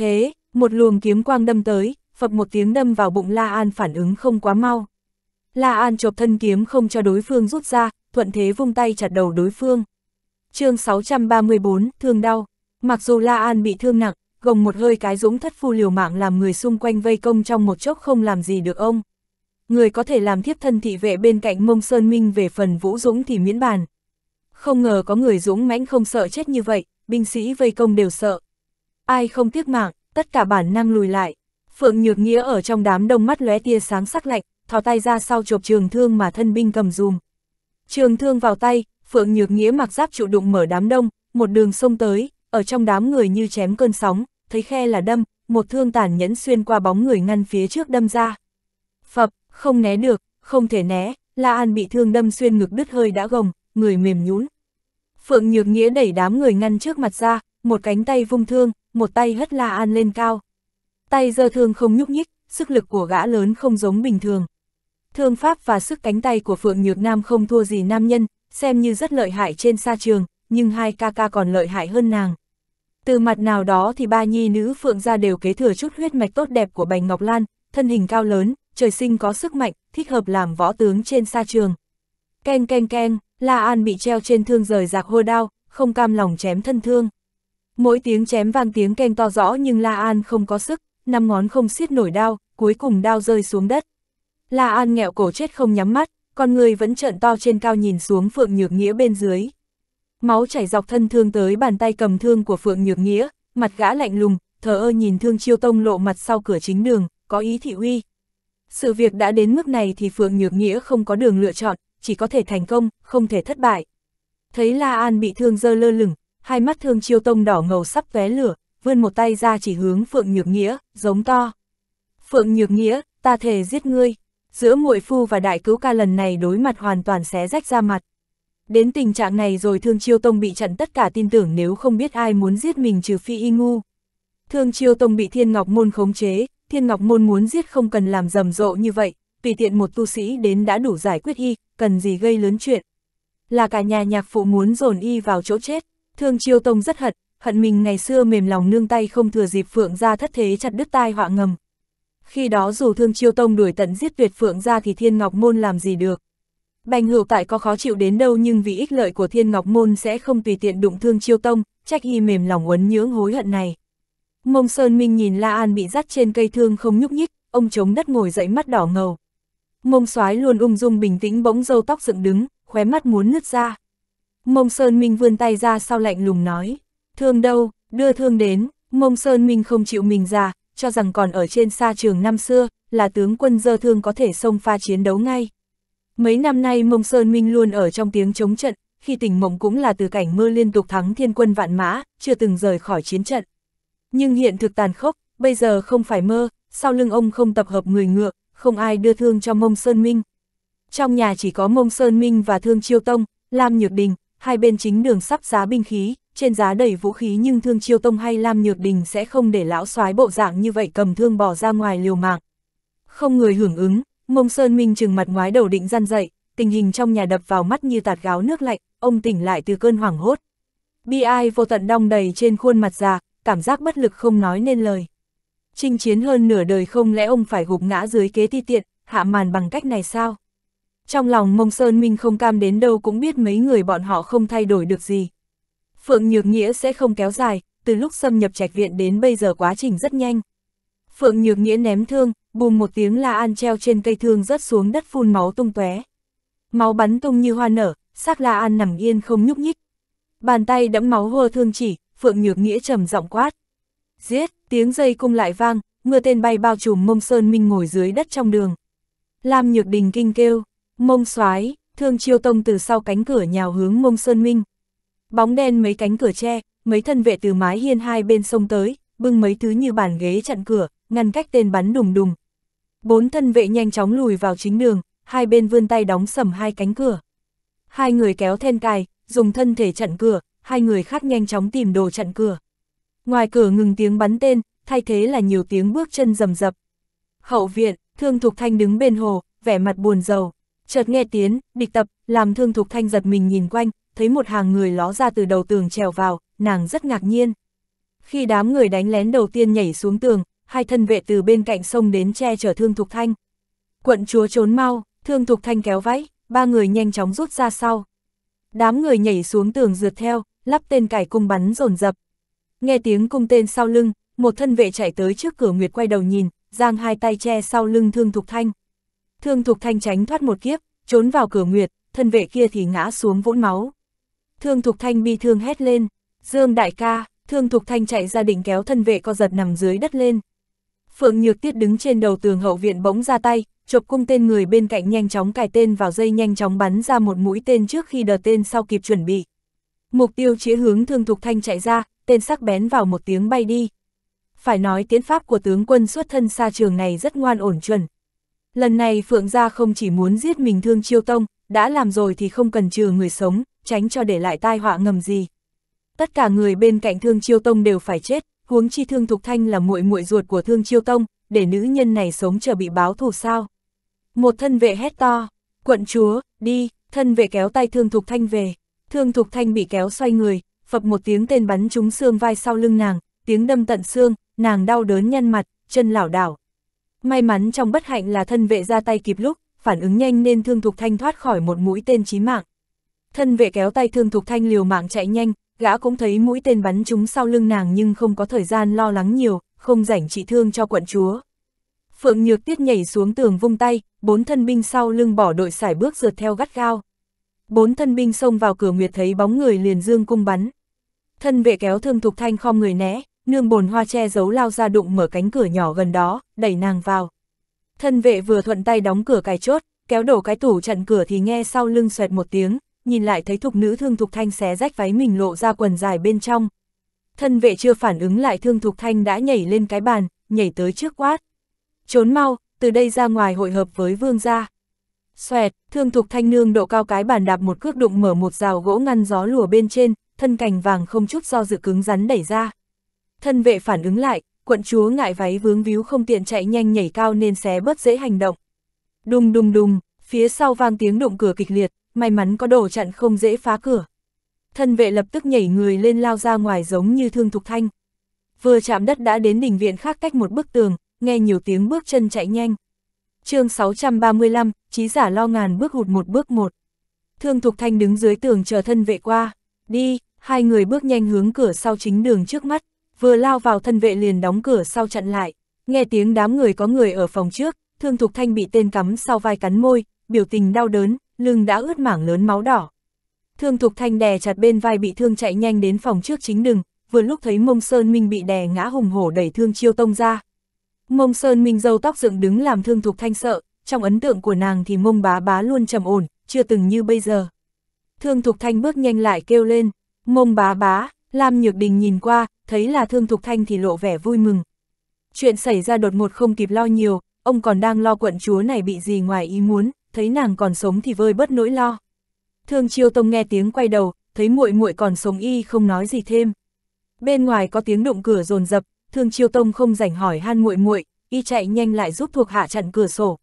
Thế, một luồng kiếm quang đâm tới, phập một tiếng đâm vào bụng La An phản ứng không quá mau. La An chộp thân kiếm không cho đối phương rút ra, thuận thế vung tay chặt đầu đối phương. chương 634, thương đau. Mặc dù La An bị thương nặng, gồng một hơi cái dũng thất phu liều mạng làm người xung quanh vây công trong một chốc không làm gì được ông. Người có thể làm thiếp thân thị vệ bên cạnh mông Sơn Minh về phần Vũ Dũng thì miễn bàn. Không ngờ có người dũng mãnh không sợ chết như vậy, binh sĩ vây công đều sợ ai không tiếc mạng, tất cả bản năng lùi lại. Phượng Nhược Nghĩa ở trong đám đông mắt lóe tia sáng sắc lạnh, thò tay ra sau chộp trường thương mà thân binh cầm dùm. Trường thương vào tay, Phượng Nhược Nghĩa mặc giáp trụ đụng mở đám đông, một đường sông tới, ở trong đám người như chém cơn sóng, thấy khe là đâm, một thương tàn nhẫn xuyên qua bóng người ngăn phía trước đâm ra. Phập, không né được, không thể né, La An bị thương đâm xuyên ngực đứt hơi đã gồng, người mềm nhún. Phượng Nhược Nghĩa đẩy đám người ngăn trước mặt ra, một cánh tay vung thương, một tay hất La An lên cao. Tay giơ thương không nhúc nhích, sức lực của gã lớn không giống bình thường. Thương pháp và sức cánh tay của Phượng Nhược Nam không thua gì nam nhân, xem như rất lợi hại trên sa trường, nhưng hai ca ca còn lợi hại hơn nàng. Từ mặt nào đó thì ba nhi nữ Phượng gia đều kế thừa chút huyết mạch tốt đẹp của Bành Ngọc Lan, thân hình cao lớn, trời sinh có sức mạnh, thích hợp làm võ tướng trên sa trường. Keng keng keng, La An bị treo trên thương rời giạc hô đao, không cam lòng chém thân thương. Mỗi tiếng chém vang tiếng keng to rõ nhưng La An không có sức, năm ngón không xiết nổi đao, cuối cùng đao rơi xuống đất. La An nghẹo cổ chết không nhắm mắt, con người vẫn trợn to trên cao nhìn xuống Phượng Nhược Nghĩa bên dưới. Máu chảy dọc thân thương tới bàn tay cầm thương của Phượng Nhược Nghĩa, mặt gã lạnh lùng, thờ ơ nhìn thương chiêu tông lộ mặt sau cửa chính đường, có ý thị uy. Sự việc đã đến mức này thì Phượng Nhược Nghĩa không có đường lựa chọn, chỉ có thể thành công, không thể thất bại. Thấy La An bị thương dơ lơ lửng, hai mắt thương chiêu tông đỏ ngầu sắp vé lửa, vươn một tay ra chỉ hướng Phượng Nhược Nghĩa, giống to. Phượng Nhược Nghĩa, ta thề giết ngươi. Giữa muội phu và đại cứu ca lần này đối mặt hoàn toàn xé rách ra mặt. Đến tình trạng này rồi Thương Chiêu Tông bị chặn tất cả tin tưởng nếu không biết ai muốn giết mình trừ phi y ngu. Thương Chiêu Tông bị Thiên Ngọc Môn khống chế, Thiên Ngọc Môn muốn giết không cần làm rầm rộ như vậy, tùy tiện một tu sĩ đến đã đủ giải quyết y, cần gì gây lớn chuyện. Là cả nhà nhạc phụ muốn dồn y vào chỗ chết. Thương Chiêu Tông rất hận, hận mình ngày xưa mềm lòng nương tay không thừa dịp Phượng gia thất thế chặt đứt tai họa ngầm. Khi đó dù Thương Chiêu Tông đuổi tận giết tuyệt Phượng gia thì Thiên Ngọc Môn làm gì được. Bành hữu tại có khó chịu đến đâu nhưng vì ích lợi của Thiên Ngọc Môn sẽ không tùy tiện đụng Thương Chiêu Tông, trách y mềm lòng uấn nhưỡng hối hận này. Mông Sơn Minh nhìn La An bị dắt trên cây thương không nhúc nhích, ông chống đất ngồi dậy mắt đỏ ngầu. Mông soái luôn ung dung bình tĩnh bỗng râu tóc dựng đứng, khóe mắt muốn nứt ra. Mông Sơn Minh vươn tay ra sau lạnh lùng nói, thương đâu, đưa thương đến, Mông Sơn Minh không chịu mình ra, cho rằng còn ở trên xa trường năm xưa, là tướng quân dơ thương có thể xông pha chiến đấu ngay. Mấy năm nay Mông Sơn Minh luôn ở trong tiếng chống trận, khi tỉnh mộng cũng là từ cảnh mưa liên tục thắng thiên quân vạn mã, chưa từng rời khỏi chiến trận. Nhưng hiện thực tàn khốc, bây giờ không phải mơ, sau lưng ông không tập hợp người ngựa, không ai đưa thương cho Mông Sơn Minh. Trong nhà chỉ có Mông Sơn Minh và Thương Chiêu Tông, Lam Nhược Đình, hai bên chính đường sắp giá binh khí, trên giá đầy vũ khí nhưng thương chiêu tông hay Lam Nhược Đình sẽ không để lão soái bộ dạng như vậy cầm thương bỏ ra ngoài liều mạng. Không người hưởng ứng, mông Sơn Minh chừng mặt ngoái đầu định gian dậy, tình hình trong nhà đập vào mắt như tạt gáo nước lạnh, ông tỉnh lại từ cơn hoảng hốt. Bi ai vô tận đong đầy trên khuôn mặt già, cảm giác bất lực không nói nên lời. Chinh chiến hơn nửa đời không lẽ ông phải gục ngã dưới kế ti tiện, hạ màn bằng cách này sao? Trong lòng Mông Sơn Minh không cam đến đâu cũng biết mấy người bọn họ không thay đổi được gì. Phượng Nhược Nghĩa sẽ không kéo dài, từ lúc xâm nhập trạch viện đến bây giờ quá trình rất nhanh. Phượng Nhược Nghĩa ném thương, bùm một tiếng la an treo trên cây thương rớt xuống đất phun máu tung tóe. Máu bắn tung như hoa nở, xác la an nằm yên không nhúc nhích. Bàn tay đẫm máu hô thương chỉ, Phượng Nhược Nghĩa trầm giọng quát. Giết, tiếng dây cung lại vang, mưa tên bay bao trùm mông sơn minh ngồi dưới đất trong đường. Lam Nhược Đình kinh kêu, Mông soái thương chiêu tông từ sau cánh cửa nhào hướng mông sơn minh. Bóng đen mấy cánh cửa tre, mấy thân vệ từ mái hiên hai bên sông tới, bưng mấy thứ như bàn ghế chặn cửa, ngăn cách tên bắn đùng đùng. Bốn thân vệ nhanh chóng lùi vào chính đường, hai bên vươn tay đóng sầm hai cánh cửa. Hai người kéo then cài, dùng thân thể chặn cửa, hai người khác nhanh chóng tìm đồ chặn cửa. Ngoài cửa ngừng tiếng bắn tên, thay thế là nhiều tiếng bước chân rầm rập. Hậu viện, Thương Thục Thanh đứng bên hồ, vẻ mặt buồn rầu. Chợt nghe tiếng, địch tập, làm thương thục thanh giật mình nhìn quanh, thấy một hàng người ló ra từ đầu tường trèo vào, nàng rất ngạc nhiên. Khi đám người đánh lén đầu tiên nhảy xuống tường, hai thân vệ từ bên cạnh sông đến che chở thương thục thanh. Quận chúa trốn mau, thương thục thanh kéo váy, ba người nhanh chóng rút ra sau. Đám người nhảy xuống tường rượt theo, lắp tên cải cung bắn rồn rập. Nghe tiếng cung tên sau lưng, một thân vệ chạy tới trước cửa Nguyệt quay đầu nhìn, giang hai tay che sau lưng thương thục thanh. Thương Thục Thanh tránh thoát một kiếp, trốn vào cửa nguyệt, thân vệ kia thì ngã xuống vũng máu. Thương Thục Thanh bi thương hét lên, Dương đại ca, Thương Thục Thanh chạy ra định kéo thân vệ co giật nằm dưới đất lên. Phượng Nhược Tiết đứng trên đầu tường hậu viện bỗng ra tay, chộp cung tên người bên cạnh nhanh chóng cài tên vào dây nhanh chóng bắn ra một mũi tên trước khi đờ tên sau kịp chuẩn bị. Mục tiêu chĩa hướng Thương Thục Thanh chạy ra, tên sắc bén vào một tiếng bay đi. Phải nói tiến pháp của tướng quân xuất thân xa trường này rất ngoan ổn chuẩn, Lần này Phượng Gia không chỉ muốn giết mình thương chiêu tông, đã làm rồi thì không cần trừ người sống, tránh cho để lại tai họa ngầm gì. Tất cả người bên cạnh thương chiêu tông đều phải chết, huống chi thương thục thanh là muội muội ruột của thương chiêu tông, để nữ nhân này sống chờ bị báo thù sao. Một thân vệ hét to, quận chúa, đi, thân vệ kéo tay thương thục thanh về, thương thục thanh bị kéo xoay người, phập một tiếng tên bắn trúng xương vai sau lưng nàng, tiếng đâm tận xương, nàng đau đớn nhăn mặt, chân lảo đảo, May mắn trong bất hạnh là thân vệ ra tay kịp lúc, phản ứng nhanh nên Thương Thục Thanh thoát khỏi một mũi tên chí mạng. Thân vệ kéo tay Thương Thục Thanh liều mạng chạy nhanh, gã cũng thấy mũi tên bắn trúng sau lưng nàng nhưng không có thời gian lo lắng nhiều, không rảnh trị thương cho quận chúa. Phượng Nhược Tiết nhảy xuống tường vung tay, bốn thân binh sau lưng bỏ đội sải bước rượt theo gắt gao. Bốn thân binh xông vào cửa Nguyệt thấy bóng người liền dương cung bắn. Thân vệ kéo Thương Thục Thanh khom người né, nương bồn hoa che giấu lao ra đụng mở cánh cửa nhỏ gần đó, đẩy nàng vào. Thân vệ vừa thuận tay đóng cửa cài chốt, kéo đổ cái tủ chặn cửa thì nghe sau lưng xoẹt một tiếng, nhìn lại thấy thục nữ thương thục thanh xé rách váy mình lộ ra quần dài bên trong. Thân vệ chưa phản ứng lại thương thục thanh đã nhảy lên cái bàn, nhảy tới trước quát. Trốn mau, từ đây ra ngoài hội hợp với vương gia. Xoẹt, thương thục thanh nương độ cao cái bàn đạp một cước đụng mở một rào gỗ ngăn gió lùa bên trên, thân cành vàng không chút do dự cứng rắn đẩy ra thân vệ phản ứng lại, quận chúa ngại váy vướng víu không tiện chạy nhanh nhảy cao nên xé bớt dễ hành động. Đùng đùng đùng, phía sau vang tiếng đụng cửa kịch liệt, may mắn có đồ chặn không dễ phá cửa. Thân vệ lập tức nhảy người lên lao ra ngoài giống như thương thục thanh. Vừa chạm đất đã đến đình viện khác cách một bức tường, nghe nhiều tiếng bước chân chạy nhanh. chương 635, trí giả lo ngàn bước hụt một bước một. Thương thục thanh đứng dưới tường chờ thân vệ qua. Đi, hai người bước nhanh hướng cửa sau chính đường trước mắt vừa lao vào thân vệ liền đóng cửa sau chặn lại, nghe tiếng đám người có người ở phòng trước, thương thục thanh bị tên cắm sau vai cắn môi, biểu tình đau đớn, lưng đã ướt mảng lớn máu đỏ. Thương thục thanh đè chặt bên vai bị thương chạy nhanh đến phòng trước chính đừng, vừa lúc thấy mông sơn minh bị đè ngã hùng hổ đẩy thương chiêu tông ra. Mông sơn minh dâu tóc dựng đứng làm thương thục thanh sợ, trong ấn tượng của nàng thì mông bá bá luôn trầm ổn, chưa từng như bây giờ. Thương Thục Thanh bước nhanh lại kêu lên, mông bá bá, Lam Nhược Đình nhìn qua, thấy là Thương Thục Thanh thì lộ vẻ vui mừng. Chuyện xảy ra đột ngột không kịp lo nhiều, ông còn đang lo quận chúa này bị gì ngoài ý muốn, thấy nàng còn sống thì vơi bớt nỗi lo. Thương Chiêu Tông nghe tiếng quay đầu, thấy muội muội còn sống y không nói gì thêm. Bên ngoài có tiếng đụng cửa rồn rập, Thương Chiêu Tông không rảnh hỏi han muội muội, y chạy nhanh lại giúp thuộc hạ chặn cửa sổ.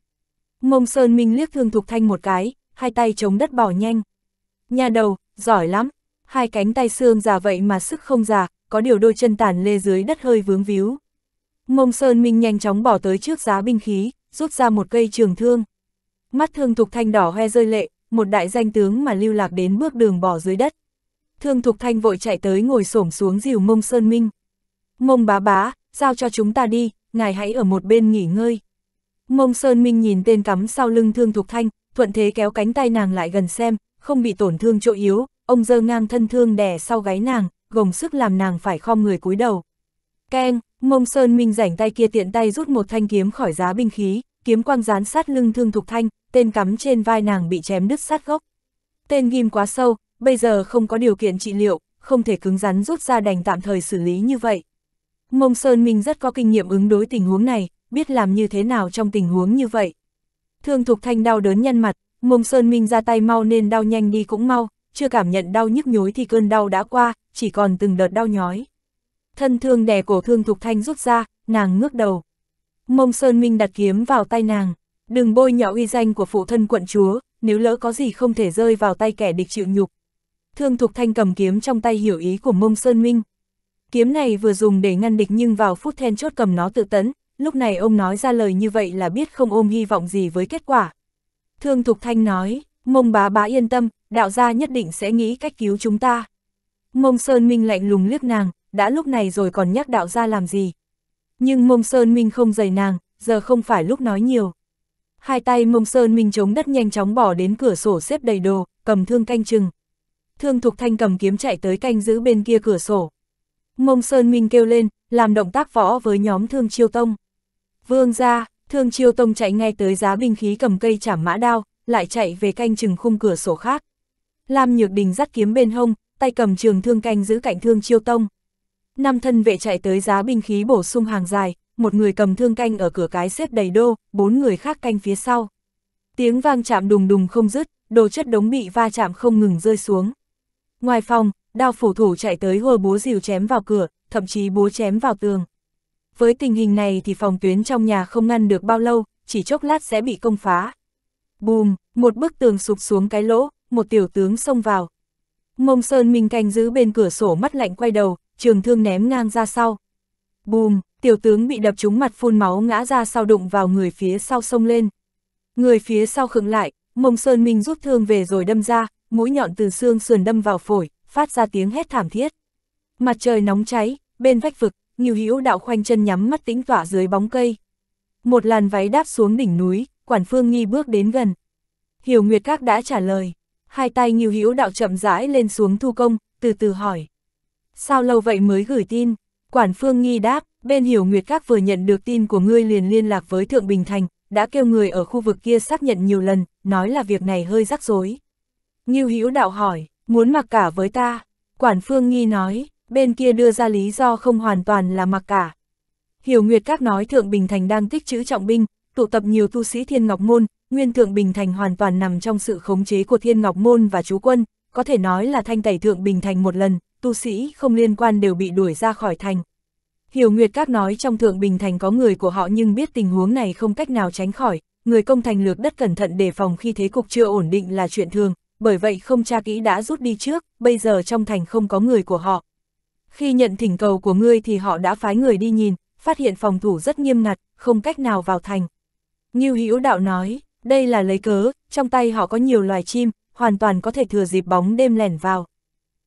Mông Sơn Minh liếc Thương Thục Thanh một cái, hai tay chống đất bỏ nhanh. Nhà đầu, giỏi lắm, hai cánh tay xương già vậy mà sức không già, có điều đôi chân tàn lê dưới đất hơi vướng víu. Mông Sơn Minh nhanh chóng bỏ tới trước giá binh khí, rút ra một cây trường thương. Mắt thương thục thanh đỏ hoe rơi lệ, một đại danh tướng mà lưu lạc đến bước đường bỏ dưới đất. Thương thục thanh vội chạy tới ngồi xổm xuống dìu mông Sơn Minh. Mông bá bá, giao cho chúng ta đi, ngài hãy ở một bên nghỉ ngơi. Mông Sơn Minh nhìn tên cắm sau lưng thương thục thanh, thuận thế kéo cánh tay nàng lại gần xem, không bị tổn thương chỗ yếu, ông dơ ngang thân thương đè sau gáy nàng, gồng sức làm nàng phải khom người cúi đầu. Keng, mông sơn minh rảnh tay kia tiện tay rút một thanh kiếm khỏi giá binh khí, kiếm quang rán sát lưng thương thục thanh, tên cắm trên vai nàng bị chém đứt sát gốc. Tên ghim quá sâu, bây giờ không có điều kiện trị liệu, không thể cứng rắn rút ra đành tạm thời xử lý như vậy. Mông Sơn Minh rất có kinh nghiệm ứng đối tình huống này, biết làm như thế nào trong tình huống như vậy. Thương Thục Thanh đau đớn nhăn mặt, Mông Sơn Minh ra tay mau nên đau nhanh đi cũng mau, chưa cảm nhận đau nhức nhối thì cơn đau đã qua, chỉ còn từng đợt đau nhói. Thân thương đè cổ thương Thục Thanh rút ra, nàng ngước đầu. Mông Sơn Minh đặt kiếm vào tay nàng, đừng bôi nhọ uy danh của phụ thân quận chúa, nếu lỡ có gì không thể rơi vào tay kẻ địch chịu nhục. Thương Thục Thanh cầm kiếm trong tay hiểu ý của Mông Sơn Minh. Kiếm này vừa dùng để ngăn địch nhưng vào phút then chốt cầm nó tự tấn, lúc này ông nói ra lời như vậy là biết không ôm hy vọng gì với kết quả. Thương Thục Thanh nói, Mông bá bá yên tâm, đạo gia nhất định sẽ nghĩ cách cứu chúng ta. Mông Sơn Minh lạnh lùng liếc nàng, đã lúc này rồi còn nhắc đạo ra làm gì. Nhưng Mông Sơn Minh không dày nàng, giờ không phải lúc nói nhiều. Hai tay Mông Sơn Minh chống đất nhanh chóng bỏ đến cửa sổ xếp đầy đồ, cầm thương canh chừng. Thương Thục Thanh cầm kiếm chạy tới canh giữ bên kia cửa sổ. Mông Sơn Minh kêu lên, làm động tác võ với nhóm Thương Chiêu Tông. Vương ra, Thương Chiêu Tông chạy ngay tới giá binh khí cầm cây chảm mã đao, lại chạy về canh chừng khung cửa sổ khác. Lam Nhược Đình dắt kiếm bên hông, tay cầm trường thương canh giữ cạnh thương chiêu tông. Năm thân vệ chạy tới giá binh khí bổ sung hàng dài, một người cầm thương canh ở cửa cái xếp đầy đô, bốn người khác canh phía sau. Tiếng vang chạm đùng đùng không dứt, đồ chất đống bị va chạm không ngừng rơi xuống. Ngoài phòng, đao phủ thủ chạy tới hồi búa rìu chém vào cửa, thậm chí búa chém vào tường. Với tình hình này thì phòng tuyến trong nhà không ngăn được bao lâu, chỉ chốc lát sẽ bị công phá. Bùm, một bức tường sụp xuống cái lỗ, một tiểu tướng xông vào, Mông Sơn Minh canh giữ bên cửa sổ mắt lạnh quay đầu, trường thương ném ngang ra sau. Bùm, tiểu tướng bị đập trúng mặt phun máu ngã ra sau đụng vào người phía sau sông lên. Người phía sau khựng lại, Mông Sơn Minh rút thương về rồi đâm ra, mũi nhọn từ xương sườn đâm vào phổi, phát ra tiếng hét thảm thiết. Mặt trời nóng cháy, bên vách vực, Nghiêu Hữu đạo khoanh chân nhắm mắt tĩnh tọa dưới bóng cây. Một làn váy đáp xuống đỉnh núi, Quản Phương Nghi bước đến gần. Hiểu Nguyệt Các đã trả lời, hai tay nghiêu hữu đạo chậm rãi lên xuống thu công, từ từ hỏi. Sao lâu vậy mới gửi tin? Quản phương nghi đáp, bên hiểu Nguyệt Các vừa nhận được tin của ngươi liền liên lạc với Thượng Bình Thành, đã kêu người ở khu vực kia xác nhận nhiều lần, nói là việc này hơi rắc rối. Nghiêu hữu đạo hỏi, muốn mặc cả với ta? Quản phương nghi nói, bên kia đưa ra lý do không hoàn toàn là mặc cả. Hiểu Nguyệt Các nói Thượng Bình Thành đang tích trữ trọng binh, tụ tập nhiều tu sĩ thiên ngọc môn, Nguyên Thượng Bình Thành hoàn toàn nằm trong sự khống chế của Thiên Ngọc Môn và Chú Quân, có thể nói là thanh tẩy Thượng Bình Thành một lần, tu sĩ không liên quan đều bị đuổi ra khỏi thành. Hiểu Nguyệt Các nói trong Thượng Bình Thành có người của họ nhưng biết tình huống này không cách nào tránh khỏi, người công thành lược đất cẩn thận đề phòng khi thế cục chưa ổn định là chuyện thường, bởi vậy không tra kỹ đã rút đi trước, bây giờ trong thành không có người của họ. Khi nhận thỉnh cầu của ngươi thì họ đã phái người đi nhìn, phát hiện phòng thủ rất nghiêm ngặt, không cách nào vào thành. Như Hữu Đạo nói, đây là lấy cớ, trong tay họ có nhiều loài chim, hoàn toàn có thể thừa dịp bóng đêm lẻn vào.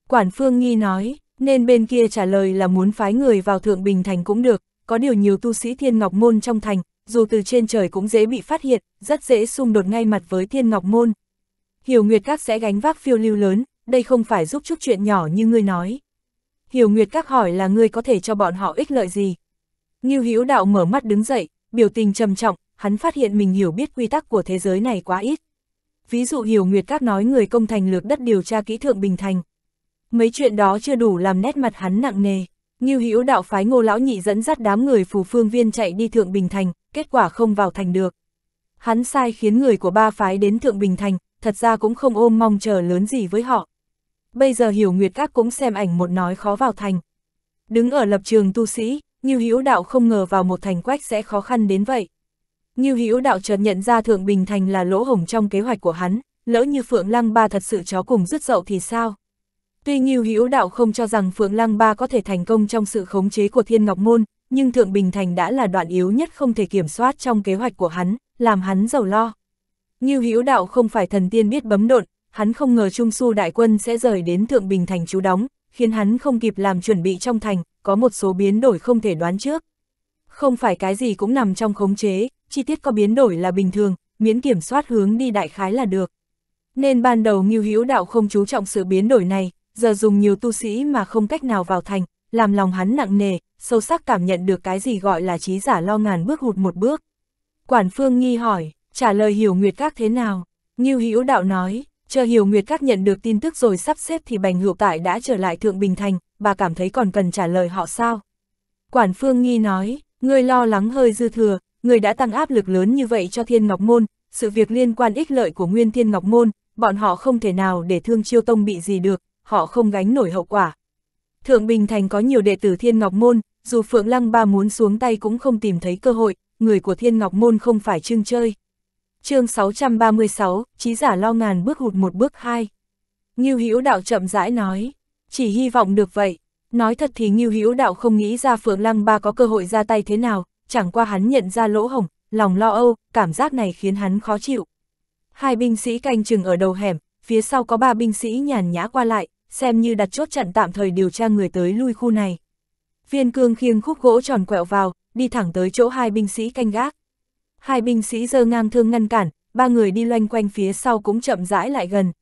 Quản Phương Nghi nói, nên bên kia trả lời là muốn phái người vào Thượng Bình Thành cũng được, có điều nhiều tu sĩ Thiên Ngọc Môn trong thành, dù từ trên trời cũng dễ bị phát hiện, rất dễ xung đột ngay mặt với Thiên Ngọc Môn. Hiểu Nguyệt Các sẽ gánh vác phiêu lưu lớn, đây không phải giúp chút chuyện nhỏ như ngươi nói. Hiểu Nguyệt Các hỏi là ngươi có thể cho bọn họ ích lợi gì? Ngưu Hữu Đạo mở mắt đứng dậy, biểu tình trầm trọng, hắn phát hiện mình hiểu biết quy tắc của thế giới này quá ít. Ví dụ hiểu Nguyệt Các nói người công thành lược đất điều tra kỹ thượng Bình Thành. Mấy chuyện đó chưa đủ làm nét mặt hắn nặng nề. Ngưu Hữu đạo phái Ngô lão nhị dẫn dắt đám người phù phương viên chạy đi thượng Bình Thành, kết quả không vào thành được. Hắn sai khiến người của ba phái đến thượng Bình Thành, thật ra cũng không ôm mong chờ lớn gì với họ. Bây giờ Hiểu Nguyệt Các cũng xem ảnh một nói khó vào thành. Đứng ở lập trường tu sĩ, Ngưu Hữu đạo không ngờ vào một thành quách sẽ khó khăn đến vậy. Ngưu Hữu Đạo chợt nhận ra Thượng Bình Thành là lỗ hổng trong kế hoạch của hắn, lỡ như Phượng Lăng Ba thật sự chó cùng rứt dậu thì sao? Tuy Ngưu Hữu Đạo không cho rằng Phượng Lăng Ba có thể thành công trong sự khống chế của Thiên Ngọc Môn, nhưng Thượng Bình Thành đã là đoạn yếu nhất không thể kiểm soát trong kế hoạch của hắn, làm hắn giàu lo. Ngưu Hữu Đạo không phải thần tiên biết bấm độn, hắn không ngờ Trung Su đại quân sẽ rời đến Thượng Bình Thành trú đóng, khiến hắn không kịp làm chuẩn bị trong thành, có một số biến đổi không thể đoán trước. Không phải cái gì cũng nằm trong khống chế, chi tiết có biến đổi là bình thường, miễn kiểm soát hướng đi đại khái là được. Nên ban đầu Ngưu Hữu Đạo không chú trọng sự biến đổi này, giờ dùng nhiều tu sĩ mà không cách nào vào thành, làm lòng hắn nặng nề, sâu sắc cảm nhận được cái gì gọi là trí giả lo ngàn bước hụt một bước. Quản Phương nghi hỏi, trả lời Hiểu Nguyệt Các thế nào? Ngưu Hữu Đạo nói, chờ Hiểu Nguyệt Các nhận được tin tức rồi sắp xếp thì Bành Hữu Tại đã trở lại Thượng Bình Thành, bà cảm thấy còn cần trả lời họ sao? Quản Phương nghi nói, người lo lắng hơi dư thừa, người đã tăng áp lực lớn như vậy cho Thiên Ngọc Môn, sự việc liên quan ích lợi của Nguyên Thiên Ngọc Môn, bọn họ không thể nào để Thương Chiêu Tông bị gì được, họ không gánh nổi hậu quả. Thượng Bình Thành có nhiều đệ tử Thiên Ngọc Môn, dù Phượng Lăng Ba muốn xuống tay cũng không tìm thấy cơ hội, người của Thiên Ngọc Môn không phải trưng chơi. chương 636, trí giả lo ngàn bước hụt một bước hai. Ngưu Hữu Đạo chậm rãi nói, chỉ hy vọng được vậy. Nói thật thì Ngưu Hữu Đạo không nghĩ ra Phượng Lăng Ba có cơ hội ra tay thế nào, chẳng qua hắn nhận ra lỗ hổng, lòng lo âu, cảm giác này khiến hắn khó chịu. Hai binh sĩ canh chừng ở đầu hẻm, phía sau có ba binh sĩ nhàn nhã qua lại, xem như đặt chốt trận tạm thời điều tra người tới lui khu này. Viên cương khiêng khúc gỗ tròn quẹo vào, đi thẳng tới chỗ hai binh sĩ canh gác. Hai binh sĩ giơ ngang thương ngăn cản, ba người đi loanh quanh phía sau cũng chậm rãi lại gần.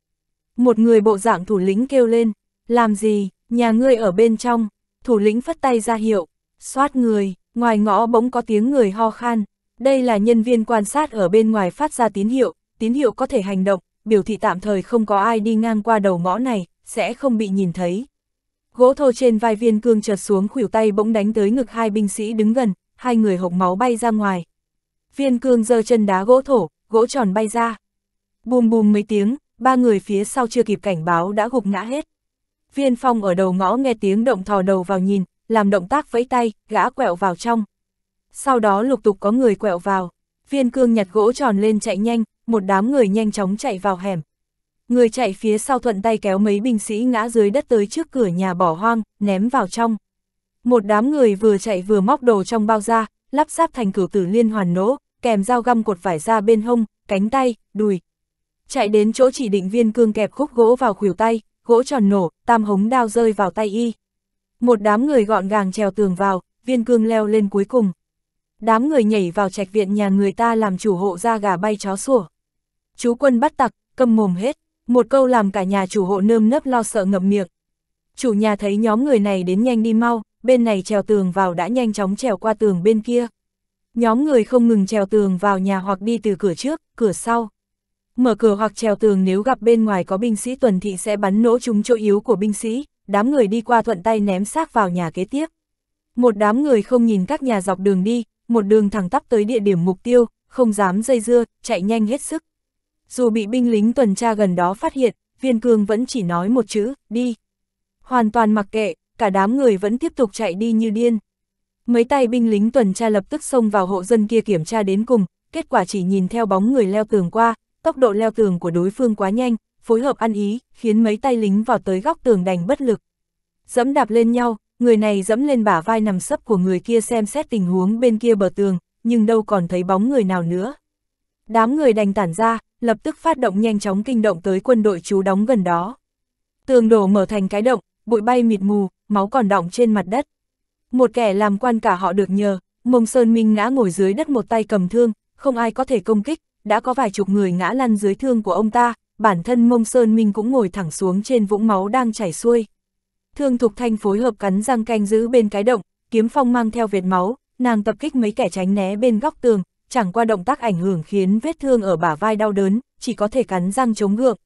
Một người bộ dạng thủ lĩnh kêu lên, làm gì, nhà ngươi ở bên trong, thủ lĩnh phất tay ra hiệu, xoát người, Ngoài ngõ bỗng có tiếng người ho khan, đây là nhân viên quan sát ở bên ngoài phát ra tín hiệu, tín hiệu có thể hành động, biểu thị tạm thời không có ai đi ngang qua đầu ngõ này, sẽ không bị nhìn thấy. Gỗ thô trên vai viên cương chợt xuống khuỷu tay bỗng đánh tới ngực hai binh sĩ đứng gần, hai người hộc máu bay ra ngoài. Viên cương giơ chân đá gỗ thổ, gỗ tròn bay ra. Bùm bùm mấy tiếng, ba người phía sau chưa kịp cảnh báo đã gục ngã hết. Viên phong ở đầu ngõ nghe tiếng động thò đầu vào nhìn, làm động tác vẫy tay, gã quẹo vào trong. Sau đó lục tục có người quẹo vào, viên cương nhặt gỗ tròn lên chạy nhanh, một đám người nhanh chóng chạy vào hẻm. Người chạy phía sau thuận tay kéo mấy binh sĩ ngã dưới đất tới trước cửa nhà bỏ hoang, ném vào trong. Một đám người vừa chạy vừa móc đồ trong bao da, lắp ráp thành cửu tử liên hoàn nỗ, kèm dao găm cột vải ra bên hông, cánh tay, đùi. Chạy đến chỗ chỉ định viên cương kẹp khúc gỗ vào khuỷu tay, gỗ tròn nổ, tam hống đao rơi vào tay y. Một đám người gọn gàng trèo tường vào, viên cương leo lên cuối cùng. Đám người nhảy vào trạch viện nhà người ta làm chủ hộ ra gà bay chó sủa. Chú quân bắt tặc, câm mồm hết, một câu làm cả nhà chủ hộ nơm nớp lo sợ ngậm miệng. Chủ nhà thấy nhóm người này đến nhanh đi mau, bên này trèo tường vào đã nhanh chóng trèo qua tường bên kia. Nhóm người không ngừng trèo tường vào nhà hoặc đi từ cửa trước, cửa sau. Mở cửa hoặc trèo tường nếu gặp bên ngoài có binh sĩ tuần thị sẽ bắn nổ chúng chỗ yếu của binh sĩ, đám người đi qua thuận tay ném xác vào nhà kế tiếp. Một đám người không nhìn các nhà dọc đường đi, một đường thẳng tắp tới địa điểm mục tiêu, không dám dây dưa, chạy nhanh hết sức. Dù bị binh lính tuần tra gần đó phát hiện, viên cương vẫn chỉ nói một chữ, đi. Hoàn toàn mặc kệ, cả đám người vẫn tiếp tục chạy đi như điên. Mấy tay binh lính tuần tra lập tức xông vào hộ dân kia kiểm tra đến cùng, kết quả chỉ nhìn theo bóng người leo tường qua, tốc độ leo tường của đối phương quá nhanh, phối hợp ăn ý, khiến mấy tay lính vào tới góc tường đành bất lực. Dẫm đạp lên nhau, người này dẫm lên bả vai nằm sấp của người kia xem xét tình huống bên kia bờ tường, nhưng đâu còn thấy bóng người nào nữa. Đám người đành tản ra, lập tức phát động nhanh chóng kinh động tới quân đội chú đóng gần đó. Tường đổ mở thành cái động, bụi bay mịt mù, máu còn đọng trên mặt đất. Một kẻ làm quan cả họ được nhờ, mông Sơn Minh ngã ngồi dưới đất một tay cầm thương, không ai có thể công kích, đã có vài chục người ngã lăn dưới thương của ông ta, bản thân mông sơn minh cũng ngồi thẳng xuống trên vũng máu đang chảy xuôi. Thương Thục Thanh phối hợp cắn răng canh giữ bên cái động, kiếm phong mang theo vệt máu, nàng tập kích mấy kẻ tránh né bên góc tường, chẳng qua động tác ảnh hưởng khiến vết thương ở bả vai đau đớn, chỉ có thể cắn răng chống gượng.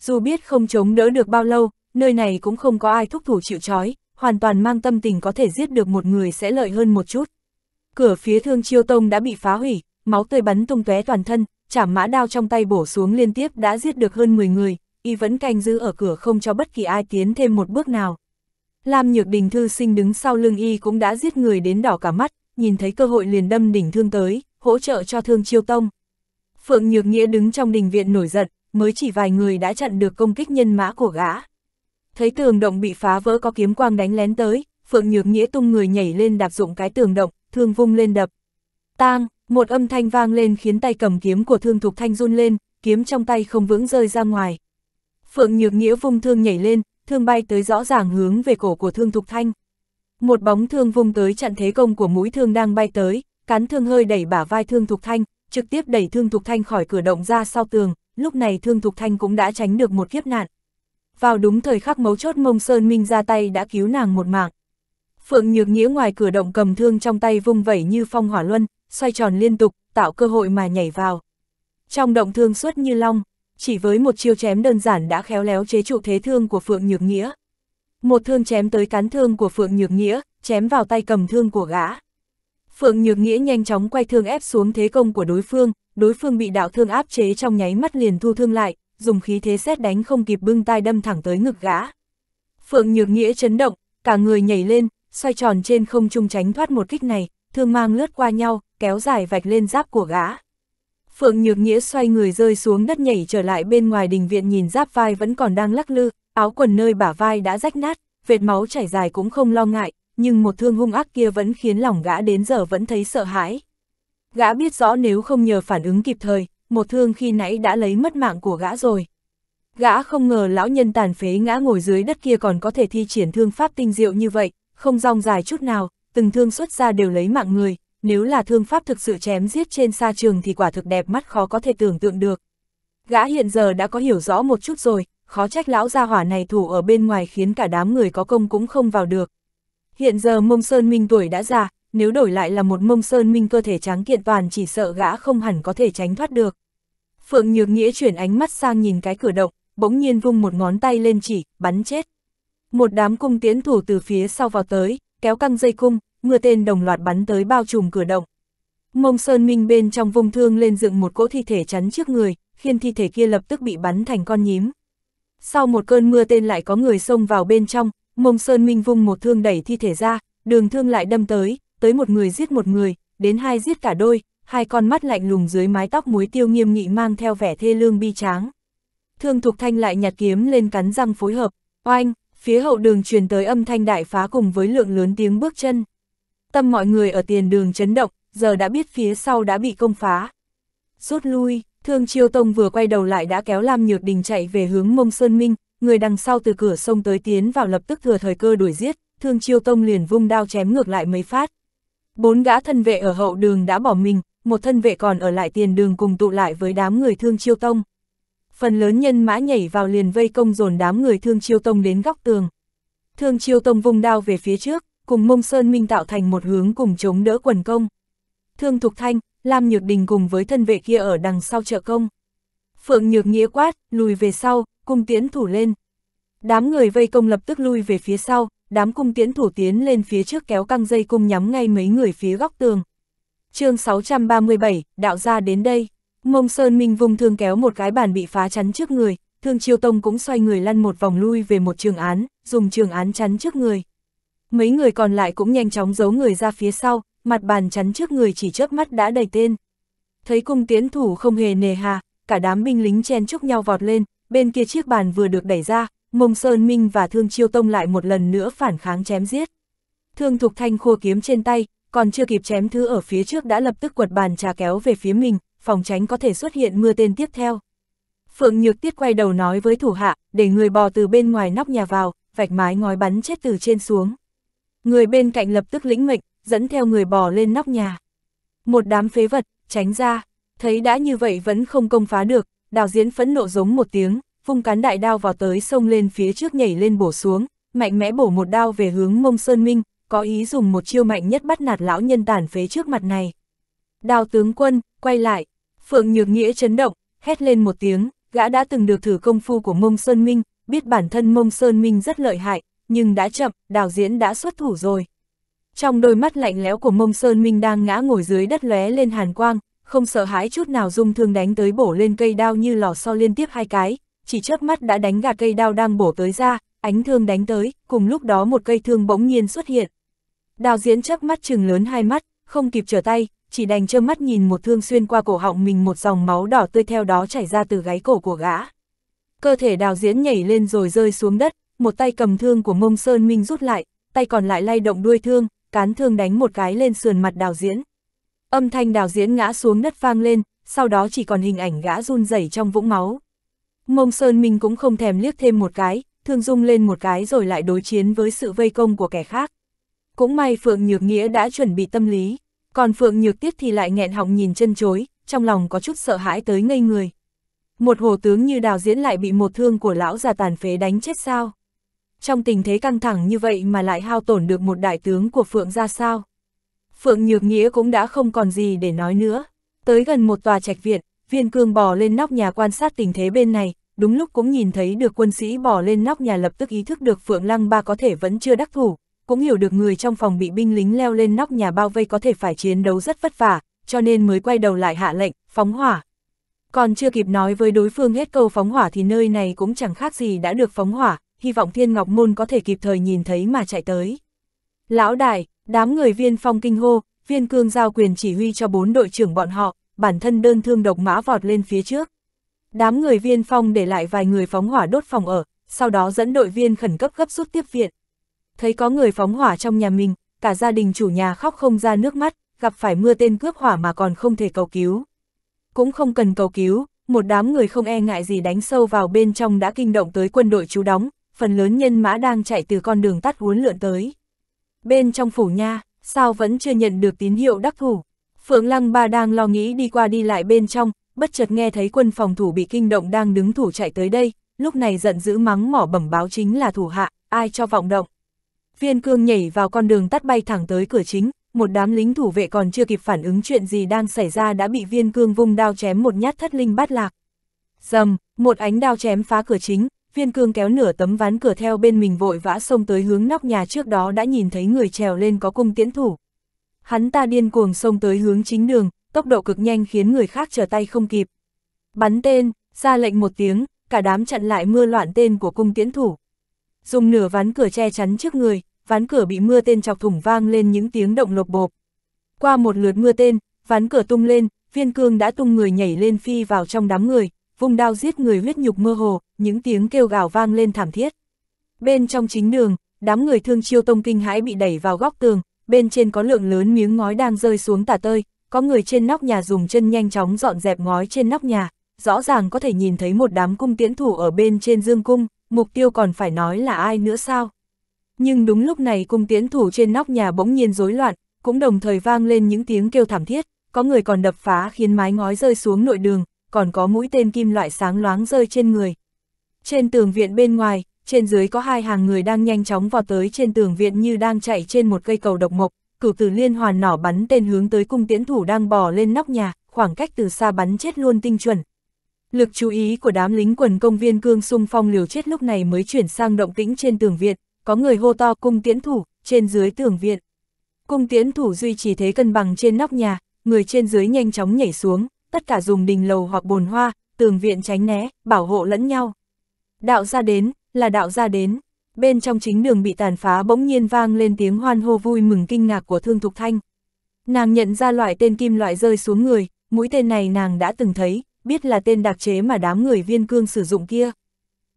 Dù biết không chống đỡ được bao lâu, nơi này cũng không có ai thúc thủ chịu trói, hoàn toàn mang tâm tình có thể giết được một người sẽ lợi hơn một chút. Cửa phía thương chiêu tông đã bị phá hủy, máu tươi bắn tung tóe toàn thân, chảm mã đao trong tay bổ xuống liên tiếp đã giết được hơn 10 người, y vẫn canh giữ ở cửa không cho bất kỳ ai tiến thêm một bước nào. Lam Nhược Đình thư sinh đứng sau lưng y cũng đã giết người đến đỏ cả mắt, nhìn thấy cơ hội liền đâm đỉnh thương tới, hỗ trợ cho thương chiêu tông. Phượng Nhược Nghĩa đứng trong đình viện nổi giận, mới chỉ vài người đã chặn được công kích nhân mã của gã. Thấy tường động bị phá vỡ có kiếm quang đánh lén tới, Phượng Nhược Nghĩa tung người nhảy lên đạp dụng cái tường động, thương vung lên đập. Tang, một âm thanh vang lên khiến tay cầm kiếm của Thương Thục Thanh run lên, kiếm trong tay không vững rơi ra ngoài. Phượng Nhược Nghĩa vung thương nhảy lên, thương bay tới rõ ràng hướng về cổ của Thương Thục Thanh. Một bóng thương vung tới chặn thế công của mũi thương đang bay tới, cán thương hơi đẩy bả vai Thương Thục Thanh, trực tiếp đẩy Thương Thục Thanh khỏi cửa động ra sau tường, lúc này Thương Thục Thanh cũng đã tránh được một kiếp nạn. Vào đúng thời khắc mấu chốt Mông Sơn Minh ra tay đã cứu nàng một mạng. Phượng Nhược Nghĩa ngoài cửa động cầm thương trong tay vung vẩy như phong hỏa luân, xoay tròn liên tục, tạo cơ hội mà nhảy vào. Trong động thương suốt như long, chỉ với một chiêu chém đơn giản đã khéo léo chế trụ thế thương của Phượng Nhược Nghĩa. Một thương chém tới cán thương của Phượng Nhược Nghĩa, chém vào tay cầm thương của gã. Phượng Nhược Nghĩa nhanh chóng quay thương ép xuống thế công của đối phương, đối phương bị đạo thương áp chế trong nháy mắt liền thu thương lại, dùng khí thế xét đánh không kịp bưng tay đâm thẳng tới ngực gã. Phượng Nhược Nghĩa chấn động, cả người nhảy lên, xoay tròn trên không trung tránh thoát một kích này, thương mang lướt qua nhau, kéo dài vạch lên giáp của gã. Phượng Nhược Nghĩa xoay người rơi xuống đất nhảy trở lại bên ngoài đình viện nhìn giáp vai vẫn còn đang lắc lư, áo quần nơi bả vai đã rách nát, vệt máu chảy dài cũng không lo ngại, nhưng một thương hung ác kia vẫn khiến lòng gã đến giờ vẫn thấy sợ hãi. Gã biết rõ nếu không nhờ phản ứng kịp thời, một thương khi nãy đã lấy mất mạng của gã rồi. Gã không ngờ lão nhân tàn phế ngã ngồi dưới đất kia còn có thể thi triển thương pháp tinh diệu như vậy, không rong dài chút nào, từng thương xuất ra đều lấy mạng người, nếu là thương pháp thực sự chém giết trên sa trường thì quả thực đẹp mắt khó có thể tưởng tượng được. Gã hiện giờ đã có hiểu rõ một chút rồi, khó trách lão gia hỏa này thủ ở bên ngoài khiến cả đám người có công cũng không vào được. Hiện giờ mông sơn minh tuổi đã già, nếu đổi lại là một mông sơn minh cơ thể trắng kiện toàn chỉ sợ gã không hẳn có thể tránh thoát được. Phượng Nhược Nghĩa chuyển ánh mắt sang nhìn cái cửa động, bỗng nhiên vung một ngón tay lên chỉ, bắn chết. Một đám cung tiến thủ từ phía sau vào tới, kéo căng dây cung, mưa tên đồng loạt bắn tới bao trùm cửa động. Mông Sơn Minh bên trong vùng thương lên dựng một cỗ thi thể chắn trước người, khiến thi thể kia lập tức bị bắn thành con nhím. Sau một cơn mưa tên lại có người xông vào bên trong, Mông Sơn Minh vung một thương đẩy thi thể ra, đường thương lại đâm tới, tới một người giết một người, đến hai giết cả đôi, hai con mắt lạnh lùng dưới mái tóc muối tiêu nghiêm nghị mang theo vẻ thê lương bi tráng. Thương Thục Thanh lại nhặt kiếm lên cắn răng phối hợp, oanh, phía hậu đường truyền tới âm thanh đại phá cùng với lượng lớn tiếng bước chân. Tâm mọi người ở tiền đường chấn động, giờ đã biết phía sau đã bị công phá. Rút lui, thương chiêu tông vừa quay đầu lại đã kéo Lam Nhược Đình chạy về hướng mông Sơn Minh, người đằng sau từ cửa sông tới tiến vào lập tức thừa thời cơ đuổi giết, thương chiêu tông liền vung đao chém ngược lại mấy phát. Bốn gã thân vệ ở hậu đường đã bỏ mình, một thân vệ còn ở lại tiền đường cùng tụ lại với đám người thương chiêu tông phần lớn nhân mã nhảy vào liền vây công dồn đám người Thương Chiêu Tông đến góc tường. Thương Chiêu Tông vung đao về phía trước, cùng Mông Sơn Minh tạo thành một hướng cùng chống đỡ quần công. Thương Thục Thanh, Lam Nhược Đình cùng với thân vệ kia ở đằng sau trợ công. Phượng Nhược Nghĩa quát, lùi về sau, cung tiến thủ lên. Đám người vây công lập tức lui về phía sau, đám cung tiến thủ tiến lên phía trước kéo căng dây cung nhắm ngay mấy người phía góc tường. chương 637, đạo gia đến đây. Mông Sơn Minh vùng thương kéo một cái bàn bị phá chắn trước người, Thương Chiêu Tông cũng xoay người lăn một vòng lui về một trường án, dùng trường án chắn trước người. Mấy người còn lại cũng nhanh chóng giấu người ra phía sau, mặt bàn chắn trước người chỉ chớp mắt đã đầy tên. Thấy cung tiến thủ không hề nề hà, cả đám binh lính chen chúc nhau vọt lên, bên kia chiếc bàn vừa được đẩy ra, Mông Sơn Minh và Thương Chiêu Tông lại một lần nữa phản kháng chém giết. Thương Thục Thanh khua kiếm trên tay, còn chưa kịp chém thứ ở phía trước đã lập tức quật bàn trà kéo về phía mình, phòng tránh có thể xuất hiện mưa tên tiếp theo. Phượng Nhược Tiết quay đầu nói với thủ hạ, để người bò từ bên ngoài nóc nhà vào, vạch mái ngói bắn chết từ trên xuống. Người bên cạnh lập tức lĩnh mệnh, dẫn theo người bò lên nóc nhà. Một đám phế vật, tránh ra, thấy đã như vậy vẫn không công phá được, đào diễn phẫn nộ giống một tiếng, vung cán đại đao vào tới sông lên phía trước nhảy lên bổ xuống, mạnh mẽ bổ một đao về hướng mông Sơn Minh, có ý dùng một chiêu mạnh nhất bắt nạt lão nhân tàn phế trước mặt này. Đào tướng quân, quay lại, Phượng Nhược Nghĩa chấn động, hét lên một tiếng, gã đã từng được thử công phu của Mông Sơn Minh, biết bản thân Mông Sơn Minh rất lợi hại, nhưng đã chậm, đào diễn đã xuất thủ rồi. Trong đôi mắt lạnh lẽo của Mông Sơn Minh đang ngã ngồi dưới đất lóe lên hàn quang, không sợ hãi chút nào dung thương đánh tới bổ lên cây đao như lò xo liên tiếp hai cái, chỉ chớp mắt đã đánh gạt cây đao đang bổ tới ra, ánh thương đánh tới, cùng lúc đó một cây thương bỗng nhiên xuất hiện. Đào diễn chớp mắt chừng lớn hai mắt, không kịp trở tay, chỉ đành trơ mắt nhìn một thương xuyên qua cổ họng mình một dòng máu đỏ tươi theo đó chảy ra từ gáy cổ của gã. Cơ thể đào diễn nhảy lên rồi rơi xuống đất, một tay cầm thương của mông Sơn Minh rút lại, tay còn lại lay động đuôi thương, cán thương đánh một cái lên sườn mặt đào diễn. Âm thanh đào diễn ngã xuống đất vang lên, sau đó chỉ còn hình ảnh gã run rẩy trong vũng máu. Mông Sơn Minh cũng không thèm liếc thêm một cái, thương dung lên một cái rồi lại đối chiến với sự vây công của kẻ khác. Cũng may Phượng Nhược Nghĩa đã chuẩn bị tâm lý, còn Phượng Nhược Tiết thì lại nghẹn họng nhìn chân chối, trong lòng có chút sợ hãi tới ngây người. Một hồ tướng như đào diễn lại bị một thương của lão già tàn phế đánh chết sao? Trong tình thế căng thẳng như vậy mà lại hao tổn được một đại tướng của Phượng ra sao? Phượng Nhược Nghĩa cũng đã không còn gì để nói nữa. Tới gần một tòa trạch viện, viên cương bò lên nóc nhà quan sát tình thế bên này, đúng lúc cũng nhìn thấy được quân sĩ bò lên nóc nhà lập tức ý thức được Phượng Lăng Ba có thể vẫn chưa đắc thủ, cũng hiểu được người trong phòng bị binh lính leo lên nóc nhà bao vây có thể phải chiến đấu rất vất vả, cho nên mới quay đầu lại hạ lệnh, phóng hỏa. Còn chưa kịp nói với đối phương hết câu phóng hỏa thì nơi này cũng chẳng khác gì đã được phóng hỏa, hy vọng Thiên Ngọc Môn có thể kịp thời nhìn thấy mà chạy tới. Lão đại, đám người viên phong kinh hô, viên cương giao quyền chỉ huy cho bốn đội trưởng bọn họ, bản thân đơn thương độc mã vọt lên phía trước. Đám người viên phong để lại vài người phóng hỏa đốt phòng ở, sau đó dẫn đội viên khẩn cấp gấp rút tiếp viện thấy có người phóng hỏa trong nhà mình, cả gia đình chủ nhà khóc không ra nước mắt, gặp phải mưa tên cướp hỏa mà còn không thể cầu cứu. Cũng không cần cầu cứu, một đám người không e ngại gì đánh sâu vào bên trong đã kinh động tới quân đội chú đóng, phần lớn nhân mã đang chạy từ con đường tắt huốn lượn tới. Bên trong phủ nha, sao vẫn chưa nhận được tín hiệu đắc thủ. Phượng Lăng Ba đang lo nghĩ đi qua đi lại bên trong, bất chợt nghe thấy quân phòng thủ bị kinh động đang đứng thủ chạy tới đây, lúc này giận dữ mắng mỏ bẩm báo chính là thủ hạ, ai cho vọng động. Viên cương nhảy vào con đường tắt bay thẳng tới cửa chính, một đám lính thủ vệ còn chưa kịp phản ứng chuyện gì đang xảy ra đã bị viên cương vung đao chém một nhát thất linh bát lạc. Dầm, một ánh đao chém phá cửa chính, viên cương kéo nửa tấm ván cửa theo bên mình vội vã xông tới hướng nóc nhà trước đó đã nhìn thấy người trèo lên có cung tiễn thủ. Hắn ta điên cuồng xông tới hướng chính đường, tốc độ cực nhanh khiến người khác trở tay không kịp. Bắn tên, ra lệnh một tiếng, cả đám chặn lại mưa loạn tên của cung tiễn thủ. Dùng nửa ván cửa che chắn trước người, ván cửa bị mưa tên chọc thủng vang lên những tiếng động lộc bộp. Qua một lượt mưa tên, ván cửa tung lên, viên cương đã tung người nhảy lên phi vào trong đám người, vùng đao giết người huyết nhục mơ hồ, những tiếng kêu gào vang lên thảm thiết. Bên trong chính đường, đám người thương chiêu tông kinh hãi bị đẩy vào góc tường, bên trên có lượng lớn miếng ngói đang rơi xuống tả tơi, có người trên nóc nhà dùng chân nhanh chóng dọn dẹp ngói trên nóc nhà, rõ ràng có thể nhìn thấy một đám cung tiễn thủ ở bên trên dương cung, mục tiêu còn phải nói là ai nữa sao. Nhưng đúng lúc này cung tiễn thủ trên nóc nhà bỗng nhiên rối loạn, cũng đồng thời vang lên những tiếng kêu thảm thiết, có người còn đập phá khiến mái ngói rơi xuống nội đường, còn có mũi tên kim loại sáng loáng rơi trên người. Trên tường viện bên ngoài, trên dưới có hai hàng người đang nhanh chóng vào tới trên tường viện như đang chạy trên một cây cầu độc mộc, cửu tử liên hoàn nỏ bắn tên hướng tới cung tiễn thủ đang bò lên nóc nhà, khoảng cách từ xa bắn chết luôn tinh chuẩn. Lực chú ý của đám lính quần công viên cương sung phong liều chết lúc này mới chuyển sang động tĩnh trên tường viện, có người hô to cung tiến thủ, trên dưới tường viện. Cung tiến thủ duy trì thế cân bằng trên nóc nhà, người trên dưới nhanh chóng nhảy xuống, tất cả dùng đình lầu hoặc bồn hoa, tường viện tránh né, bảo hộ lẫn nhau. Đạo ra đến, là đạo ra đến. Bên trong chính đường bị tàn phá bỗng nhiên vang lên tiếng hoan hô vui mừng kinh ngạc của Thương Thục Thanh. Nàng nhận ra loại tên kim loại rơi xuống người, mũi tên này nàng đã từng thấy, biết là tên đặc chế mà đám người viên cương sử dụng kia.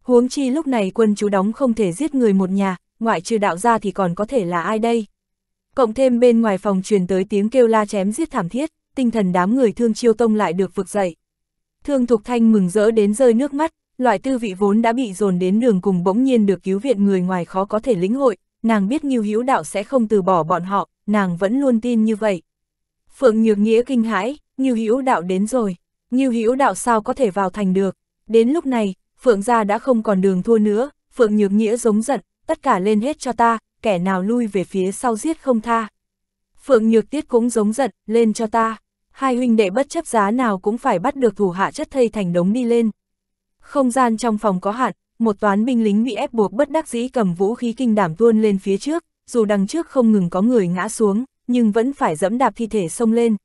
Huống chi lúc này quân chú đóng không thể giết người một nhà, ngoại trừ đạo gia thì còn có thể là ai đây? Cộng thêm bên ngoài phòng truyền tới tiếng kêu la chém giết thảm thiết, tinh thần đám người thương chiêu tông lại được vực dậy. Thương Thục Thanh mừng rỡ đến rơi nước mắt, loại tư vị vốn đã bị dồn đến đường cùng bỗng nhiên được cứu viện người ngoài khó có thể lĩnh hội, nàng biết Ngưu Hữu Đạo sẽ không từ bỏ bọn họ, nàng vẫn luôn tin như vậy. Phượng Nhược Nghĩa kinh hãi, Ngưu Hữu Đạo đến rồi, Ngưu Hữu Đạo sao có thể vào thành được? Đến lúc này, Phượng gia đã không còn đường thua nữa, Phượng Nhược Nghĩa giống giận, tất cả lên hết cho ta, kẻ nào lui về phía sau giết không tha. Phượng Nhược Tiết cũng giống giận, lên cho ta. Hai huynh đệ bất chấp giá nào cũng phải bắt được thủ hạ chất thây thành đống đi lên. Không gian trong phòng có hạn, một toán binh lính bị ép buộc bất đắc dĩ cầm vũ khí kinh đảm tuôn lên phía trước, dù đằng trước không ngừng có người ngã xuống, nhưng vẫn phải dẫm đạp thi thể xông lên.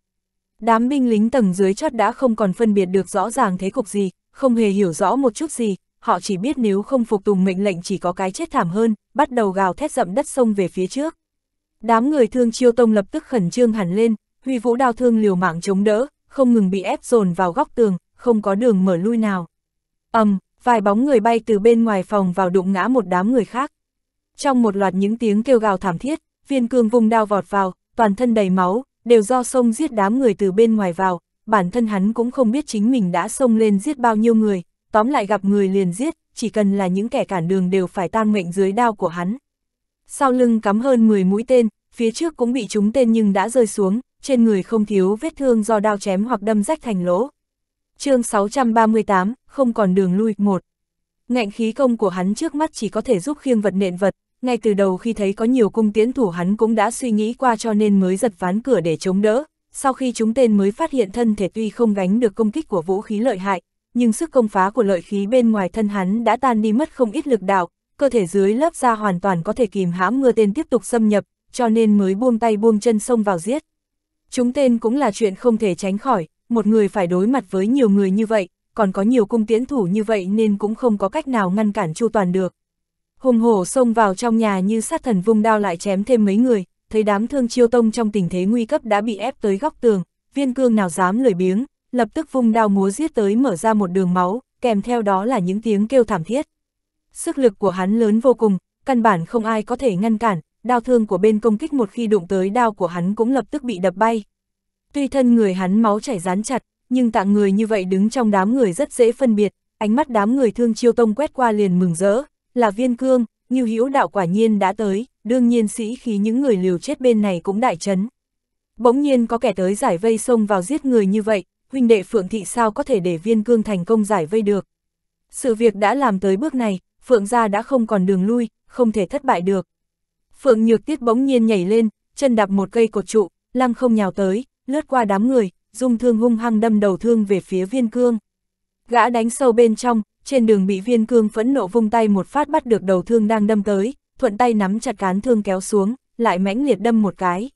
Đám binh lính tầng dưới chót đã không còn phân biệt được rõ ràng thế cục gì, không hề hiểu rõ một chút gì, họ chỉ biết nếu không phục tùng mệnh lệnh chỉ có cái chết thảm hơn, bắt đầu gào thét dậm đất sông về phía trước. Đám người thương chiêu tông lập tức khẩn trương hẳn lên, huy vũ đao thương liều mạng chống đỡ, không ngừng bị ép dồn vào góc tường, không có đường mở lui nào. ầm, vài bóng người bay từ bên ngoài phòng vào đụng ngã một đám người khác. Trong một loạt những tiếng kêu gào thảm thiết, viên cương vùng đao vọt vào, toàn thân đầy máu, đều do sông giết đám người từ bên ngoài vào, bản thân hắn cũng không biết chính mình đã xông lên giết bao nhiêu người, tóm lại gặp người liền giết, chỉ cần là những kẻ cản đường đều phải tang mệnh dưới đao của hắn. Sau lưng cắm hơn 10 mũi tên, phía trước cũng bị trúng tên nhưng đã rơi xuống, trên người không thiếu vết thương do đao chém hoặc đâm rách thành lỗ. chương 638, không còn đường lui, một Ngạnh khí công của hắn trước mắt chỉ có thể giúp khiêng vật nện vật, ngay từ đầu khi thấy có nhiều cung tiến thủ hắn cũng đã suy nghĩ qua cho nên mới giật ván cửa để chống đỡ, sau khi chúng tên mới phát hiện thân thể tuy không gánh được công kích của vũ khí lợi hại, nhưng sức công phá của lợi khí bên ngoài thân hắn đã tan đi mất không ít lực đạo, cơ thể dưới lớp da hoàn toàn có thể kìm hãm mưa tên tiếp tục xâm nhập, cho nên mới buông tay buông chân xông vào giết. Chúng tên cũng là chuyện không thể tránh khỏi, một người phải đối mặt với nhiều người như vậy, còn có nhiều cung tiến thủ như vậy nên cũng không có cách nào ngăn cản Chu Toàn được. Hùng hổ xông vào trong nhà như sát thần vung đao lại chém thêm mấy người, thấy đám thương chiêu tông trong tình thế nguy cấp đã bị ép tới góc tường, viên cương nào dám lười biếng, lập tức vung đao múa giết tới mở ra một đường máu, kèm theo đó là những tiếng kêu thảm thiết. Sức lực của hắn lớn vô cùng, căn bản không ai có thể ngăn cản, đao thương của bên công kích một khi đụng tới đao của hắn cũng lập tức bị đập bay. Tuy thân người hắn máu chảy rán chặt, nhưng tạng người như vậy đứng trong đám người rất dễ phân biệt, ánh mắt đám người thương chiêu tông quét qua liền mừng rỡ, là viên cương, như hữu đạo quả nhiên đã tới, đương nhiên sĩ khí những người liều chết bên này cũng đại chấn. Bỗng nhiên có kẻ tới giải vây xông vào giết người như vậy, huynh đệ Phượng Thị sao có thể để viên cương thành công giải vây được. Sự việc đã làm tới bước này, Phượng gia đã không còn đường lui, không thể thất bại được. Phượng Nhược Tiết bỗng nhiên nhảy lên, chân đạp một cây cột trụ, lăng không nhào tới, lướt qua đám người, dung thương hung hăng đâm đầu thương về phía viên cương. Gã đánh sâu bên trong, trên đường bị viên cương phẫn nộ vung tay một phát bắt được đầu thương đang đâm tới, thuận tay nắm chặt cán thương kéo xuống, lại mãnh liệt đâm một cái.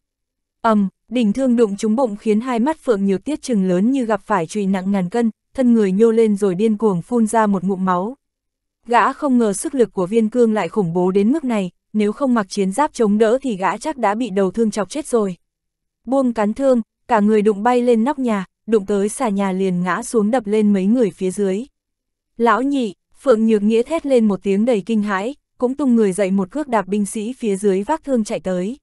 ầm, um, Đỉnh thương đụng trúng bụng khiến hai mắt Phượng nhược Tiết chừng lớn như gặp phải trùy nặng ngàn cân, thân người nhô lên rồi điên cuồng phun ra một ngụm máu. Gã không ngờ sức lực của viên cương lại khủng bố đến mức này, nếu không mặc chiến giáp chống đỡ thì gã chắc đã bị đầu thương chọc chết rồi. Buông cắn thương, cả người đụng bay lên nóc nhà, đụng tới xà nhà liền ngã xuống đập lên mấy người phía dưới. Lão nhị, Phượng Nhược Nghĩa thét lên một tiếng đầy kinh hãi, cũng tung người dậy một cước đạp binh sĩ phía dưới vác thương chạy tới.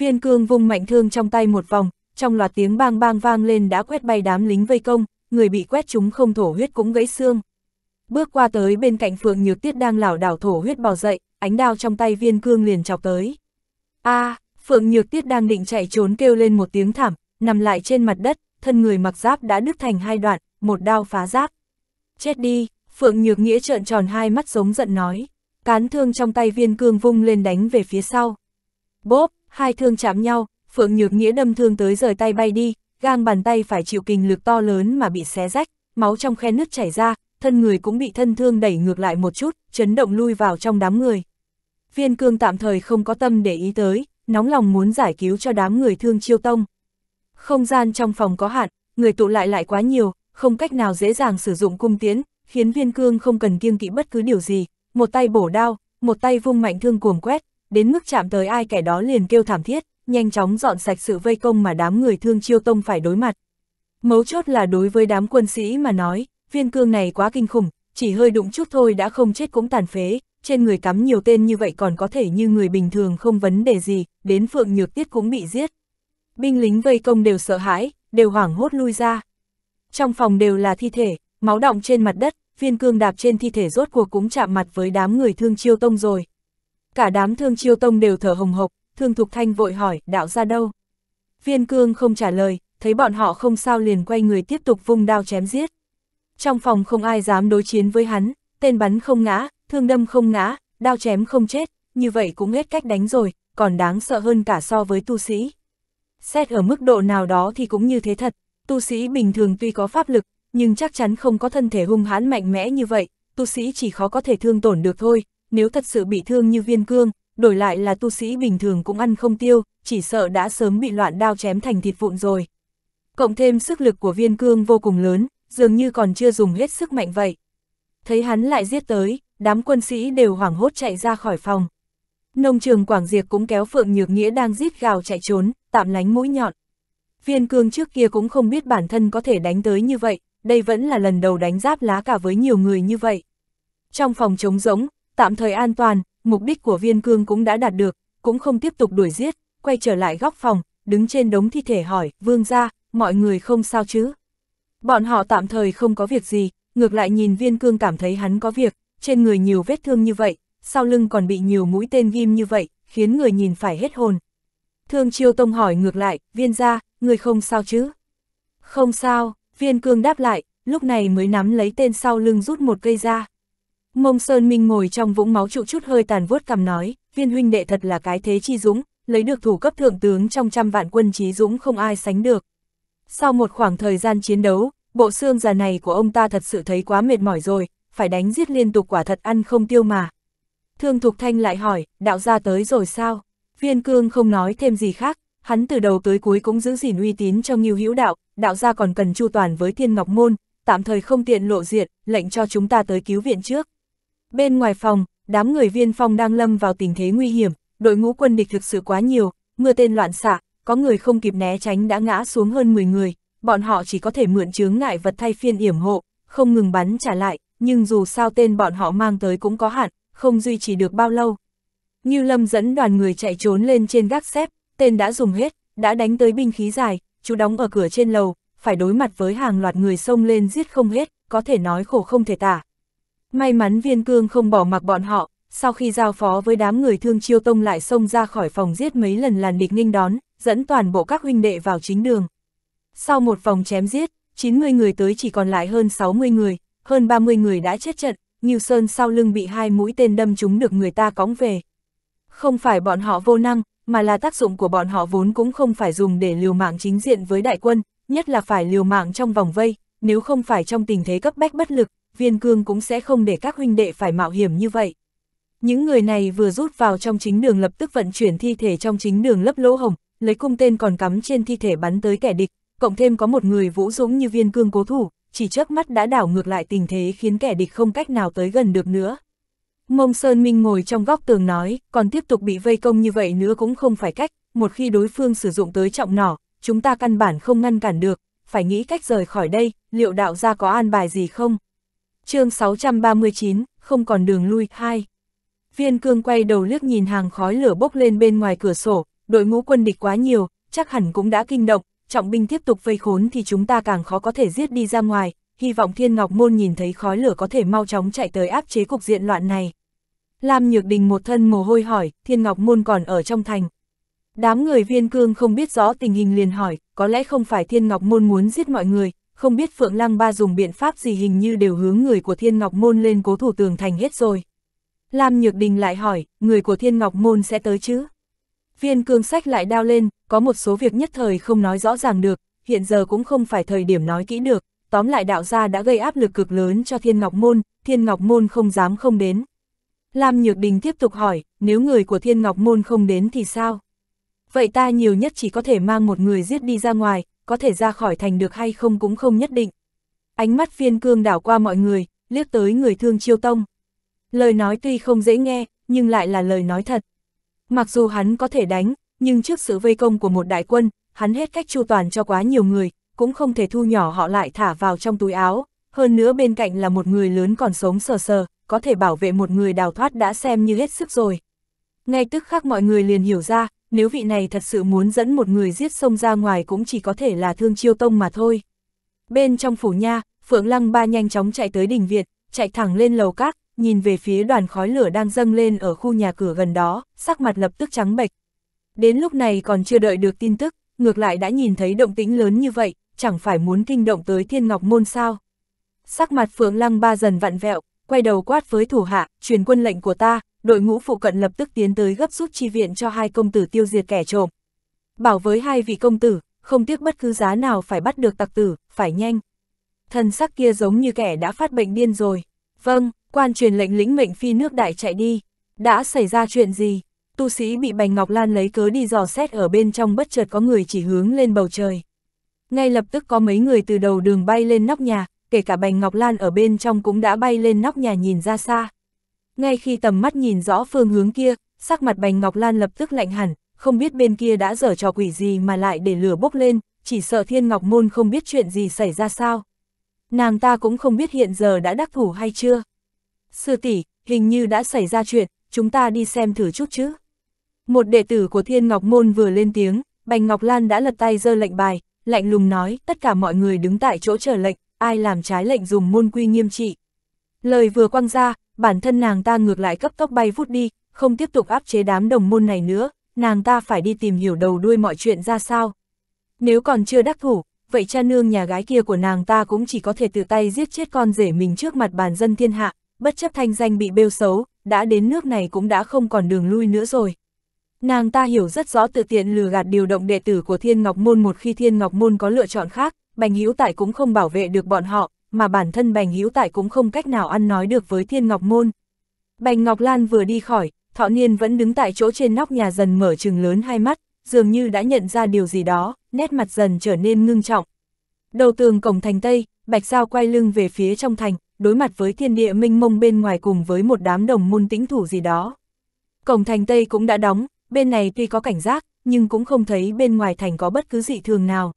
Viên cương vung mạnh thương trong tay một vòng, trong loạt tiếng bang bang vang lên đã quét bay đám lính vây công, người bị quét chúng không thổ huyết cũng gãy xương. Bước qua tới bên cạnh Phượng Nhược Tiết đang lảo đảo thổ huyết bò dậy, ánh đao trong tay viên cương liền chọc tới. a à, Phượng Nhược Tiết đang định chạy trốn kêu lên một tiếng thảm, nằm lại trên mặt đất, thân người mặc giáp đã đứt thành hai đoạn, một đao phá giáp. Chết đi, Phượng Nhược Nghĩa trợn tròn hai mắt giống giận nói. Cán thương trong tay viên cương vung lên đánh về phía sau. Bốp, hai thương chạm nhau, Phượng Nhược Nghĩa đâm thương tới rời tay bay đi, gang bàn tay phải chịu kình lực to lớn mà bị xé rách, máu trong khe nứt chảy ra, thân người cũng bị thân thương đẩy ngược lại một chút, chấn động lui vào trong đám người. Viên cương tạm thời không có tâm để ý tới, nóng lòng muốn giải cứu cho đám người thương chiêu tông. Không gian trong phòng có hạn, người tụ lại lại quá nhiều, không cách nào dễ dàng sử dụng cung tiến, khiến viên cương không cần kiêng kỵ bất cứ điều gì, một tay bổ đao, một tay vung mạnh thương cuồng quét, đến mức chạm tới ai kẻ đó liền kêu thảm thiết, nhanh chóng dọn sạch sự vây công mà đám người thương chiêu tông phải đối mặt. Mấu chốt là đối với đám quân sĩ mà nói, viên cương này quá kinh khủng, chỉ hơi đụng chút thôi đã không chết cũng tàn phế, trên người cắm nhiều tên như vậy còn có thể như người bình thường không vấn đề gì, đến phượng nhược tiết cũng bị giết. Binh lính vây công đều sợ hãi, đều hoảng hốt lui ra. Trong phòng đều là thi thể, máu động trên mặt đất, viên cương đạp trên thi thể rốt cuộc cũng chạm mặt với đám người thương chiêu tông rồi. Cả đám thương chiêu tông đều thở hồng hộc, thương thục thanh vội hỏi, đạo ra đâu? Viên cương không trả lời, thấy bọn họ không sao liền quay người tiếp tục vung đao chém giết. Trong phòng không ai dám đối chiến với hắn, tên bắn không ngã, thương đâm không ngã, đao chém không chết, như vậy cũng hết cách đánh rồi, còn đáng sợ hơn cả so với tu sĩ. Xét ở mức độ nào đó thì cũng như thế thật, tu sĩ bình thường tuy có pháp lực, nhưng chắc chắn không có thân thể hung hãn mạnh mẽ như vậy, tu sĩ chỉ khó có thể thương tổn được thôi, nếu thật sự bị thương như viên cương, đổi lại là tu sĩ bình thường cũng ăn không tiêu, chỉ sợ đã sớm bị loạn đao chém thành thịt vụn rồi. Cộng thêm sức lực của viên cương vô cùng lớn, dường như còn chưa dùng hết sức mạnh vậy. Thấy hắn lại giết tới, đám quân sĩ đều hoảng hốt chạy ra khỏi phòng. Nông trường Quảng Diệp cũng kéo Phượng Nhược Nghĩa đang giết gào chạy trốn, tạm lánh mũi nhọn. Viên cương trước kia cũng không biết bản thân có thể đánh tới như vậy, đây vẫn là lần đầu đánh giáp lá cả với nhiều người như vậy. Trong phòng trống rỗng, tạm thời an toàn, mục đích của viên cương cũng đã đạt được, cũng không tiếp tục đuổi giết, quay trở lại góc phòng, đứng trên đống thi thể hỏi, vương ra, mọi người không sao chứ? Bọn họ tạm thời không có việc gì, ngược lại nhìn viên cương cảm thấy hắn có việc, trên người nhiều vết thương như vậy, sau lưng còn bị nhiều mũi tên ghim như vậy, khiến người nhìn phải hết hồn. Thương chiêu tông hỏi ngược lại, viên ra, người không sao chứ? Không sao, viên cương đáp lại, lúc này mới nắm lấy tên sau lưng rút một cây ra. Mông Sơn Minh ngồi trong vũng máu trụ chút hơi tàn vuốt cầm nói, viên huynh đệ thật là cái thế chi dũng, lấy được thủ cấp thượng tướng trong trăm vạn quân trí dũng không ai sánh được. Sau một khoảng thời gian chiến đấu, bộ xương già này của ông ta thật sự thấy quá mệt mỏi rồi, phải đánh giết liên tục quả thật ăn không tiêu mà. Thương Thục Thanh lại hỏi, đạo gia tới rồi sao? Viên cương không nói thêm gì khác, hắn từ đầu tới cuối cũng giữ gìn uy tín cho Ngưu hữu đạo, đạo gia còn cần chu toàn với thiên ngọc môn, tạm thời không tiện lộ diện, lệnh cho chúng ta tới cứu viện trước. Bên ngoài phòng, đám người viên phòng đang lâm vào tình thế nguy hiểm, đội ngũ quân địch thực sự quá nhiều, mưa tên loạn xạ, có người không kịp né tránh đã ngã xuống hơn 10 người, bọn họ chỉ có thể mượn chướng ngại vật thay phiên yểm hộ, không ngừng bắn trả lại, nhưng dù sao tên bọn họ mang tới cũng có hạn, không duy trì được bao lâu. Như Lâm dẫn đoàn người chạy trốn lên trên gác xếp, tên đã dùng hết, đã đánh tới binh khí dài, chú đóng ở cửa trên lầu, phải đối mặt với hàng loạt người xông lên giết không hết, có thể nói khổ không thể tả. May mắn viên cương không bỏ mặc bọn họ, sau khi giao phó với đám người thương chiêu tông lại xông ra khỏi phòng giết mấy lần làn địch nghinh đón, dẫn toàn bộ các huynh đệ vào chính đường. Sau một vòng chém giết, 90 người tới chỉ còn lại hơn 60 người, hơn 30 người đã chết trận, Nghiêu Sơn sau lưng bị hai mũi tên đâm trúng được người ta cõng về. Không phải bọn họ vô năng, mà là tác dụng của bọn họ vốn cũng không phải dùng để liều mạng chính diện với đại quân, nhất là phải liều mạng trong vòng vây, nếu không phải trong tình thế cấp bách bất lực, viên cương cũng sẽ không để các huynh đệ phải mạo hiểm như vậy. Những người này vừa rút vào trong chính đường lập tức vận chuyển thi thể trong chính đường lấp lỗ hồng, lấy cung tên còn cắm trên thi thể bắn tới kẻ địch, cộng thêm có một người vũ dũng như viên cương cố thủ, chỉ trước mắt đã đảo ngược lại tình thế khiến kẻ địch không cách nào tới gần được nữa. Mông Sơn Minh ngồi trong góc tường nói, còn tiếp tục bị vây công như vậy nữa cũng không phải cách, một khi đối phương sử dụng tới trọng nỏ, chúng ta căn bản không ngăn cản được, phải nghĩ cách rời khỏi đây, liệu đạo gia có an bài gì không? chương 639, không còn đường lui, 2. Viên cương quay đầu liếc nhìn hàng khói lửa bốc lên bên ngoài cửa sổ, đội ngũ quân địch quá nhiều, chắc hẳn cũng đã kinh động, trọng binh tiếp tục vây khốn thì chúng ta càng khó có thể giết đi ra ngoài, hy vọng thiên ngọc môn nhìn thấy khói lửa có thể mau chóng chạy tới áp chế cục diện loạn này. Lam Nhược Đình một thân mồ hôi hỏi, thiên ngọc môn còn ở trong thành. Đám người viên cương không biết rõ tình hình liền hỏi, có lẽ không phải thiên ngọc môn muốn giết mọi người, không biết Phượng Lăng Ba dùng biện pháp gì hình như đều hướng người của Thiên Ngọc Môn lên cố thủ tường thành hết rồi. Lam Nhược Đình lại hỏi, người của Thiên Ngọc Môn sẽ tới chứ? Viên cương sách lại đao lên, có một số việc nhất thời không nói rõ ràng được, hiện giờ cũng không phải thời điểm nói kỹ được, tóm lại đạo gia đã gây áp lực cực lớn cho Thiên Ngọc Môn, Thiên Ngọc Môn không dám không đến. Lam Nhược Đình tiếp tục hỏi, nếu người của Thiên Ngọc Môn không đến thì sao? Vậy ta nhiều nhất chỉ có thể mang một người giết đi ra ngoài, có thể ra khỏi thành được hay không cũng không nhất định. Ánh mắt phiên cương đảo qua mọi người, liếc tới người thương chiêu tông. Lời nói tuy không dễ nghe, nhưng lại là lời nói thật. Mặc dù hắn có thể đánh, nhưng trước sự vây công của một đại quân, hắn hết cách chu toàn cho quá nhiều người, cũng không thể thu nhỏ họ lại thả vào trong túi áo. Hơn nữa bên cạnh là một người lớn còn sống sờ sờ, có thể bảo vệ một người đào thoát đã xem như hết sức rồi. Ngay tức khắc mọi người liền hiểu ra, nếu vị này thật sự muốn dẫn một người giết sông ra ngoài cũng chỉ có thể là thương chiêu tông mà thôi. Bên trong phủ nha, Phượng Lăng Ba nhanh chóng chạy tới đỉnh Việt, chạy thẳng lên lầu các, nhìn về phía đoàn khói lửa đang dâng lên ở khu nhà cửa gần đó, sắc mặt lập tức trắng bệch. Đến lúc này còn chưa đợi được tin tức, ngược lại đã nhìn thấy động tĩnh lớn như vậy, chẳng phải muốn kinh động tới thiên ngọc môn sao. Sắc mặt Phượng Lăng Ba dần vặn vẹo, quay đầu quát với thủ hạ, truyền quân lệnh của ta, đội ngũ phụ cận lập tức tiến tới gấp rút chi viện cho hai công tử tiêu diệt kẻ trộm. Bảo với hai vị công tử, không tiếc bất cứ giá nào phải bắt được tặc tử, phải nhanh. Thần sắc kia giống như kẻ đã phát bệnh điên rồi. Vâng, quan truyền lệnh lĩnh mệnh phi nước đại chạy đi. Đã xảy ra chuyện gì? Tu sĩ bị Bành Ngọc Lan lấy cớ đi dò xét ở bên trong bất chợt có người chỉ hướng lên bầu trời. Ngay lập tức có mấy người từ đầu đường bay lên nóc nhà, kể cả Bành Ngọc Lan ở bên trong cũng đã bay lên nóc nhà nhìn ra xa ngay khi tầm mắt nhìn rõ phương hướng kia, sắc mặt Bành Ngọc Lan lập tức lạnh hẳn, không biết bên kia đã dở trò quỷ gì mà lại để lửa bốc lên, chỉ sợ Thiên Ngọc Môn không biết chuyện gì xảy ra sao. Nàng ta cũng không biết hiện giờ đã đắc thủ hay chưa. Sư tỷ hình như đã xảy ra chuyện, chúng ta đi xem thử chút chứ. Một đệ tử của Thiên Ngọc Môn vừa lên tiếng, Bành Ngọc Lan đã lật tay giơ lệnh bài, lạnh lùng nói, tất cả mọi người đứng tại chỗ chờ lệnh, ai làm trái lệnh dùng môn quy nghiêm trị. Lời vừa quăng ra, bản thân nàng ta ngược lại cấp tốc bay vút đi, không tiếp tục áp chế đám đồng môn này nữa, nàng ta phải đi tìm hiểu đầu đuôi mọi chuyện ra sao. Nếu còn chưa đắc thủ, vậy cha nương nhà gái kia của nàng ta cũng chỉ có thể tự tay giết chết con rể mình trước mặt bản dân thiên hạ, bất chấp thanh danh bị bêu xấu, đã đến nước này cũng đã không còn đường lui nữa rồi. Nàng ta hiểu rất rõ tự tiện lừa gạt điều động đệ tử của Thiên Ngọc Môn một khi Thiên Ngọc Môn có lựa chọn khác, Bành Hữu Tại cũng không bảo vệ được bọn họ, mà bản thân Bành Hữu Tại cũng không cách nào ăn nói được với Thiên Ngọc Môn. Bành Ngọc Lan vừa đi khỏi, Thọ Niên vẫn đứng tại chỗ trên nóc nhà dần mở trừng lớn hai mắt, dường như đã nhận ra điều gì đó, nét mặt dần trở nên ngưng trọng. Đầu tường cổng thành Tây, Bạch Giao quay lưng về phía trong thành, đối mặt với thiên địa minh mông bên ngoài cùng với một đám đồng môn tĩnh thủ gì đó. Cổng thành Tây cũng đã đóng, bên này tuy có cảnh giác, nhưng cũng không thấy bên ngoài thành có bất cứ dị thường nào.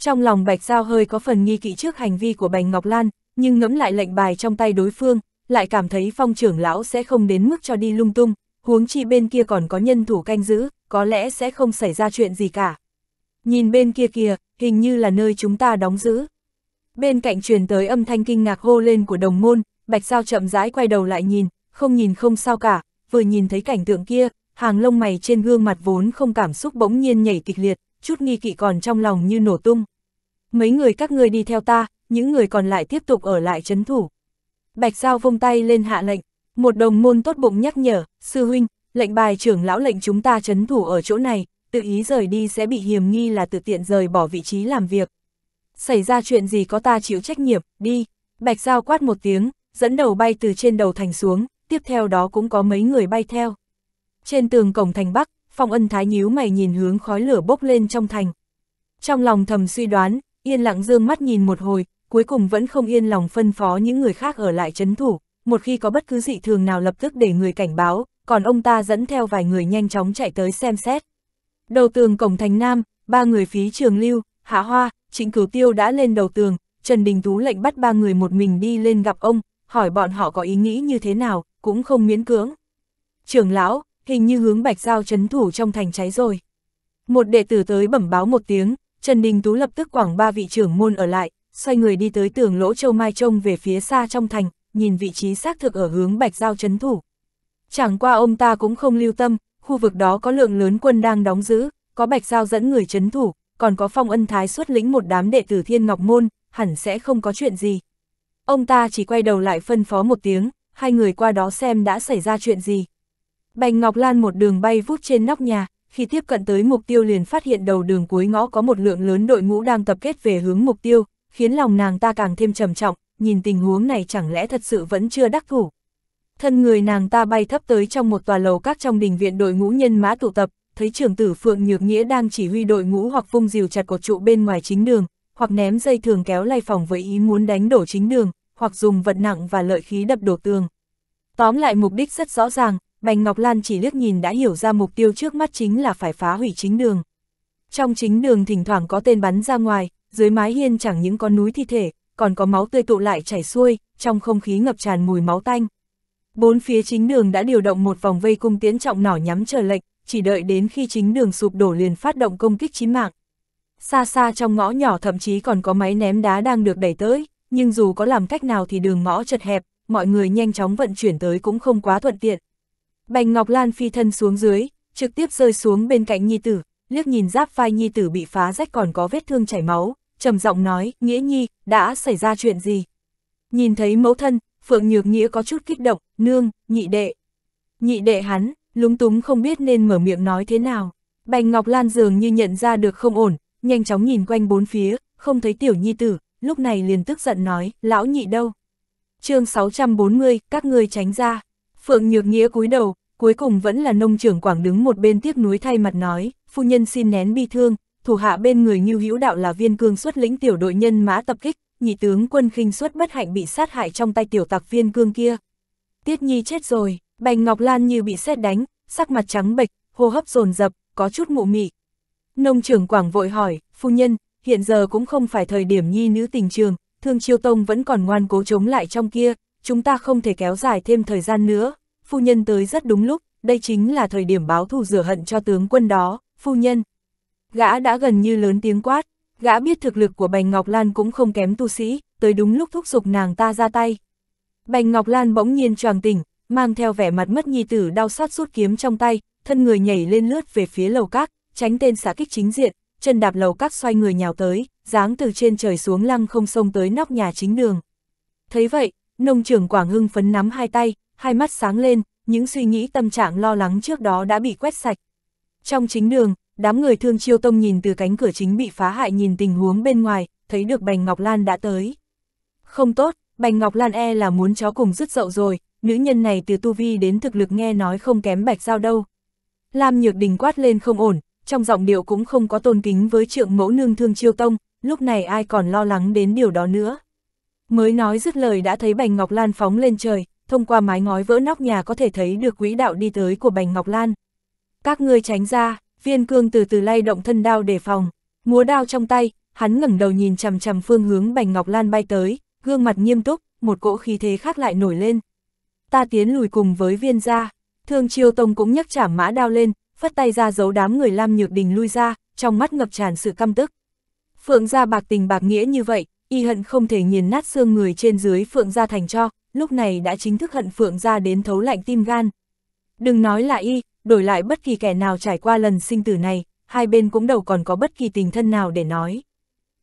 Trong lòng Bạch Giao hơi có phần nghi kỵ trước hành vi của Bành Ngọc Lan, nhưng ngẫm lại lệnh bài trong tay đối phương, lại cảm thấy phong trưởng lão sẽ không đến mức cho đi lung tung, huống chi bên kia còn có nhân thủ canh giữ, có lẽ sẽ không xảy ra chuyện gì cả. Nhìn bên kia kìa, hình như là nơi chúng ta đóng giữ. Bên cạnh truyền tới âm thanh kinh ngạc hô lên của đồng môn, Bạch Giao chậm rãi quay đầu lại nhìn, không nhìn không sao cả, vừa nhìn thấy cảnh tượng kia, hàng lông mày trên gương mặt vốn không cảm xúc bỗng nhiên nhảy kịch liệt, chút nghi kỵ còn trong lòng như nổ tung. Mấy người các ngươi đi theo ta, những người còn lại tiếp tục ở lại chấn thủ. Bạch Giao vung tay lên hạ lệnh, một đồng môn tốt bụng nhắc nhở, sư huynh, lệnh bài trưởng lão lệnh chúng ta chấn thủ ở chỗ này, tự ý rời đi sẽ bị hiểm nghi là tự tiện rời bỏ vị trí làm việc. Xảy ra chuyện gì có ta chịu trách nhiệm, đi. Bạch Giao quát một tiếng, dẫn đầu bay từ trên đầu thành xuống, tiếp theo đó cũng có mấy người bay theo. Trên tường cổng thành Bắc, Phong ân thái nhíu mày nhìn hướng khói lửa bốc lên trong thành. Trong lòng thầm suy đoán, yên lặng dương mắt nhìn một hồi, cuối cùng vẫn không yên lòng phân phó những người khác ở lại chấn thủ, một khi có bất cứ dị thường nào lập tức để người cảnh báo, còn ông ta dẫn theo vài người nhanh chóng chạy tới xem xét. Đầu tường cổng thành Nam, ba người phí trường lưu, hạ hoa, trịnh cửu tiêu đã lên đầu tường, Trần Đình Tú lệnh bắt ba người một mình đi lên gặp ông, hỏi bọn họ có ý nghĩ như thế nào, cũng không miễn cưỡng. Trường lão, hình như hướng Bạch Giao chấn thủ trong thành cháy rồi. Một đệ tử tới bẩm báo một tiếng, Trần Đình Tú lập tức quảng ba vị trưởng môn ở lại, xoay người đi tới tường lỗ châu mai trông về phía xa trong thành, nhìn vị trí xác thực ở hướng Bạch Giao chấn thủ. Chẳng qua ông ta cũng không lưu tâm, khu vực đó có lượng lớn quân đang đóng giữ, có Bạch Giao dẫn người chấn thủ, còn có Phong Ân Thái xuất lĩnh một đám đệ tử Thiên Ngọc Môn, hẳn sẽ không có chuyện gì. Ông ta chỉ quay đầu lại phân phó một tiếng, hai người qua đó xem đã xảy ra chuyện gì. Bành Ngọc Lan một đường bay vút trên nóc nhà, khi tiếp cận tới mục tiêu liền phát hiện đầu đường cuối ngõ có một lượng lớn đội ngũ đang tập kết về hướng mục tiêu, khiến lòng nàng ta càng thêm trầm trọng, nhìn tình huống này chẳng lẽ thật sự vẫn chưa đắc thủ. Thân người nàng ta bay thấp tới trong một tòa lầu các trong đình viện đội ngũ nhân mã tụ tập, thấy trưởng tử Phượng Nhược Nghĩa đang chỉ huy đội ngũ hoặc vung rìu chặt cột trụ bên ngoài chính đường, hoặc ném dây thường kéo lay phòng với ý muốn đánh đổ chính đường, hoặc dùng vật nặng và lợi khí đập đổ tường. Tóm lại mục đích rất rõ ràng, Bành Ngọc Lan chỉ liếc nhìn đã hiểu ra mục tiêu trước mắt chính là phải phá hủy chính đường. Trong chính đường thỉnh thoảng có tên bắn ra ngoài, dưới mái hiên chẳng những có núi thi thể, còn có máu tươi tụ lại chảy xuôi, trong không khí ngập tràn mùi máu tanh. Bốn phía chính đường đã điều động một vòng vây cung tiến trọng nỏ nhắm chờ lệnh, chỉ đợi đến khi chính đường sụp đổ liền phát động công kích chí mạng. Xa xa trong ngõ nhỏ thậm chí còn có máy ném đá đang được đẩy tới, nhưng dù có làm cách nào thì đường ngõ chật hẹp, mọi người nhanh chóng vận chuyển tới cũng không quá thuận tiện. Bành Ngọc Lan phi thân xuống dưới, trực tiếp rơi xuống bên cạnh Nhi Tử, liếc nhìn giáp vai Nhi Tử bị phá rách còn có vết thương chảy máu, trầm giọng nói, Nghĩa Nhi, đã xảy ra chuyện gì? Nhìn thấy mẫu thân, Phượng Nhược Nghĩa có chút kích động, nương, nhị đệ. Nhị đệ hắn, lúng túng không biết nên mở miệng nói thế nào. Bành Ngọc Lan dường như nhận ra được không ổn, nhanh chóng nhìn quanh bốn phía, không thấy tiểu nhi tử, lúc này liền tức giận nói, lão nhị đâu. chương 640, các ngươi tránh ra. Phượng Nhược Nghĩa cúi đầu, cuối cùng vẫn là nông trưởng Quảng đứng một bên tiếc núi thay mặt nói, phu nhân xin nén bi thương, thủ hạ bên người như Hữu Đạo là viên cương xuất lĩnh tiểu đội nhân mã tập kích, nhị tướng quân khinh xuất bất hạnh bị sát hại trong tay tiểu tặc viên cương kia. Tiết Nhi chết rồi, Bành Ngọc Lan như bị sét đánh, sắc mặt trắng bệch, hô hấp dồn dập, có chút mụ mị. Nông trưởng Quảng vội hỏi, phu nhân, hiện giờ cũng không phải thời điểm nhi nữ tình trường, thương chiêu tông vẫn còn ngoan cố chống lại trong kia, chúng ta không thể kéo dài thêm thời gian nữa, phu nhân tới rất đúng lúc, đây chính là thời điểm báo thù rửa hận cho tướng quân đó, phu nhân. Gã đã gần như lớn tiếng quát, gã biết thực lực của Bành Ngọc Lan cũng không kém tu sĩ, tới đúng lúc thúc giục nàng ta ra tay. Bành Ngọc Lan bỗng nhiên choàng tỉnh, mang theo vẻ mặt mất nhi tử đau xót rút kiếm trong tay, thân người nhảy lên lướt về phía lầu các, tránh tên xả kích chính diện, chân đạp lầu các xoay người nhào tới, dáng từ trên trời xuống lăng không sông tới nóc nhà chính đường. Thấy vậy, nông trưởng Quảng Hưng phấn nắm hai tay, hai mắt sáng lên, những suy nghĩ tâm trạng lo lắng trước đó đã bị quét sạch. Trong chính đường, đám người thương chiêu tông nhìn từ cánh cửa chính bị phá hại nhìn tình huống bên ngoài, thấy được Bành Ngọc Lan đã tới. Không tốt, Bành Ngọc Lan e là muốn chó cùng dứt dậu rồi, nữ nhân này từ tu vi đến thực lực nghe nói không kém bạch giao đâu. Lam Nhược Đình quát lên không ổn, trong giọng điệu cũng không có tôn kính với trượng mẫu nương thương chiêu tông, lúc này ai còn lo lắng đến điều đó nữa. Mới nói dứt lời đã thấy Bành Ngọc Lan phóng lên trời, thông qua mái ngói vỡ nóc nhà có thể thấy được quỹ đạo đi tới của Bành Ngọc Lan. Các ngươi tránh ra, viên cương từ từ lay động thân đao đề phòng, múa đao trong tay, hắn ngẩng đầu nhìn chằm chằm phương hướng Bành Ngọc Lan bay tới, gương mặt nghiêm túc, một cỗ khí thế khác lại nổi lên. Ta tiến lùi cùng với viên gia, thương chiêu tông cũng nhấc chảm mã đao lên, phất tay ra giấu đám người Lam Nhược Đình lui ra, trong mắt ngập tràn sự căm tức. Phượng gia bạc tình bạc nghĩa như vậy, y hận không thể nghiền nát xương người trên dưới Phượng gia thành cho, lúc này đã chính thức hận Phượng ra đến thấu lạnh tim gan. Đừng nói là y, đổi lại bất kỳ kẻ nào trải qua lần sinh tử này, hai bên cũng đâu còn có bất kỳ tình thân nào để nói.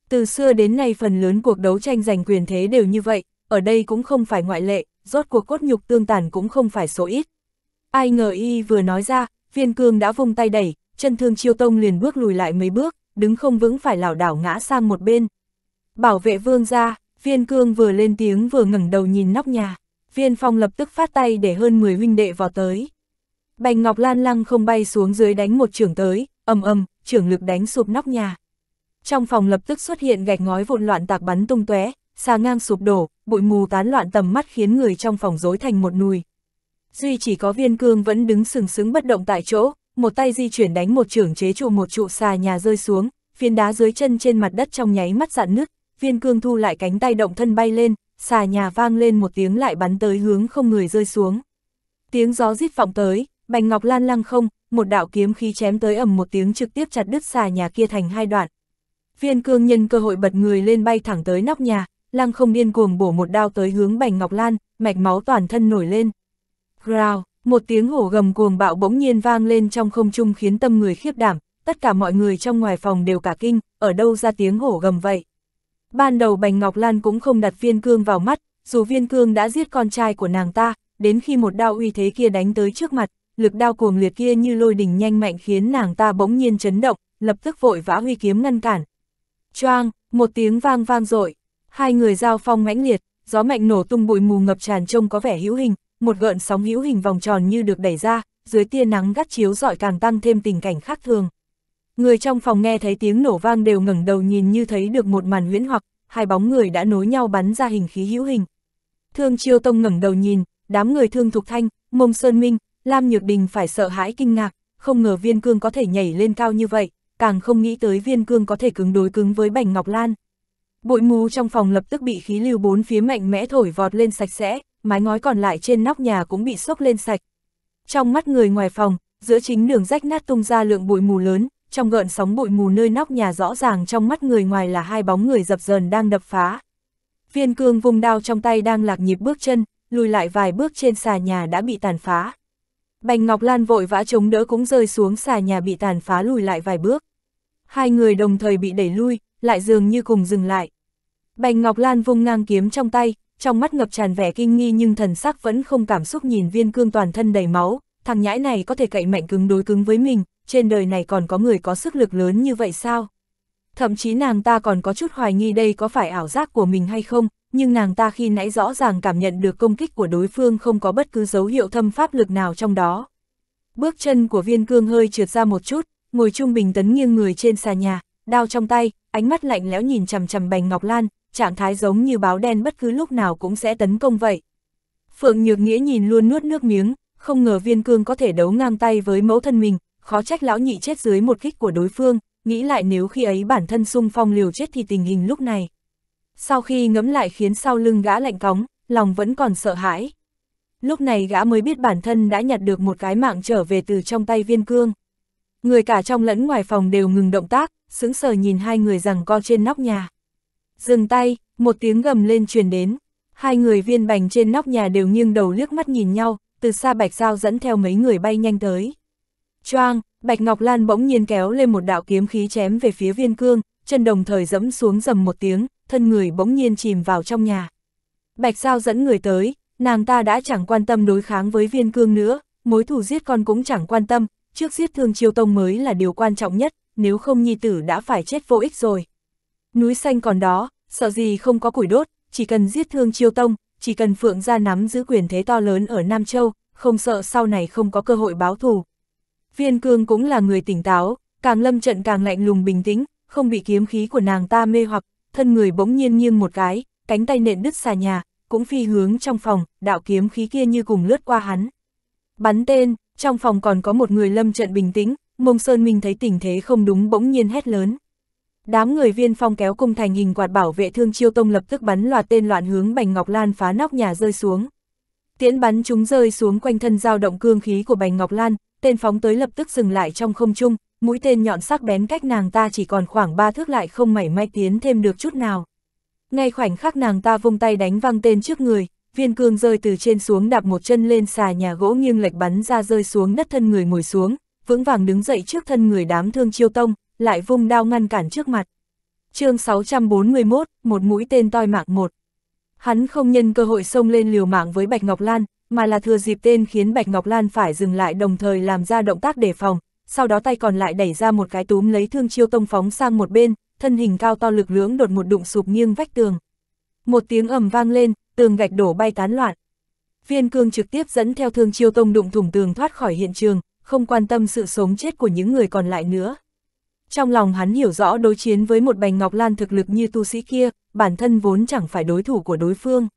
Từ xưa đến nay phần lớn cuộc đấu tranh giành quyền thế đều như vậy, ở đây cũng không phải ngoại lệ, rốt cuộc cốt nhục tương tàn cũng không phải số ít. Ai ngờ y vừa nói ra, viên cương đã vung tay đẩy, chân thương chiêu tông liền bước lùi lại mấy bước, đứng không vững phải lảo đảo ngã sang một bên. Bảo vệ vương ra, Viên cương vừa lên tiếng vừa ngẩng đầu nhìn nóc nhà, viên phong lập tức phát tay để hơn 10 huynh đệ vào tới. Bành ngọc lan lăng không bay xuống dưới đánh một trưởng tới, ầm ầm, trưởng lực đánh sụp nóc nhà. Trong phòng lập tức xuất hiện gạch ngói vụn loạn tạc bắn tung tóe, xà ngang sụp đổ, bụi mù tán loạn tầm mắt khiến người trong phòng rối thành một nùi. Duy chỉ có viên cương vẫn đứng sừng sững bất động tại chỗ, một tay di chuyển đánh một trưởng chế trụ một trụ xà nhà rơi xuống, phiến đá dưới chân trên mặt đất trong nháy mắt dạn nứt, viên cương thu lại cánh tay động thân bay lên, xà nhà vang lên một tiếng lại bắn tới hướng không người rơi xuống. Tiếng gió rít vọng tới, bành ngọc lan lăng không, một đạo kiếm khí chém tới ầm một tiếng trực tiếp chặt đứt xà nhà kia thành hai đoạn. Viên cương nhân cơ hội bật người lên bay thẳng tới nóc nhà, lăng không điên cuồng bổ một đao tới hướng bành ngọc lan, mạch máu toàn thân nổi lên. Growl, một tiếng hổ gầm cuồng bạo bỗng nhiên vang lên trong không trung khiến tâm người khiếp đảm, tất cả mọi người trong ngoài phòng đều cả kinh, ở đâu ra tiếng hổ gầm vậy. Ban đầu Bành Ngọc Lan cũng không đặt viên cương vào mắt, dù viên cương đã giết con trai của nàng ta, đến khi một đao uy thế kia đánh tới trước mặt, lực đao cuồng liệt kia như lôi đỉnh nhanh mạnh khiến nàng ta bỗng nhiên chấn động, lập tức vội vã huy kiếm ngăn cản. Choang, một tiếng vang vang dội, hai người giao phong mãnh liệt, gió mạnh nổ tung bụi mù ngập tràn trông có vẻ hữu hình, một gợn sóng hữu hình vòng tròn như được đẩy ra, dưới tia nắng gắt chiếu rọi càng tăng thêm tình cảnh khác thường. Người trong phòng nghe thấy tiếng nổ vang đều ngẩng đầu nhìn như thấy được một màn huyễn hoặc, hai bóng người đã nối nhau bắn ra hình khí hữu hình. Thương Chiêu Tông ngẩng đầu nhìn, đám người Thương Thục Thanh, Mông Sơn Minh, Lam Nhược Đình phải sợ hãi kinh ngạc, không ngờ Viên Cương có thể nhảy lên cao như vậy, càng không nghĩ tới Viên Cương có thể cứng đối cứng với Bành Ngọc Lan. Bụi mù trong phòng lập tức bị khí lưu bốn phía mạnh mẽ thổi vọt lên sạch sẽ, mái ngói còn lại trên nóc nhà cũng bị sốc lên sạch. Trong mắt người ngoài phòng, giữa chính đường rách nát tung ra lượng bụi mù lớn, trong gợn sóng bụi mù nơi nóc nhà rõ ràng trong mắt người ngoài là hai bóng người dập dờn đang đập phá. Viên cương vùng đao trong tay đang lạc nhịp bước chân, lùi lại vài bước trên xà nhà đã bị tàn phá. Bành Ngọc Lan vội vã chống đỡ cũng rơi xuống xà nhà bị tàn phá lùi lại vài bước. Hai người đồng thời bị đẩy lui, lại dường như cùng dừng lại. Bành Ngọc Lan vung ngang kiếm trong tay, trong mắt ngập tràn vẻ kinh nghi nhưng thần sắc vẫn không cảm xúc nhìn viên cương toàn thân đầy máu, thằng nhãi này có thể cậy mạnh cứng đối cứng với mình, trên đời này còn có người có sức lực lớn như vậy sao? Thậm chí nàng ta còn có chút hoài nghi đây có phải ảo giác của mình hay không, nhưng nàng ta khi nãy rõ ràng cảm nhận được công kích của đối phương không có bất cứ dấu hiệu thâm pháp lực nào trong đó. Bước chân của viên cương hơi trượt ra một chút, ngồi trung bình tấn nghiêng người trên xà nhà, đao trong tay, ánh mắt lạnh lẽo nhìn chằm chằm bành ngọc lan, trạng thái giống như báo đen bất cứ lúc nào cũng sẽ tấn công vậy. Phượng Nhược Nghĩa nhìn luôn nuốt nước miếng, không ngờ viên cương có thể đấu ngang tay với mẫu thân mình, khó trách lão nhị chết dưới một kích của đối phương, nghĩ lại nếu khi ấy bản thân sung phong liều chết thì tình hình lúc này. Sau khi ngấm lại khiến sau lưng gã lạnh cóng, lòng vẫn còn sợ hãi. Lúc này gã mới biết bản thân đã nhặt được một cái mạng trở về từ trong tay viên cương. Người cả trong lẫn ngoài phòng đều ngừng động tác, sững sờ nhìn hai người rằng co trên nóc nhà. Dừng tay, một tiếng gầm lên truyền đến. Hai người viên bành trên nóc nhà đều nghiêng đầu liếc mắt nhìn nhau, từ xa Bạch sao dẫn theo mấy người bay nhanh tới. Choang, Bạch Ngọc Lan bỗng nhiên kéo lên một đạo kiếm khí chém về phía viên cương, chân đồng thời dẫm xuống dầm một tiếng, thân người bỗng nhiên chìm vào trong nhà. Bạch Giao dẫn người tới, nàng ta đã chẳng quan tâm đối kháng với viên cương nữa, mối thù giết con cũng chẳng quan tâm, trước giết thương chiêu tông mới là điều quan trọng nhất, nếu không nhi tử đã phải chết vô ích rồi. Núi xanh còn đó, sợ gì không có củi đốt, chỉ cần giết thương chiêu tông, chỉ cần phượng ra nắm giữ quyền thế to lớn ở Nam Châu, không sợ sau này không có cơ hội báo thù, Viên cương cũng là người tỉnh táo, càng lâm trận càng lạnh lùng bình tĩnh, không bị kiếm khí của nàng ta mê hoặc, thân người bỗng nhiên nghiêng một cái, cánh tay nện đứt xà nhà, cũng phi hướng trong phòng, đạo kiếm khí kia như cùng lướt qua hắn. Bắn tên, trong phòng còn có một người lâm trận bình tĩnh, mông sơn minh thấy tình thế không đúng bỗng nhiên hét lớn. Đám người viên phong kéo cung thành hình quạt bảo vệ thương chiêu tông lập tức bắn loạt tên loạn hướng Bành Ngọc Lan phá nóc nhà rơi xuống. Tiễn bắn chúng rơi xuống quanh thân dao động cương khí của Bành Ngọc Lan, tên phóng tới lập tức dừng lại trong không trung, mũi tên nhọn sắc bén cách nàng ta chỉ còn khoảng ba thước lại không mảy may tiến thêm được chút nào. Ngay khoảnh khắc nàng ta vung tay đánh văng tên trước người, viên cương rơi từ trên xuống đạp một chân lên xà nhà gỗ nghiêng lệch bắn ra rơi xuống đất thân người ngồi xuống, vững vàng đứng dậy trước thân người đám thương chiêu tông, lại vung đao ngăn cản trước mặt. chương 641, một mũi tên toi mạng một. Hắn không nhân cơ hội xông lên liều mạng với Bạch Ngọc Lan, mà là thừa dịp tên khiến Bạch Ngọc Lan phải dừng lại đồng thời làm ra động tác đề phòng, sau đó tay còn lại đẩy ra một cái túm lấy thương chiêu tông phóng sang một bên, thân hình cao to lực lưỡng đột một đụng sụp nghiêng vách tường. Một tiếng ầm vang lên, tường gạch đổ bay tán loạn. Viên cương trực tiếp dẫn theo thương chiêu tông đụng thủng tường thoát khỏi hiện trường, không quan tâm sự sống chết của những người còn lại nữa. Trong lòng hắn hiểu rõ đối chiến với một bành ngọc lan thực lực như tu sĩ kia, bản thân vốn chẳng phải đối thủ của đối phương.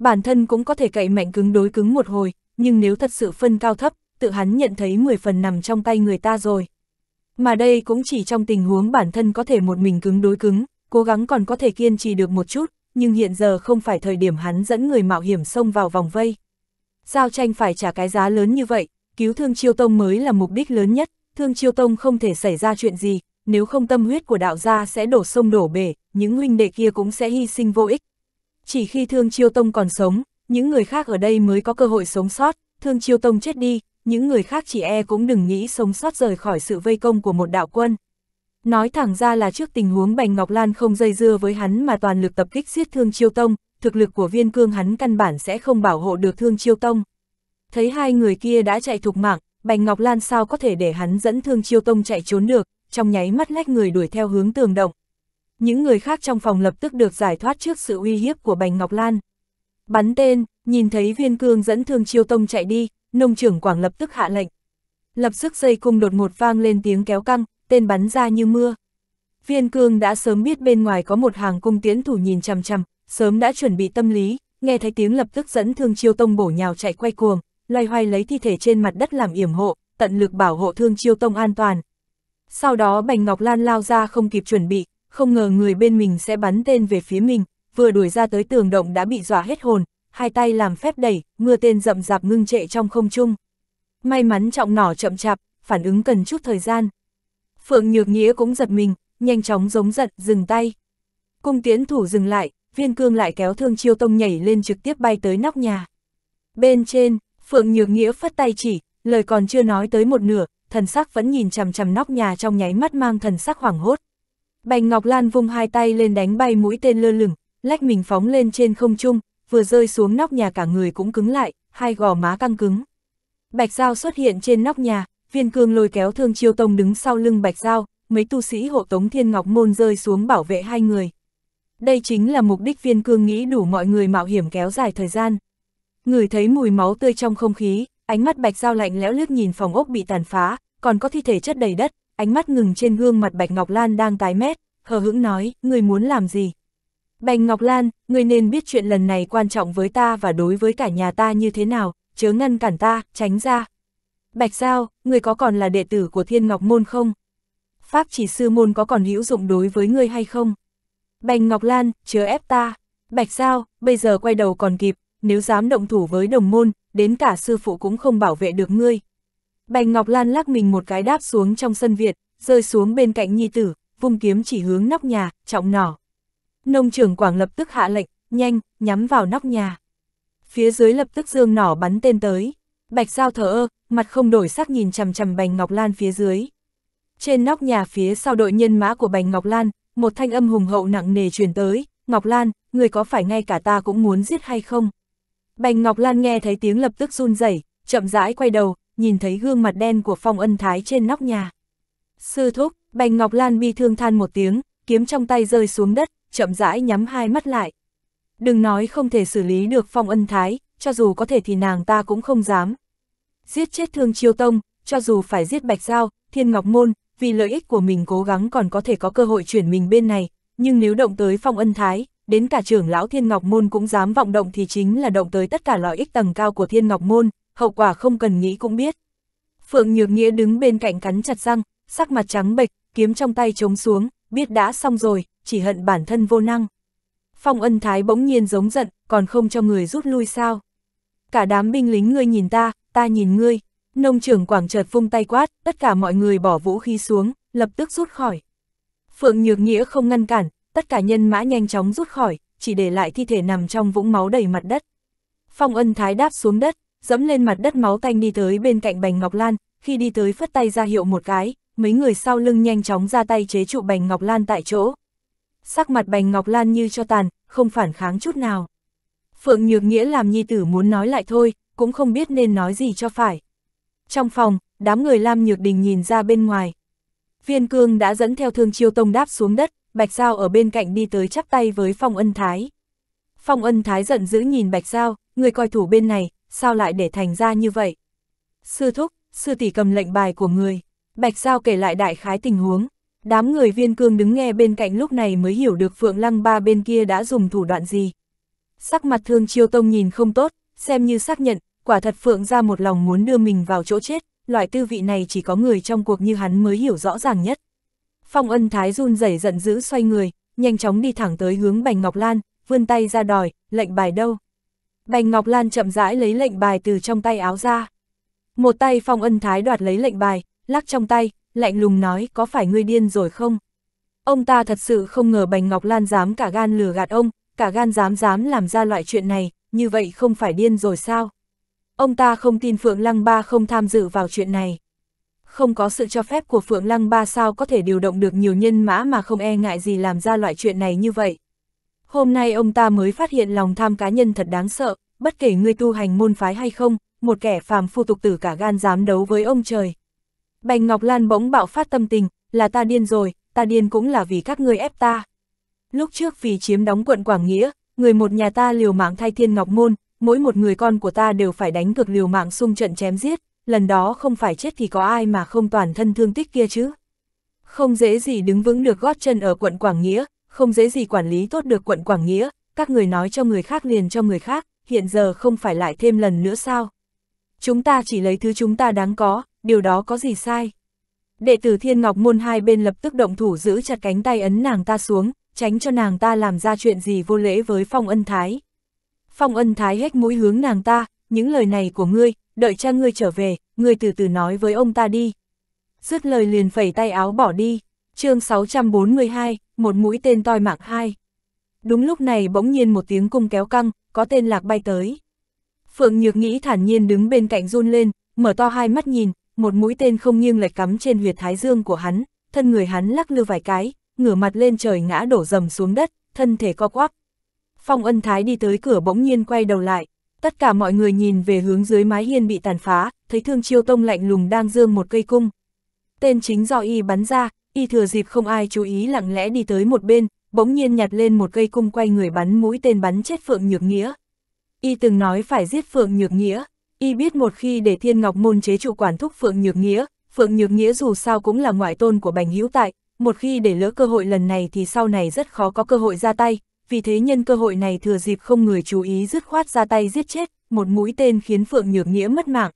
Bản thân cũng có thể cậy mạnh cứng đối cứng một hồi, nhưng nếu thật sự phân cao thấp, tự hắn nhận thấy 10 phần nằm trong tay người ta rồi. Mà đây cũng chỉ trong tình huống bản thân có thể một mình cứng đối cứng, cố gắng còn có thể kiên trì được một chút, nhưng hiện giờ không phải thời điểm hắn dẫn người mạo hiểm xông vào vòng vây. Giao tranh phải trả cái giá lớn như vậy, cứu Thương Chiêu Tông mới là mục đích lớn nhất, Thương Chiêu Tông không thể xảy ra chuyện gì, nếu không tâm huyết của đạo gia sẽ đổ sông đổ bể, những huynh đệ kia cũng sẽ hy sinh vô ích, chỉ khi Thương Chiêu Tông còn sống, những người khác ở đây mới có cơ hội sống sót, Thương Chiêu Tông chết đi, những người khác chỉ e cũng đừng nghĩ sống sót rời khỏi sự vây công của một đạo quân. Nói thẳng ra là trước tình huống Bành Ngọc Lan không dây dưa với hắn mà toàn lực tập kích giết Thương Chiêu Tông, thực lực của viên cương hắn căn bản sẽ không bảo hộ được Thương Chiêu Tông. Thấy hai người kia đã chạy thục mạng, Bành Ngọc Lan sao có thể để hắn dẫn Thương Chiêu Tông chạy trốn được, trong nháy mắt lách người đuổi theo hướng tường động, những người khác trong phòng lập tức được giải thoát trước sự uy hiếp của Bành Ngọc Lan. Bắn tên, nhìn thấy viên cương dẫn thương chiêu tông chạy đi, nông trưởng Quảng lập tức hạ lệnh. Lập sức dây cung đột ngột vang lên tiếng kéo căng, tên bắn ra như mưa. Viên cương đã sớm biết bên ngoài có một hàng cung tiến thủ nhìn chằm chằm, sớm đã chuẩn bị tâm lý, nghe thấy tiếng lập tức dẫn thương chiêu tông bổ nhào chạy quay cuồng, loay hoay lấy thi thể trên mặt đất làm yểm hộ, tận lực bảo hộ thương chiêu tông an toàn. Sau đó Bành Ngọc Lan lao ra không kịp chuẩn bị, không ngờ người bên mình sẽ bắn tên về phía mình, vừa đuổi ra tới tường động đã bị dọa hết hồn, hai tay làm phép đẩy, mưa tên rậm rạp ngưng trệ trong không trung. May mắn trọng nỏ chậm chạp, phản ứng cần chút thời gian. Phượng Nhược Nghĩa cũng giật mình, nhanh chóng giống giật, dừng tay. Cung tiến thủ dừng lại, viên cương lại kéo thương chiêu tông nhảy lên trực tiếp bay tới nóc nhà. Bên trên, Phượng Nhược Nghĩa phất tay chỉ, lời còn chưa nói tới một nửa, thần sắc vẫn nhìn chằm chằm nóc nhà trong nháy mắt mang thần sắc hoảng hốt, Bành Ngọc Lan vung hai tay lên đánh bay mũi tên lơ lửng, lách mình phóng lên trên không trung, vừa rơi xuống nóc nhà cả người cũng cứng lại, hai gò má căng cứng. Bạch Giao xuất hiện trên nóc nhà, viên cương lôi kéo thương chiêu tông đứng sau lưng Bạch Giao, mấy tu sĩ hộ tống thiên ngọc môn rơi xuống bảo vệ hai người. Đây chính là mục đích viên cương nghĩ đủ mọi người mạo hiểm kéo dài thời gian. Người thấy mùi máu tươi trong không khí, ánh mắt Bạch Giao lạnh lẽo lướt nhìn phòng ốc bị tàn phá, còn có thi thể chất đầy đất, ánh mắt ngừng trên gương mặt Bạch Ngọc Lan đang tái mét, hờ hững nói, người muốn làm gì? Bạch Ngọc Lan, người nên biết chuyện lần này quan trọng với ta và đối với cả nhà ta như thế nào, chớ ngăn cản ta, tránh ra. Bạch Giao, người có còn là đệ tử của Thiên Ngọc Môn không? Pháp chỉ sư môn có còn hữu dụng đối với người hay không? Bạch Ngọc Lan, chớ ép ta. Bạch Giao, bây giờ quay đầu còn kịp, nếu dám động thủ với đồng môn, đến cả sư phụ cũng không bảo vệ được ngươi. Bạch Ngọc Lan lắc mình một cái đáp xuống trong sân Việt, rơi xuống bên cạnh nhi tử, vung kiếm chỉ hướng nóc nhà, trọng nỏ. Nông trưởng Quảng lập tức hạ lệnh, nhanh, nhắm vào nóc nhà. Phía dưới lập tức dương nỏ bắn tên tới. Bạch Giao thở ơ, mặt không đổi sắc nhìn chằm chằm Bạch Ngọc Lan phía dưới. Trên nóc nhà phía sau đội nhân mã của Bạch Ngọc Lan, một thanh âm hùng hậu nặng nề truyền tới, Ngọc Lan, người có phải ngay cả ta cũng muốn giết hay không? Bạch Ngọc Lan nghe thấy tiếng lập tức run rẩy, chậm rãi quay đầu, nhìn thấy gương mặt đen của Phong Ân Thái trên nóc nhà. Sư thúc, Bành Ngọc Lan bi thương than một tiếng, kiếm trong tay rơi xuống đất, chậm rãi nhắm hai mắt lại. Đừng nói không thể xử lý được Phong Ân Thái, cho dù có thể thì nàng ta cũng không dám. Giết chết Thương Chiêu Tông, cho dù phải giết Bạch Giao, Thiên Ngọc Môn, vì lợi ích của mình cố gắng còn có thể có cơ hội chuyển mình bên này, nhưng nếu động tới Phong Ân Thái, đến cả trưởng lão Thiên Ngọc Môn cũng dám vọng động thì chính là động tới tất cả lợi ích tầng cao của Thiên Ngọc Môn, hậu quả không cần nghĩ cũng biết. Phượng Nhược Nghĩa đứng bên cạnh cắn chặt răng, sắc mặt trắng bệch, kiếm trong tay chống xuống, biết đã xong rồi, chỉ hận bản thân vô năng. Phong ân thái bỗng nhiên giống giận, còn không cho người rút lui sao. Cả đám binh lính ngươi nhìn ta, ta nhìn ngươi. Nông trưởng quảng chợt vung tay quát, tất cả mọi người bỏ vũ khí xuống, lập tức rút khỏi. Phượng Nhược Nghĩa không ngăn cản, tất cả nhân mã nhanh chóng rút khỏi, chỉ để lại thi thể nằm trong vũng máu đầy mặt đất. Phong ân thái đáp xuống đất, dẫm lên mặt đất máu tanh đi tới bên cạnh Bành Ngọc Lan, khi đi tới phất tay ra hiệu một cái, mấy người sau lưng nhanh chóng ra tay chế trụ Bành Ngọc Lan tại chỗ. Sắc mặt Bành Ngọc Lan như cho tàn, không phản kháng chút nào. Phượng Nhược Nghĩa làm nhi tử muốn nói lại thôi, cũng không biết nên nói gì cho phải. Trong phòng, đám người Lam Nhược Đình nhìn ra bên ngoài. Viên Cương đã dẫn theo thương chiêu tông đáp xuống đất, Bạch Giao ở bên cạnh đi tới chắp tay với Phong Ân Thái. Phong Ân Thái giận dữ nhìn Bạch Giao, người coi thủ bên này, sao lại để thành ra như vậy? Sư thúc, sư tỷ cầm lệnh bài của người. Bạch Giao kể lại đại khái tình huống. Đám người viên cương đứng nghe bên cạnh lúc này mới hiểu được Phượng Lăng Ba bên kia đã dùng thủ đoạn gì. Sắc mặt thương chiêu tông nhìn không tốt, xem như xác nhận, quả thật Phượng ra một lòng muốn đưa mình vào chỗ chết, loại tư vị này chỉ có người trong cuộc như hắn mới hiểu rõ ràng nhất. Phong ân thái run rẩy giận dữ xoay người, nhanh chóng đi thẳng tới hướng Bành Ngọc Lan, vươn tay ra đòi, lệnh bài đâu. Bành Ngọc Lan chậm rãi lấy lệnh bài từ trong tay áo ra. Một tay Phong Ân Thái đoạt lấy lệnh bài, lắc trong tay, lạnh lùng nói có phải ngươi điên rồi không? Ông ta thật sự không ngờ Bành Ngọc Lan dám cả gan lừa gạt ông, cả gan dám dám làm ra loại chuyện này, như vậy không phải điên rồi sao? Ông ta không tin Phượng Lăng Ba không tham dự vào chuyện này. Không có sự cho phép của Phượng Lăng Ba sao có thể điều động được nhiều nhân mã mà không e ngại gì làm ra loại chuyện này như vậy. Hôm nay ông ta mới phát hiện lòng tham cá nhân thật đáng sợ, bất kể ngươi tu hành môn phái hay không, một kẻ phàm phu tục tử cả gan dám đấu với ông trời. Bành Ngọc Lan bỗng bạo phát tâm tình, là ta điên rồi, ta điên cũng là vì các ngươi ép ta. Lúc trước vì chiếm đóng quận Quảng Nghĩa, người một nhà ta liều mạng thay thiên ngọc môn, mỗi một người con của ta đều phải đánh cực liều mạng xung trận chém giết, lần đó không phải chết thì có ai mà không toàn thân thương tích kia chứ. Không dễ gì đứng vững được gót chân ở quận Quảng Nghĩa, không dễ gì quản lý tốt được quận Quảng Nghĩa, các người nói cho người khác liền cho người khác, hiện giờ không phải lại thêm lần nữa sao. Chúng ta chỉ lấy thứ chúng ta đáng có, điều đó có gì sai. Đệ tử Thiên Ngọc Môn hai bên lập tức động thủ giữ chặt cánh tay ấn nàng ta xuống, tránh cho nàng ta làm ra chuyện gì vô lễ với Phong Ân Thái. Phong Ân Thái hét mũi hướng nàng ta, những lời này của ngươi, đợi cha ngươi trở về, ngươi từ từ nói với ông ta đi. Dứt lời liền phẩy tay áo bỏ đi chương 642, một mũi tên toi mạng hai. Đúng lúc này bỗng nhiên một tiếng cung kéo căng, có tên lạc bay tới. Phượng Nhược nghĩ thản nhiên đứng bên cạnh run lên, mở to hai mắt nhìn, một mũi tên không nghiêng lệch cắm trên huyệt thái dương của hắn, thân người hắn lắc lư vài cái, ngửa mặt lên trời ngã đổ dầm xuống đất, thân thể co quắp. Phong ân thái đi tới cửa bỗng nhiên quay đầu lại, tất cả mọi người nhìn về hướng dưới mái hiên bị tàn phá, thấy thương chiêu tông lạnh lùng đang dương một cây cung. Tên chính do y bắn ra, y thừa dịp không ai chú ý lặng lẽ đi tới một bên, bỗng nhiên nhặt lên một cây cung quay người bắn mũi tên bắn chết Phượng Nhược Nghĩa. Y từng nói phải giết Phượng Nhược Nghĩa, y biết một khi để Thiên Ngọc Môn chế trụ quản thúc Phượng Nhược Nghĩa, Phượng Nhược Nghĩa dù sao cũng là ngoại tôn của Bành Hữu Tại, một khi để lỡ cơ hội lần này thì sau này rất khó có cơ hội ra tay, vì thế nhân cơ hội này thừa dịp không người chú ý dứt khoát ra tay giết chết, một mũi tên khiến Phượng Nhược Nghĩa mất mạng.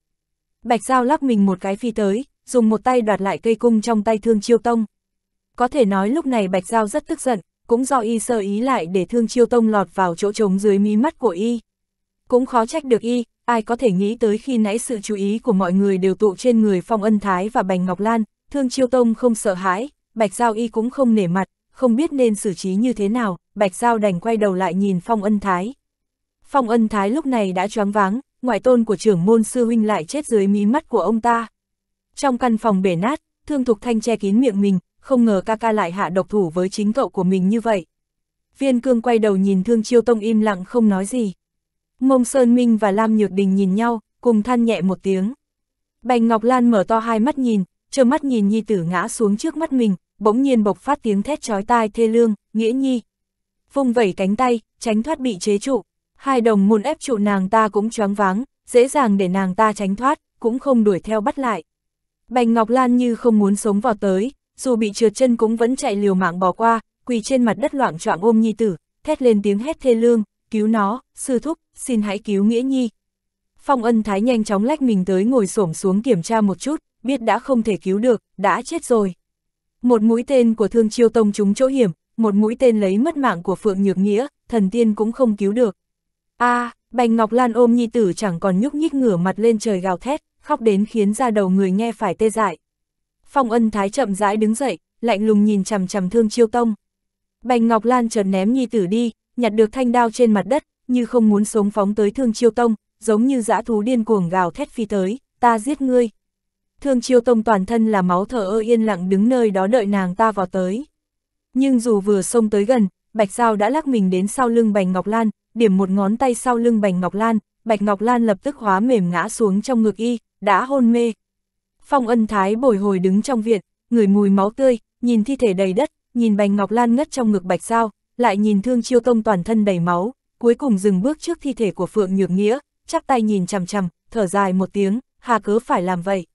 Bạch Giao lắc mình một cái phi tới, dùng một tay đoạt lại cây cung trong tay Thương Chiêu Tông. Có thể nói lúc này Bạch Giao rất tức giận, cũng do y sơ ý lại để Thương Chiêu Tông lọt vào chỗ trống dưới mí mắt của y. Cũng khó trách được y, ai có thể nghĩ tới khi nãy sự chú ý của mọi người đều tụ trên người Phong Ân Thái và Bành Ngọc Lan, Thương Chiêu Tông không sợ hãi, Bạch Giao y cũng không nể mặt, không biết nên xử trí như thế nào, Bạch Giao đành quay đầu lại nhìn Phong Ân Thái. Phong Ân Thái lúc này đã choáng váng, ngoại tôn của trưởng môn sư huynh lại chết dưới mí mắt của ông ta. Trong căn phòng bể nát, Thương Thục Thanh che kín miệng mình, không ngờ ca ca lại hạ độc thủ với chính cậu của mình như vậy. Viên cương quay đầu nhìn Thương Chiêu Tông im lặng không nói gì. Mông Sơn Minh và Lam Nhược Đình nhìn nhau, cùng than nhẹ một tiếng. Bành Ngọc Lan mở to hai mắt nhìn, trơ mắt nhìn Nhi tử ngã xuống trước mắt mình, bỗng nhiên bộc phát tiếng thét chói tai thê lương, nghĩa Nhi. Vung vẩy cánh tay, tránh thoát bị chế trụ. Hai đồng muôn ép trụ nàng ta cũng choáng váng, dễ dàng để nàng ta tránh thoát, cũng không đuổi theo bắt lại. Bành Ngọc Lan như không muốn sống vào tới, dù bị trượt chân cũng vẫn chạy liều mạng bỏ qua, quỳ trên mặt đất loạn trọng ôm nhi tử, thét lên tiếng hét thê lương, cứu nó, sư thúc, xin hãy cứu Nghĩa Nhi. Phong ân thái nhanh chóng lách mình tới ngồi xổm xuống kiểm tra một chút, biết đã không thể cứu được, đã chết rồi. Một mũi tên của thương chiêu tông trúng chỗ hiểm, một mũi tên lấy mất mạng của Phượng Nhược Nghĩa, thần tiên cũng không cứu được. a à, Bành Ngọc Lan ôm nhi tử chẳng còn nhúc nhích ngửa mặt lên trời gào thét khóc đến khiến ra đầu người nghe phải tê dại. Phong ân thái chậm rãi đứng dậy, lạnh lùng nhìn chằm chằm thương chiêu tông. Bành Ngọc Lan chợt ném nhi tử đi, nhặt được thanh đao trên mặt đất, như không muốn sống phóng tới thương chiêu tông, giống như dã thú điên cuồng gào thét phi tới, ta giết ngươi. Thương chiêu tông toàn thân là máu thở ơ yên lặng đứng nơi đó đợi nàng ta vào tới. Nhưng dù vừa xông tới gần, Bạch Giao đã lắc mình đến sau lưng Bành Ngọc Lan, điểm một ngón tay sau lưng Bành Ngọc Lan, Bạch Ngọc Lan lập tức hóa mềm ngã xuống trong ngực y, đã hôn mê. Phong ân thái bồi hồi đứng trong viện, người mùi máu tươi, nhìn thi thể đầy đất, nhìn Bạch Ngọc Lan ngất trong ngực Bạch sao, lại nhìn Thương Chiêu Tông toàn thân đầy máu, cuối cùng dừng bước trước thi thể của Phượng Nhược Nghĩa, chắp tay nhìn chằm chằm, thở dài một tiếng, hà cớ phải làm vậy.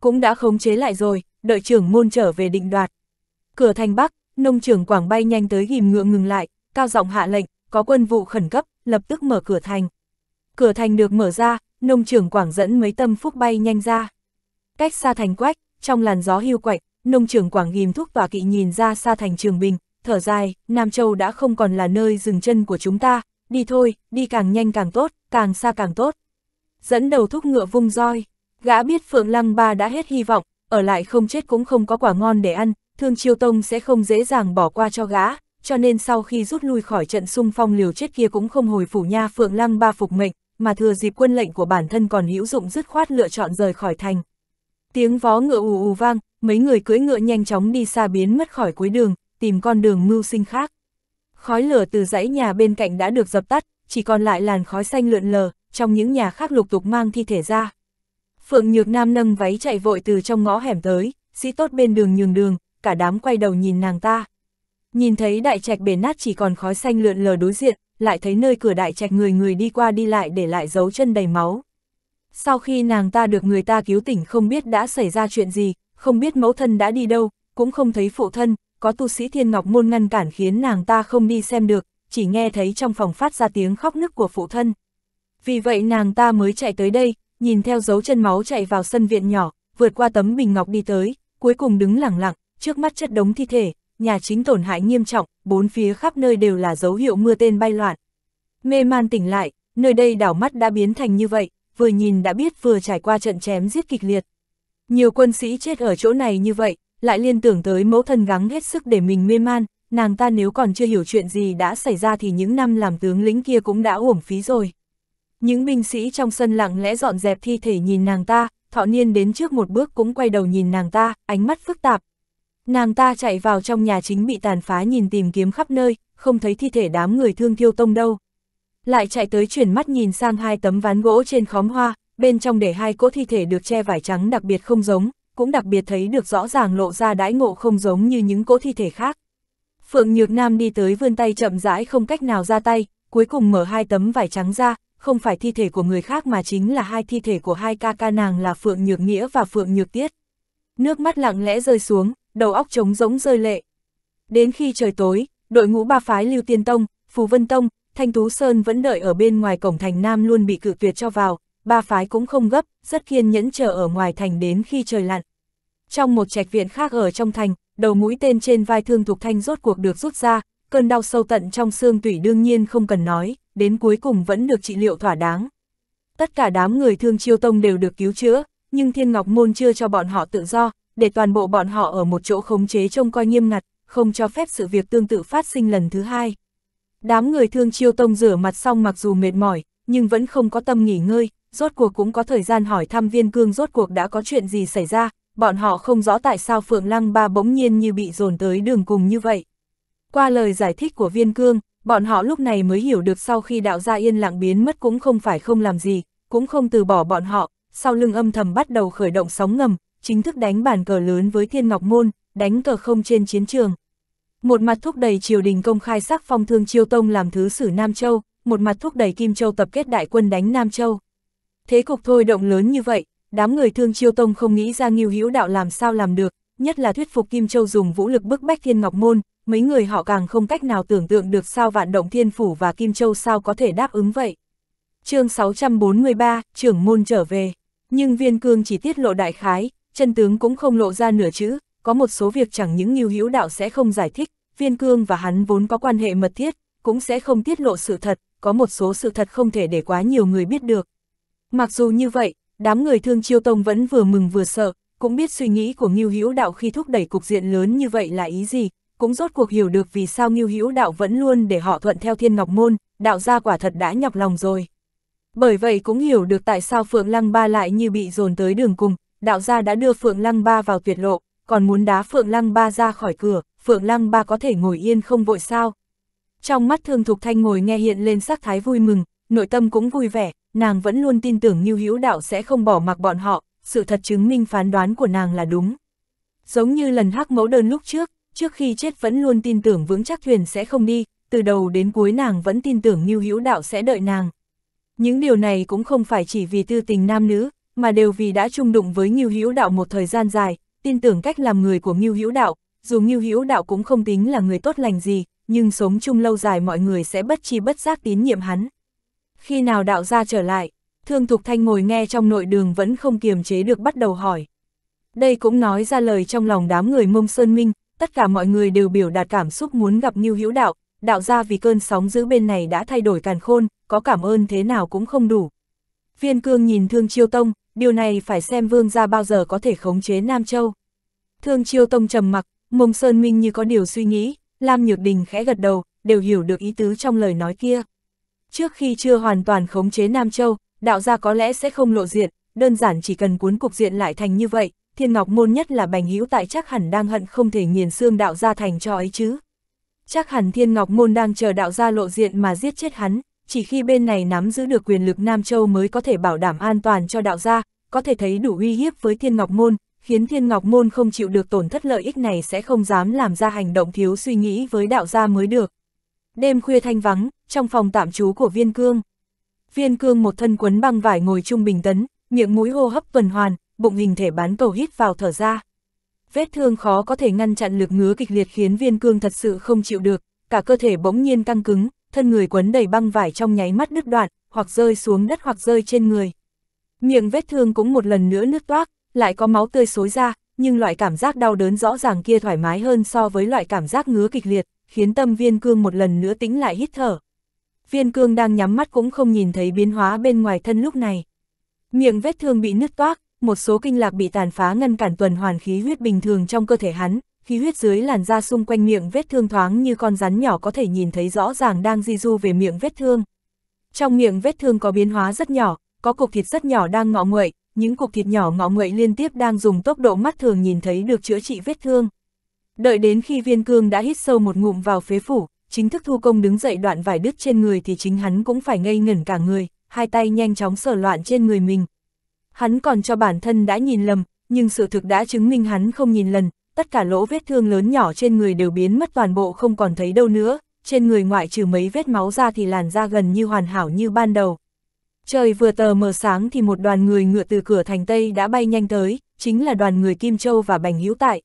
Cũng đã khống chế lại rồi, đợi trưởng môn trở về định đoạt. Cửa thành Bắc, nông trưởng Quảng bay nhanh tới ghim ngựa ngừng lại, cao giọng hạ lệnh, có quân vụ khẩn cấp, lập tức mở cửa thành cửa thành được mở ra, nông trưởng quảng dẫn mấy tâm phúc bay nhanh ra. Cách xa thành quách, trong làn gió hưu quạnh, nông trưởng quảng ghim thuốc và kỵ nhìn ra xa thành trường bình, thở dài, Nam Châu đã không còn là nơi dừng chân của chúng ta, đi thôi, đi càng nhanh càng tốt, càng xa càng tốt. Dẫn đầu thúc ngựa vung roi, gã biết Phượng Lăng Ba đã hết hy vọng, ở lại không chết cũng không có quả ngon để ăn, Thương Chiêu Tông sẽ không dễ dàng bỏ qua cho gã, cho nên sau khi rút lui khỏi trận xung phong liều chết kia cũng không hồi phủ nha Phượng Lăng Ba phục mệnh, mà thừa dịp quân lệnh của bản thân còn hữu dụng dứt khoát lựa chọn rời khỏi thành. Tiếng vó ngựa ù ù vang, mấy người cưỡi ngựa nhanh chóng đi xa biến mất khỏi cuối đường, tìm con đường mưu sinh khác. Khói lửa từ dãy nhà bên cạnh đã được dập tắt, chỉ còn lại làn khói xanh lượn lờ, trong những nhà khác lục tục mang thi thể ra. Phượng Nhược Nam nâng váy chạy vội từ trong ngõ hẻm tới, sĩ tốt bên đường nhường đường, cả đám quay đầu nhìn nàng ta. Nhìn thấy đại trạch bể nát chỉ còn khói xanh lượn lờ đối diện, lại thấy nơi cửa đại trạch người người đi qua đi lại để lại dấu chân đầy máu. Sau khi nàng ta được người ta cứu tỉnh không biết đã xảy ra chuyện gì, không biết mẫu thân đã đi đâu, cũng không thấy phụ thân, có tu sĩ thiên ngọc môn ngăn cản khiến nàng ta không đi xem được, chỉ nghe thấy trong phòng phát ra tiếng khóc nức của phụ thân. Vì vậy nàng ta mới chạy tới đây, nhìn theo dấu chân máu chạy vào sân viện nhỏ, vượt qua tấm bình ngọc đi tới, cuối cùng đứng lặng lặng, trước mắt chất đống thi thể, nhà chính tổn hại nghiêm trọng, bốn phía khắp nơi đều là dấu hiệu mưa tên bay loạn. Mê man tỉnh lại, nơi đây đảo mắt đã biến thành như vậy, vừa nhìn đã biết vừa trải qua trận chém giết kịch liệt. Nhiều quân sĩ chết ở chỗ này như vậy, lại liên tưởng tới mẫu thân gắng hết sức để mình mê man, nàng ta nếu còn chưa hiểu chuyện gì đã xảy ra thì những năm làm tướng lĩnh kia cũng đã uổng phí rồi. Những binh sĩ trong sân lặng lẽ dọn dẹp thi thể nhìn nàng ta, thọ niên đến trước một bước cũng quay đầu nhìn nàng ta, ánh mắt phức tạp, Nàng ta chạy vào trong nhà chính bị tàn phá nhìn tìm kiếm khắp nơi, không thấy thi thể đám người thương thiêu tông đâu. Lại chạy tới chuyển mắt nhìn sang hai tấm ván gỗ trên khóm hoa, bên trong để hai cỗ thi thể được che vải trắng đặc biệt không giống, cũng đặc biệt thấy được rõ ràng lộ ra đãi ngộ không giống như những cỗ thi thể khác. Phượng Nhược Nam đi tới vươn tay chậm rãi không cách nào ra tay, cuối cùng mở hai tấm vải trắng ra, không phải thi thể của người khác mà chính là hai thi thể của hai ca ca nàng là Phượng Nhược Nghĩa và Phượng Nhược Tiết. Nước mắt lặng lẽ rơi xuống, đầu óc trống rỗng rơi lệ. Đến khi trời tối, đội ngũ ba phái Lưu Tiên Tông, Phù Vân Tông, Thanh Tú Sơn vẫn đợi ở bên ngoài cổng thành Nam luôn bị cự tuyệt cho vào, ba phái cũng không gấp, rất kiên nhẫn chờ ở ngoài thành đến khi trời lặn. Trong một trạch viện khác ở trong thành, đầu mũi tên trên vai Thương thuộc Thanh rốt cuộc được rút ra, cơn đau sâu tận trong xương tủy đương nhiên không cần nói, đến cuối cùng vẫn được trị liệu thỏa đáng. Tất cả đám người Thương Chiêu Tông đều được cứu chữa, nhưng Thiên Ngọc Môn chưa cho bọn họ tự do, để toàn bộ bọn họ ở một chỗ khống chế trông coi nghiêm ngặt, không cho phép sự việc tương tự phát sinh lần thứ hai. Đám người thương chiêu tông rửa mặt xong mặc dù mệt mỏi, nhưng vẫn không có tâm nghỉ ngơi, rốt cuộc cũng có thời gian hỏi thăm viên cương rốt cuộc đã có chuyện gì xảy ra, bọn họ không rõ tại sao Phượng Lăng Ba bỗng nhiên như bị dồn tới đường cùng như vậy. Qua lời giải thích của viên cương, bọn họ lúc này mới hiểu được sau khi đạo gia yên lặng biến mất cũng không phải không làm gì, cũng không từ bỏ bọn họ, sau lưng âm thầm bắt đầu khởi động sóng ngầm, chính thức đánh bản cờ lớn với Thiên Ngọc Môn, đánh cờ không trên chiến trường. Một mặt thúc đẩy triều đình công khai sắc phong thương Chiêu Tông làm thứ sử Nam Châu, một mặt thúc đẩy Kim Châu tập kết đại quân đánh Nam Châu. Thế cục thôi động lớn như vậy, đám người thương Chiêu Tông không nghĩ ra nghiêu hữu đạo làm sao làm được, nhất là thuyết phục Kim Châu dùng vũ lực bức bách Thiên Ngọc Môn, mấy người họ càng không cách nào tưởng tượng được sao vạn động thiên phủ và Kim Châu sao có thể đáp ứng vậy. chương 643, trưởng môn trở về, nhưng viên cương chỉ tiết lộ đại khái, chân tướng cũng không lộ ra nửa chữ, có một số việc chẳng những Ngưu Hữu Đạo sẽ không giải thích, Viên Cương và hắn vốn có quan hệ mật thiết, cũng sẽ không tiết lộ sự thật, có một số sự thật không thể để quá nhiều người biết được. Mặc dù như vậy, đám người thương Chiêu Tông vẫn vừa mừng vừa sợ, cũng biết suy nghĩ của Ngưu Hữu Đạo khi thúc đẩy cục diện lớn như vậy là ý gì, cũng rốt cuộc hiểu được vì sao Ngưu Hữu Đạo vẫn luôn để họ thuận theo Thiên Ngọc môn, đạo gia quả thật đã nhọc lòng rồi. Bởi vậy cũng hiểu được tại sao Phượng Lăng Ba lại như bị dồn tới đường cùng, đạo gia đã đưa Phượng Lăng Ba vào tuyệt lộ, còn muốn đá Phượng Lăng Ba ra khỏi cửa, Phượng Lăng Ba có thể ngồi yên không vội sao. Trong mắt Thương Thục Thanh ngồi nghe hiện lên sắc thái vui mừng, nội tâm cũng vui vẻ, nàng vẫn luôn tin tưởng Ngưu Hữu Đạo sẽ không bỏ mặc bọn họ, sự thật chứng minh phán đoán của nàng là đúng. Giống như lần hắc mẫu đơn lúc trước, trước khi chết vẫn luôn tin tưởng vững chắc thuyền sẽ không đi, từ đầu đến cuối nàng vẫn tin tưởng Ngưu Hữu Đạo sẽ đợi nàng. Những điều này cũng không phải chỉ vì tư tình nam nữ, mà đều vì đã chung đụng với Ngưu Hữu Đạo một thời gian dài, tin tưởng cách làm người của Ngưu Hữu Đạo, dù Ngưu Hữu Đạo cũng không tính là người tốt lành gì, nhưng sống chung lâu dài mọi người sẽ bất chi bất giác tín nhiệm hắn. Khi nào đạo gia trở lại, Thương Thục Thanh ngồi nghe trong nội đường vẫn không kiềm chế được bắt đầu hỏi. Đây cũng nói ra lời trong lòng đám người mông Sơn Minh, tất cả mọi người đều biểu đạt cảm xúc muốn gặp Ngưu Hữu Đạo, đạo gia vì cơn sóng giữ bên này đã thay đổi càn khôn, có cảm ơn thế nào cũng không đủ. Viên cương nhìn Thương Chiêu Tông, điều này phải xem vương gia bao giờ có thể khống chế Nam Châu. Thương Chiêu Tông trầm mặc, Mông Sơn Minh như có điều suy nghĩ, Lam Nhược Đình khẽ gật đầu, đều hiểu được ý tứ trong lời nói kia. Trước khi chưa hoàn toàn khống chế Nam Châu, đạo gia có lẽ sẽ không lộ diện, đơn giản chỉ cần cuốn cục diện lại thành như vậy, Thiên Ngọc môn nhất là Bành Hữu tại chắc hẳn đang hận không thể nghiền xương đạo gia thành cho ấy chứ. Chắc hẳn Thiên Ngọc môn đang chờ đạo gia lộ diện mà giết chết hắn, chỉ khi bên này nắm giữ được quyền lực Nam Châu mới có thể bảo đảm an toàn cho đạo gia, có thể thấy đủ uy hiếp với Thiên Ngọc Môn, khiến Thiên Ngọc Môn không chịu được tổn thất lợi ích này sẽ không dám làm ra hành động thiếu suy nghĩ với đạo gia mới được. Đêm khuya thanh vắng, trong phòng tạm trú của Viên Cương. Viên Cương một thân quấn băng vải ngồi trung bình tấn, miệng mũi hô hấp tuần hoàn, bụng hình thể bán cầu hít vào thở ra. Vết thương khó có thể ngăn chặn lực ngứa kịch liệt khiến Viên Cương thật sự không chịu được, cả cơ thể bỗng nhiên căng cứng, thân người quấn đầy băng vải trong nháy mắt đứt đoạn, hoặc rơi xuống đất hoặc rơi trên người miệng vết thương cũng một lần nữa nứt toác, lại có máu tươi xối ra, nhưng loại cảm giác đau đớn rõ ràng kia thoải mái hơn so với loại cảm giác ngứa kịch liệt, khiến tâm viên cương một lần nữa tĩnh lại hít thở. Viên cương đang nhắm mắt cũng không nhìn thấy biến hóa bên ngoài thân lúc này. Miệng vết thương bị nứt toác, một số kinh lạc bị tàn phá ngăn cản tuần hoàn khí huyết bình thường trong cơ thể hắn, khí huyết dưới làn da xung quanh miệng vết thương thoáng như con rắn nhỏ có thể nhìn thấy rõ ràng đang di du về miệng vết thương. Trong miệng vết thương có biến hóa rất nhỏ, có cục thịt rất nhỏ đang ngọ nguậy, những cục thịt nhỏ ngọ nguậy liên tiếp đang dùng tốc độ mắt thường nhìn thấy được chữa trị vết thương. Đợi đến khi viên cương đã hít sâu một ngụm vào phế phủ, chính thức thu công đứng dậy đoạn vải đứt trên người thì chính hắn cũng phải ngây ngẩn cả người, hai tay nhanh chóng sờ loạn trên người mình. Hắn còn cho bản thân đã nhìn lầm, nhưng sự thực đã chứng minh hắn không nhìn lần, tất cả lỗ vết thương lớn nhỏ trên người đều biến mất toàn bộ không còn thấy đâu nữa, trên người ngoại trừ mấy vết máu ra thì làn da gần như hoàn hảo như ban đầu. Trời vừa tờ mờ sáng thì một đoàn người ngựa từ cửa thành Tây đã bay nhanh tới, chính là đoàn người Kim Châu và Bành Hữu Tại.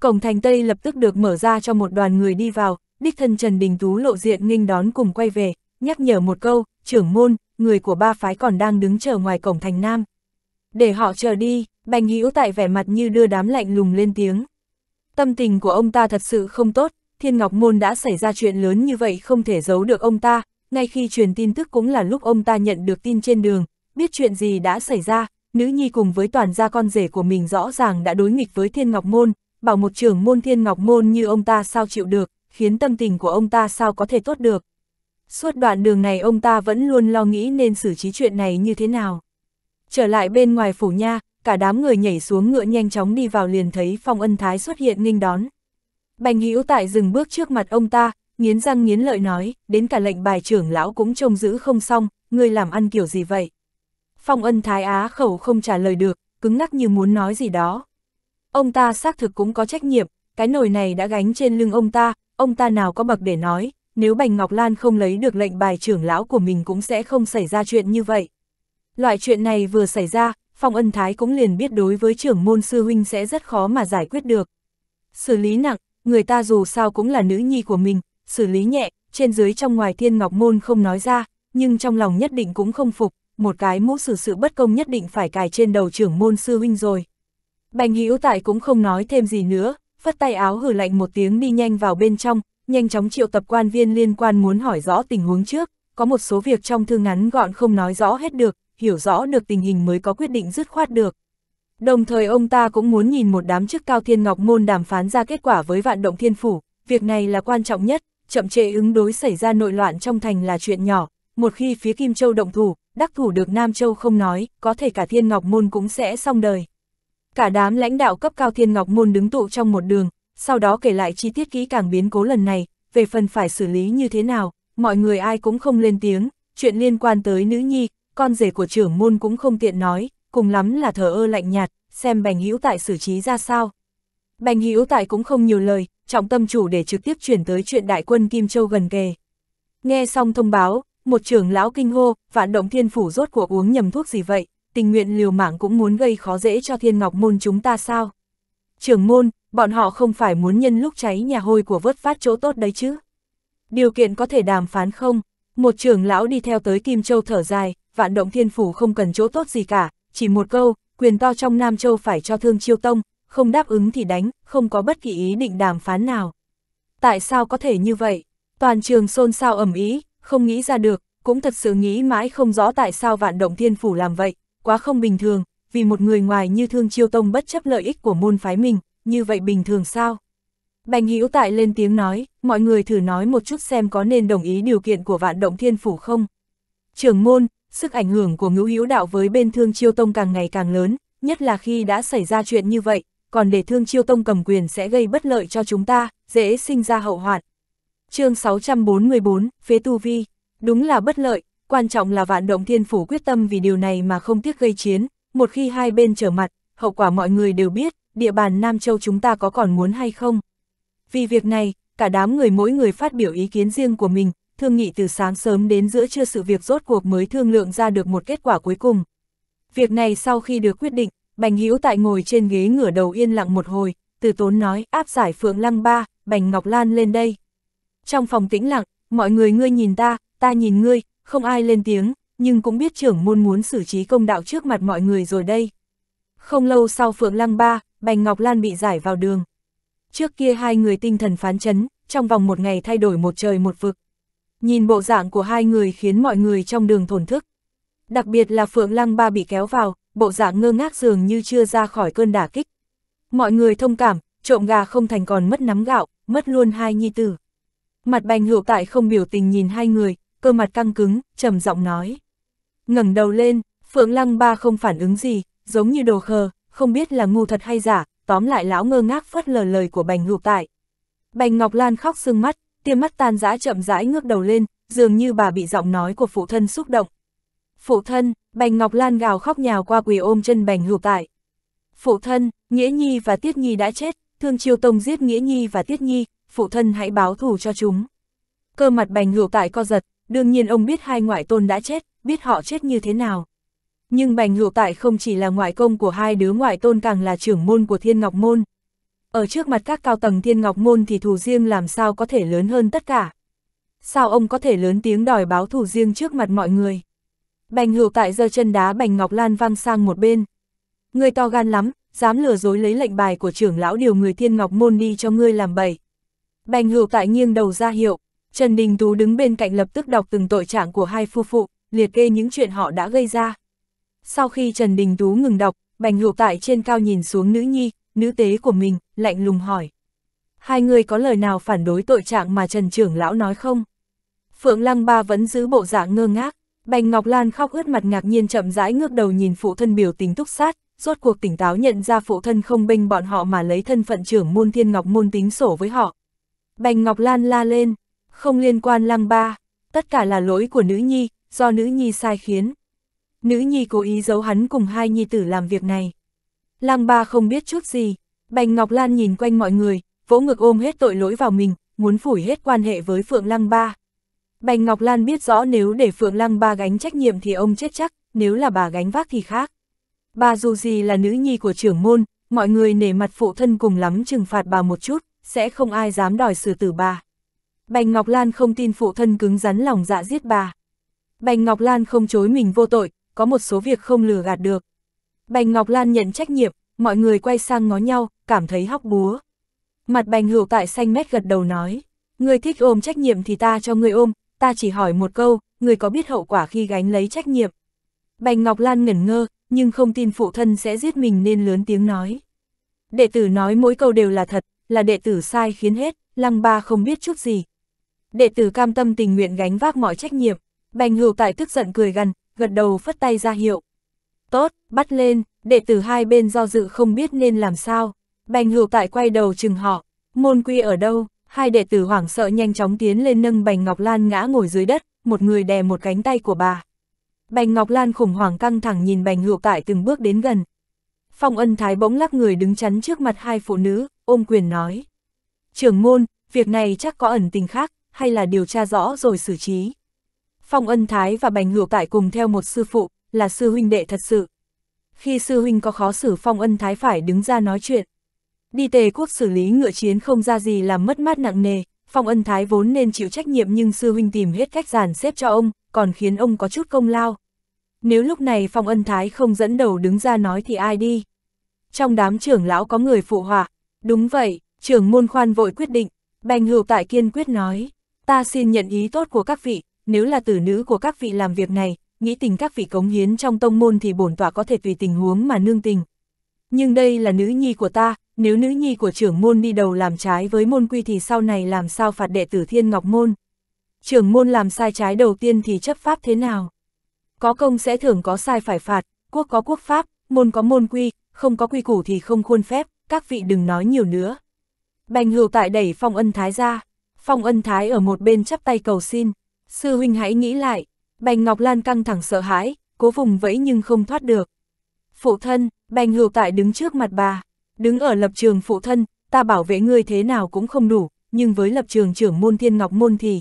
Cổng thành Tây lập tức được mở ra cho một đoàn người đi vào, đích thân Trần Đình Tú lộ diện nghênh đón cùng quay về, nhắc nhở một câu, trưởng môn, người của ba phái còn đang đứng chờ ngoài cổng thành Nam. Để họ chờ đi, Bành Hữu Tại vẻ mặt như đưa đám lạnh lùng lên tiếng. Tâm tình của ông ta thật sự không tốt, Thiên Ngọc Môn đã xảy ra chuyện lớn như vậy không thể giấu được ông ta, ngay khi truyền tin tức cũng là lúc ông ta nhận được tin trên đường, biết chuyện gì đã xảy ra, nữ nhi cùng với toàn gia con rể của mình rõ ràng đã đối nghịch với Thiên Ngọc Môn, bảo một trưởng môn Thiên Ngọc Môn như ông ta sao chịu được, khiến tâm tình của ông ta sao có thể tốt được. Suốt đoạn đường này ông ta vẫn luôn lo nghĩ nên xử trí chuyện này như thế nào. Trở lại bên ngoài phủ nha, cả đám người nhảy xuống ngựa nhanh chóng đi vào liền thấy Phong Ân Thái xuất hiện nghênh đón. Bành Hữu Tại dừng bước trước mặt ông ta, nghiến răng nghiến lợi nói, đến cả lệnh bài trưởng lão cũng trông giữ không xong, ngươi làm ăn kiểu gì vậy? Phong ân thái á khẩu không trả lời được, cứng ngắc như muốn nói gì đó. Ông ta xác thực cũng có trách nhiệm, cái nồi này đã gánh trên lưng ông ta, ông ta nào có bậc để nói, nếu Bành Ngọc Lan không lấy được lệnh bài trưởng lão của mình cũng sẽ không xảy ra chuyện như vậy. Loại chuyện này vừa xảy ra, Phong Ân Thái cũng liền biết đối với trưởng môn sư huynh sẽ rất khó mà giải quyết được. Xử lý nặng, người ta dù sao cũng là nữ nhi của mình, xử lý nhẹ, trên dưới trong ngoài thiên ngọc môn không nói ra, nhưng trong lòng nhất định cũng không phục, một cái mũ xử sự, bất công nhất định phải cài trên đầu trưởng môn sư huynh rồi. Bành hữu tại cũng không nói thêm gì nữa, phất tay áo hử lạnh một tiếng đi nhanh vào bên trong, nhanh chóng triệu tập quan viên liên quan muốn hỏi rõ tình huống trước, có một số việc trong thư ngắn gọn không nói rõ hết được, hiểu rõ được tình hình mới có quyết định dứt khoát được. Đồng thời ông ta cũng muốn nhìn một đám chức cao thiên ngọc môn đàm phán ra kết quả với vạn động thiên phủ, việc này là quan trọng nhất, chậm trễ ứng đối xảy ra nội loạn trong thành là chuyện nhỏ, một khi phía Kim Châu động thủ, đắc thủ được Nam Châu không nói, có thể cả Thiên Ngọc Môn cũng sẽ xong đời. Cả đám lãnh đạo cấp cao Thiên Ngọc Môn đứng tụ trong một đường, sau đó kể lại chi tiết kỹ càng biến cố lần này, về phần phải xử lý như thế nào, mọi người ai cũng không lên tiếng, chuyện liên quan tới nữ nhi, con rể của trưởng môn cũng không tiện nói, cùng lắm là thờ ơ lạnh nhạt, xem Bành Hữu Tại xử trí ra sao. Bành Hữu Tại cũng không nhiều lời, trọng tâm chủ để trực tiếp chuyển tới chuyện đại quân Kim Châu gần kề. Nghe xong thông báo, một trưởng lão kinh hô, vạn động thiên phủ rốt cuộc uống nhầm thuốc gì vậy, tình nguyện liều mạng cũng muốn gây khó dễ cho thiên ngọc môn chúng ta sao. Trưởng môn, bọn họ không phải muốn nhân lúc cháy nhà hôi của vớt phát chỗ tốt đấy chứ. Điều kiện có thể đàm phán không? Một trưởng lão đi theo tới Kim Châu thở dài, vạn động thiên phủ không cần chỗ tốt gì cả, chỉ một câu, quyền to trong Nam Châu phải cho thương chiêu tông, không đáp ứng thì đánh, không có bất kỳ ý định đàm phán nào. Tại sao có thể như vậy? Toàn trường xôn xao ẩm ý, không nghĩ ra được, cũng thật sự nghĩ mãi không rõ tại sao vạn động thiên phủ làm vậy, quá không bình thường, vì một người ngoài như thương chiêu tông bất chấp lợi ích của môn phái mình, như vậy bình thường sao? Bành Hữu Tại lên tiếng nói, mọi người thử nói một chút xem có nên đồng ý điều kiện của vạn động thiên phủ không. Trưởng môn, sức ảnh hưởng của ngũ hữu đạo với bên thương chiêu tông càng ngày càng lớn, nhất là khi đã xảy ra chuyện như vậy, còn để Thương Chiêu Tông cầm quyền sẽ gây bất lợi cho chúng ta, dễ sinh ra hậu hoạn. chương 644, Phế Tu Vi, đúng là bất lợi, quan trọng là vạn động thiên phủ quyết tâm vì điều này mà không tiếc gây chiến, một khi hai bên trở mặt, hậu quả mọi người đều biết, địa bàn Nam Châu chúng ta có còn muốn hay không. Vì việc này, cả đám người mỗi người phát biểu ý kiến riêng của mình, thương nghị từ sáng sớm đến giữa trưa sự việc rốt cuộc mới thương lượng ra được một kết quả cuối cùng. Việc này sau khi được quyết định, Bành Hữu Tại ngồi trên ghế ngửa đầu yên lặng một hồi, từ tốn nói, áp giải Phượng Lăng Ba, Bành Ngọc Lan lên đây. Trong phòng tĩnh lặng, mọi người ngươi nhìn ta, ta nhìn ngươi, không ai lên tiếng, nhưng cũng biết trưởng môn muốn xử trí công đạo trước mặt mọi người rồi đây. Không lâu sau Phượng Lăng Ba, Bành Ngọc Lan bị giải vào đường. Trước kia hai người tinh thần phán chấn, trong vòng một ngày thay đổi một trời một vực. Nhìn bộ dạng của hai người khiến mọi người trong đường thổn thức. Đặc biệt là Phượng Lăng Ba bị kéo vào, bộ dạng ngơ ngác dường như chưa ra khỏi cơn đả kích. Mọi người thông cảm, trộm gà không thành còn mất nắm gạo, mất luôn hai nhi tử. Mặt bành hữu tại không biểu tình nhìn hai người, cơ mặt căng cứng, trầm giọng nói. ngẩng đầu lên, Phượng Lăng ba không phản ứng gì, giống như đồ khờ, không biết là ngu thật hay giả, tóm lại lão ngơ ngác phớt lờ lời của bành hữu tại. Bành Ngọc Lan khóc sưng mắt, tiêm mắt tan rã chậm rãi ngước đầu lên, dường như bà bị giọng nói của phụ thân xúc động. Phụ thân, Bành Ngọc Lan gào khóc nhào qua quỳ ôm chân Bành Hữu Tại. Phụ thân, Nghĩa Nhi và Tiết Nhi đã chết, Thương Chiêu Tông giết Nghĩa Nhi và Tiết Nhi, phụ thân hãy báo thù cho chúng. Cơ mặt Bành Hữu Tại co giật, đương nhiên ông biết hai ngoại tôn đã chết, biết họ chết như thế nào. Nhưng Bành Hữu Tại không chỉ là ngoại công của hai đứa ngoại tôn càng là trưởng môn của Thiên Ngọc Môn. Ở trước mặt các cao tầng Thiên Ngọc Môn thì thù riêng làm sao có thể lớn hơn tất cả. Sao ông có thể lớn tiếng đòi báo thù riêng trước mặt mọi người? Bành hược tại giơ chân đá bành ngọc lan văng sang một bên. Người to gan lắm, dám lừa dối lấy lệnh bài của trưởng lão điều người thiên ngọc môn đi cho ngươi làm bậy. Bành hược tại nghiêng đầu ra hiệu, Trần Đình Tú đứng bên cạnh lập tức đọc từng tội trạng của hai phu phụ, liệt kê những chuyện họ đã gây ra. Sau khi Trần Đình Tú ngừng đọc, bành hược tại trên cao nhìn xuống nữ nhi, nữ tế của mình, lạnh lùng hỏi. Hai người có lời nào phản đối tội trạng mà Trần Trưởng Lão nói không? Phượng Lăng Ba vẫn giữ bộ dạng ngơ ngác. Bành Ngọc Lan khóc ướt mặt ngạc nhiên chậm rãi ngước đầu nhìn phụ thân biểu tình túc sát, rốt cuộc tỉnh táo nhận ra phụ thân không binh bọn họ mà lấy thân phận trưởng môn thiên ngọc môn tính sổ với họ. Bành Ngọc Lan la lên, không liên quan lăng ba, tất cả là lỗi của nữ nhi, do nữ nhi sai khiến. Nữ nhi cố ý giấu hắn cùng hai nhi tử làm việc này. Lăng ba không biết chút gì, Bành Ngọc Lan nhìn quanh mọi người, vỗ ngực ôm hết tội lỗi vào mình, muốn phủi hết quan hệ với Phượng Lăng ba. Bành Ngọc Lan biết rõ nếu để Phượng Lăng ba gánh trách nhiệm thì ông chết chắc, nếu là bà gánh vác thì khác. Bà dù gì là nữ nhi của trưởng môn, mọi người nể mặt phụ thân cùng lắm trừng phạt bà một chút, sẽ không ai dám đòi xử tử bà. Bành Ngọc Lan không tin phụ thân cứng rắn lòng dạ giết bà. Bành Ngọc Lan không chối mình vô tội, có một số việc không lừa gạt được. Bành Ngọc Lan nhận trách nhiệm, mọi người quay sang ngó nhau, cảm thấy hóc búa. Mặt bành hữu tại xanh mét gật đầu nói, người thích ôm trách nhiệm thì ta cho người ôm, ta chỉ hỏi một câu, người có biết hậu quả khi gánh lấy trách nhiệm? Bành Ngọc Lan ngẩn ngơ, nhưng không tin phụ thân sẽ giết mình nên lớn tiếng nói. Đệ tử nói mỗi câu đều là thật, là đệ tử sai khiến hết, lăng ba không biết chút gì. Đệ tử cam tâm tình nguyện gánh vác mọi trách nhiệm, bành Hưu tại tức giận cười gần, gật đầu phất tay ra hiệu. Tốt, bắt lên, đệ tử hai bên do dự không biết nên làm sao. Bành Hưu tại quay đầu chừng họ, môn quy ở đâu? Hai đệ tử hoảng sợ nhanh chóng tiến lên nâng Bành Ngọc Lan ngã ngồi dưới đất, một người đè một cánh tay của bà. Bành Ngọc Lan khủng hoảng căng thẳng nhìn Bành Hữu Tại từng bước đến gần. Phong ân thái bỗng lắc người đứng chắn trước mặt hai phụ nữ, ôm quyền nói. Trưởng môn, việc này chắc có ẩn tình khác, hay là điều tra rõ rồi xử trí. Phong ân thái và Bành Hữu Tại cùng theo một sư phụ, là sư huynh đệ thật sự. Khi sư huynh có khó xử Phong ân thái phải đứng ra nói chuyện. Đi tề quốc xử lý ngựa chiến không ra gì làm mất mát nặng nề, Phong Ân Thái vốn nên chịu trách nhiệm nhưng sư huynh tìm hết cách giàn xếp cho ông, còn khiến ông có chút công lao. Nếu lúc này Phong Ân Thái không dẫn đầu đứng ra nói thì ai đi? Trong đám trưởng lão có người phụ họa, đúng vậy, trưởng môn khoan vội quyết định, Bành Hữu Tại kiên quyết nói, ta xin nhận ý tốt của các vị, nếu là tử nữ của các vị làm việc này, nghĩ tình các vị cống hiến trong tông môn thì bổn tọa có thể vì tình huống mà nương tình. Nhưng đây là nữ nhi của ta, nếu nữ nhi của trưởng môn đi đầu làm trái với môn quy thì sau này làm sao phạt đệ tử thiên ngọc môn. Trưởng môn làm sai trái đầu tiên thì chấp pháp thế nào? Có công sẽ thường có sai phải phạt, quốc có quốc pháp, môn có môn quy, không có quy củ thì không khuôn phép, các vị đừng nói nhiều nữa. Bành hưu tại đẩy phong ân thái ra, phong ân thái ở một bên chắp tay cầu xin, sư huynh hãy nghĩ lại, bành ngọc lan căng thẳng sợ hãi, cố vùng vẫy nhưng không thoát được. Phụ thân, bành hưu tại đứng trước mặt bà, Đứng ở lập trường phụ thân, ta bảo vệ ngươi thế nào cũng không đủ, nhưng với lập trường trưởng môn thiên ngọc môn thì...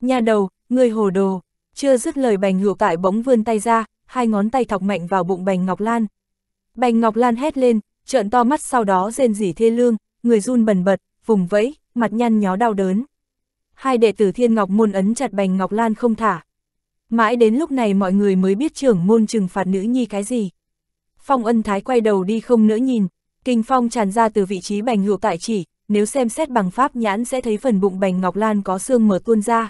Nhà đầu, ngươi hồ đồ, chưa dứt lời bành hữu tại bỗng vươn tay ra, hai ngón tay thọc mạnh vào bụng bành ngọc lan. Bành ngọc lan hét lên, trợn to mắt sau đó rên rỉ thê lương, người run bần bật, vùng vẫy, mặt nhăn nhó đau đớn. Hai đệ tử thiên ngọc môn ấn chặt bành ngọc lan không thả. Mãi đến lúc này mọi người mới biết trưởng môn trừng phạt nữ nhi cái gì. Phong ân thái quay đầu đi không nỡ nhìn, Kinh phong tràn ra từ vị trí bành hữu tại chỉ, nếu xem xét bằng pháp nhãn sẽ thấy phần bụng bành ngọc lan có xương mở tuôn ra.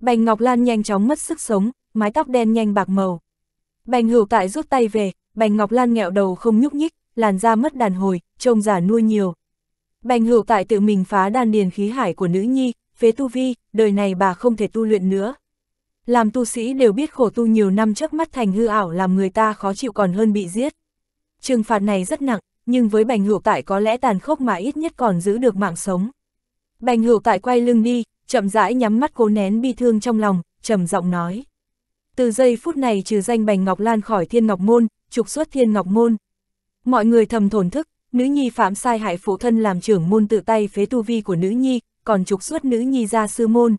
Bành ngọc lan nhanh chóng mất sức sống, mái tóc đen nhanh bạc màu. Bành hữu tại rút tay về, bành ngọc lan nghẹo đầu không nhúc nhích, làn da mất đàn hồi, trông giả nuôi nhiều. Bành hữu tại tự mình phá đan điền khí hải của nữ nhi, phế tu vi, đời này bà không thể tu luyện nữa. Làm tu sĩ đều biết khổ tu nhiều năm trước mắt thành hư ảo làm người ta khó chịu còn hơn bị giết. Trừng phạt này rất nặng, nhưng với bành hữu tại có lẽ tàn khốc mà ít nhất còn giữ được mạng sống. Bành hữu tại quay lưng đi, chậm rãi nhắm mắt cố nén bi thương trong lòng, trầm giọng nói. Từ giây phút này trừ danh bành ngọc lan khỏi thiên ngọc môn, trục xuất thiên ngọc môn. Mọi người thầm thổn thức, nữ nhi phạm sai hại phụ thân làm trưởng môn tự tay phế tu vi của nữ nhi, còn trục xuất nữ nhi ra sư môn.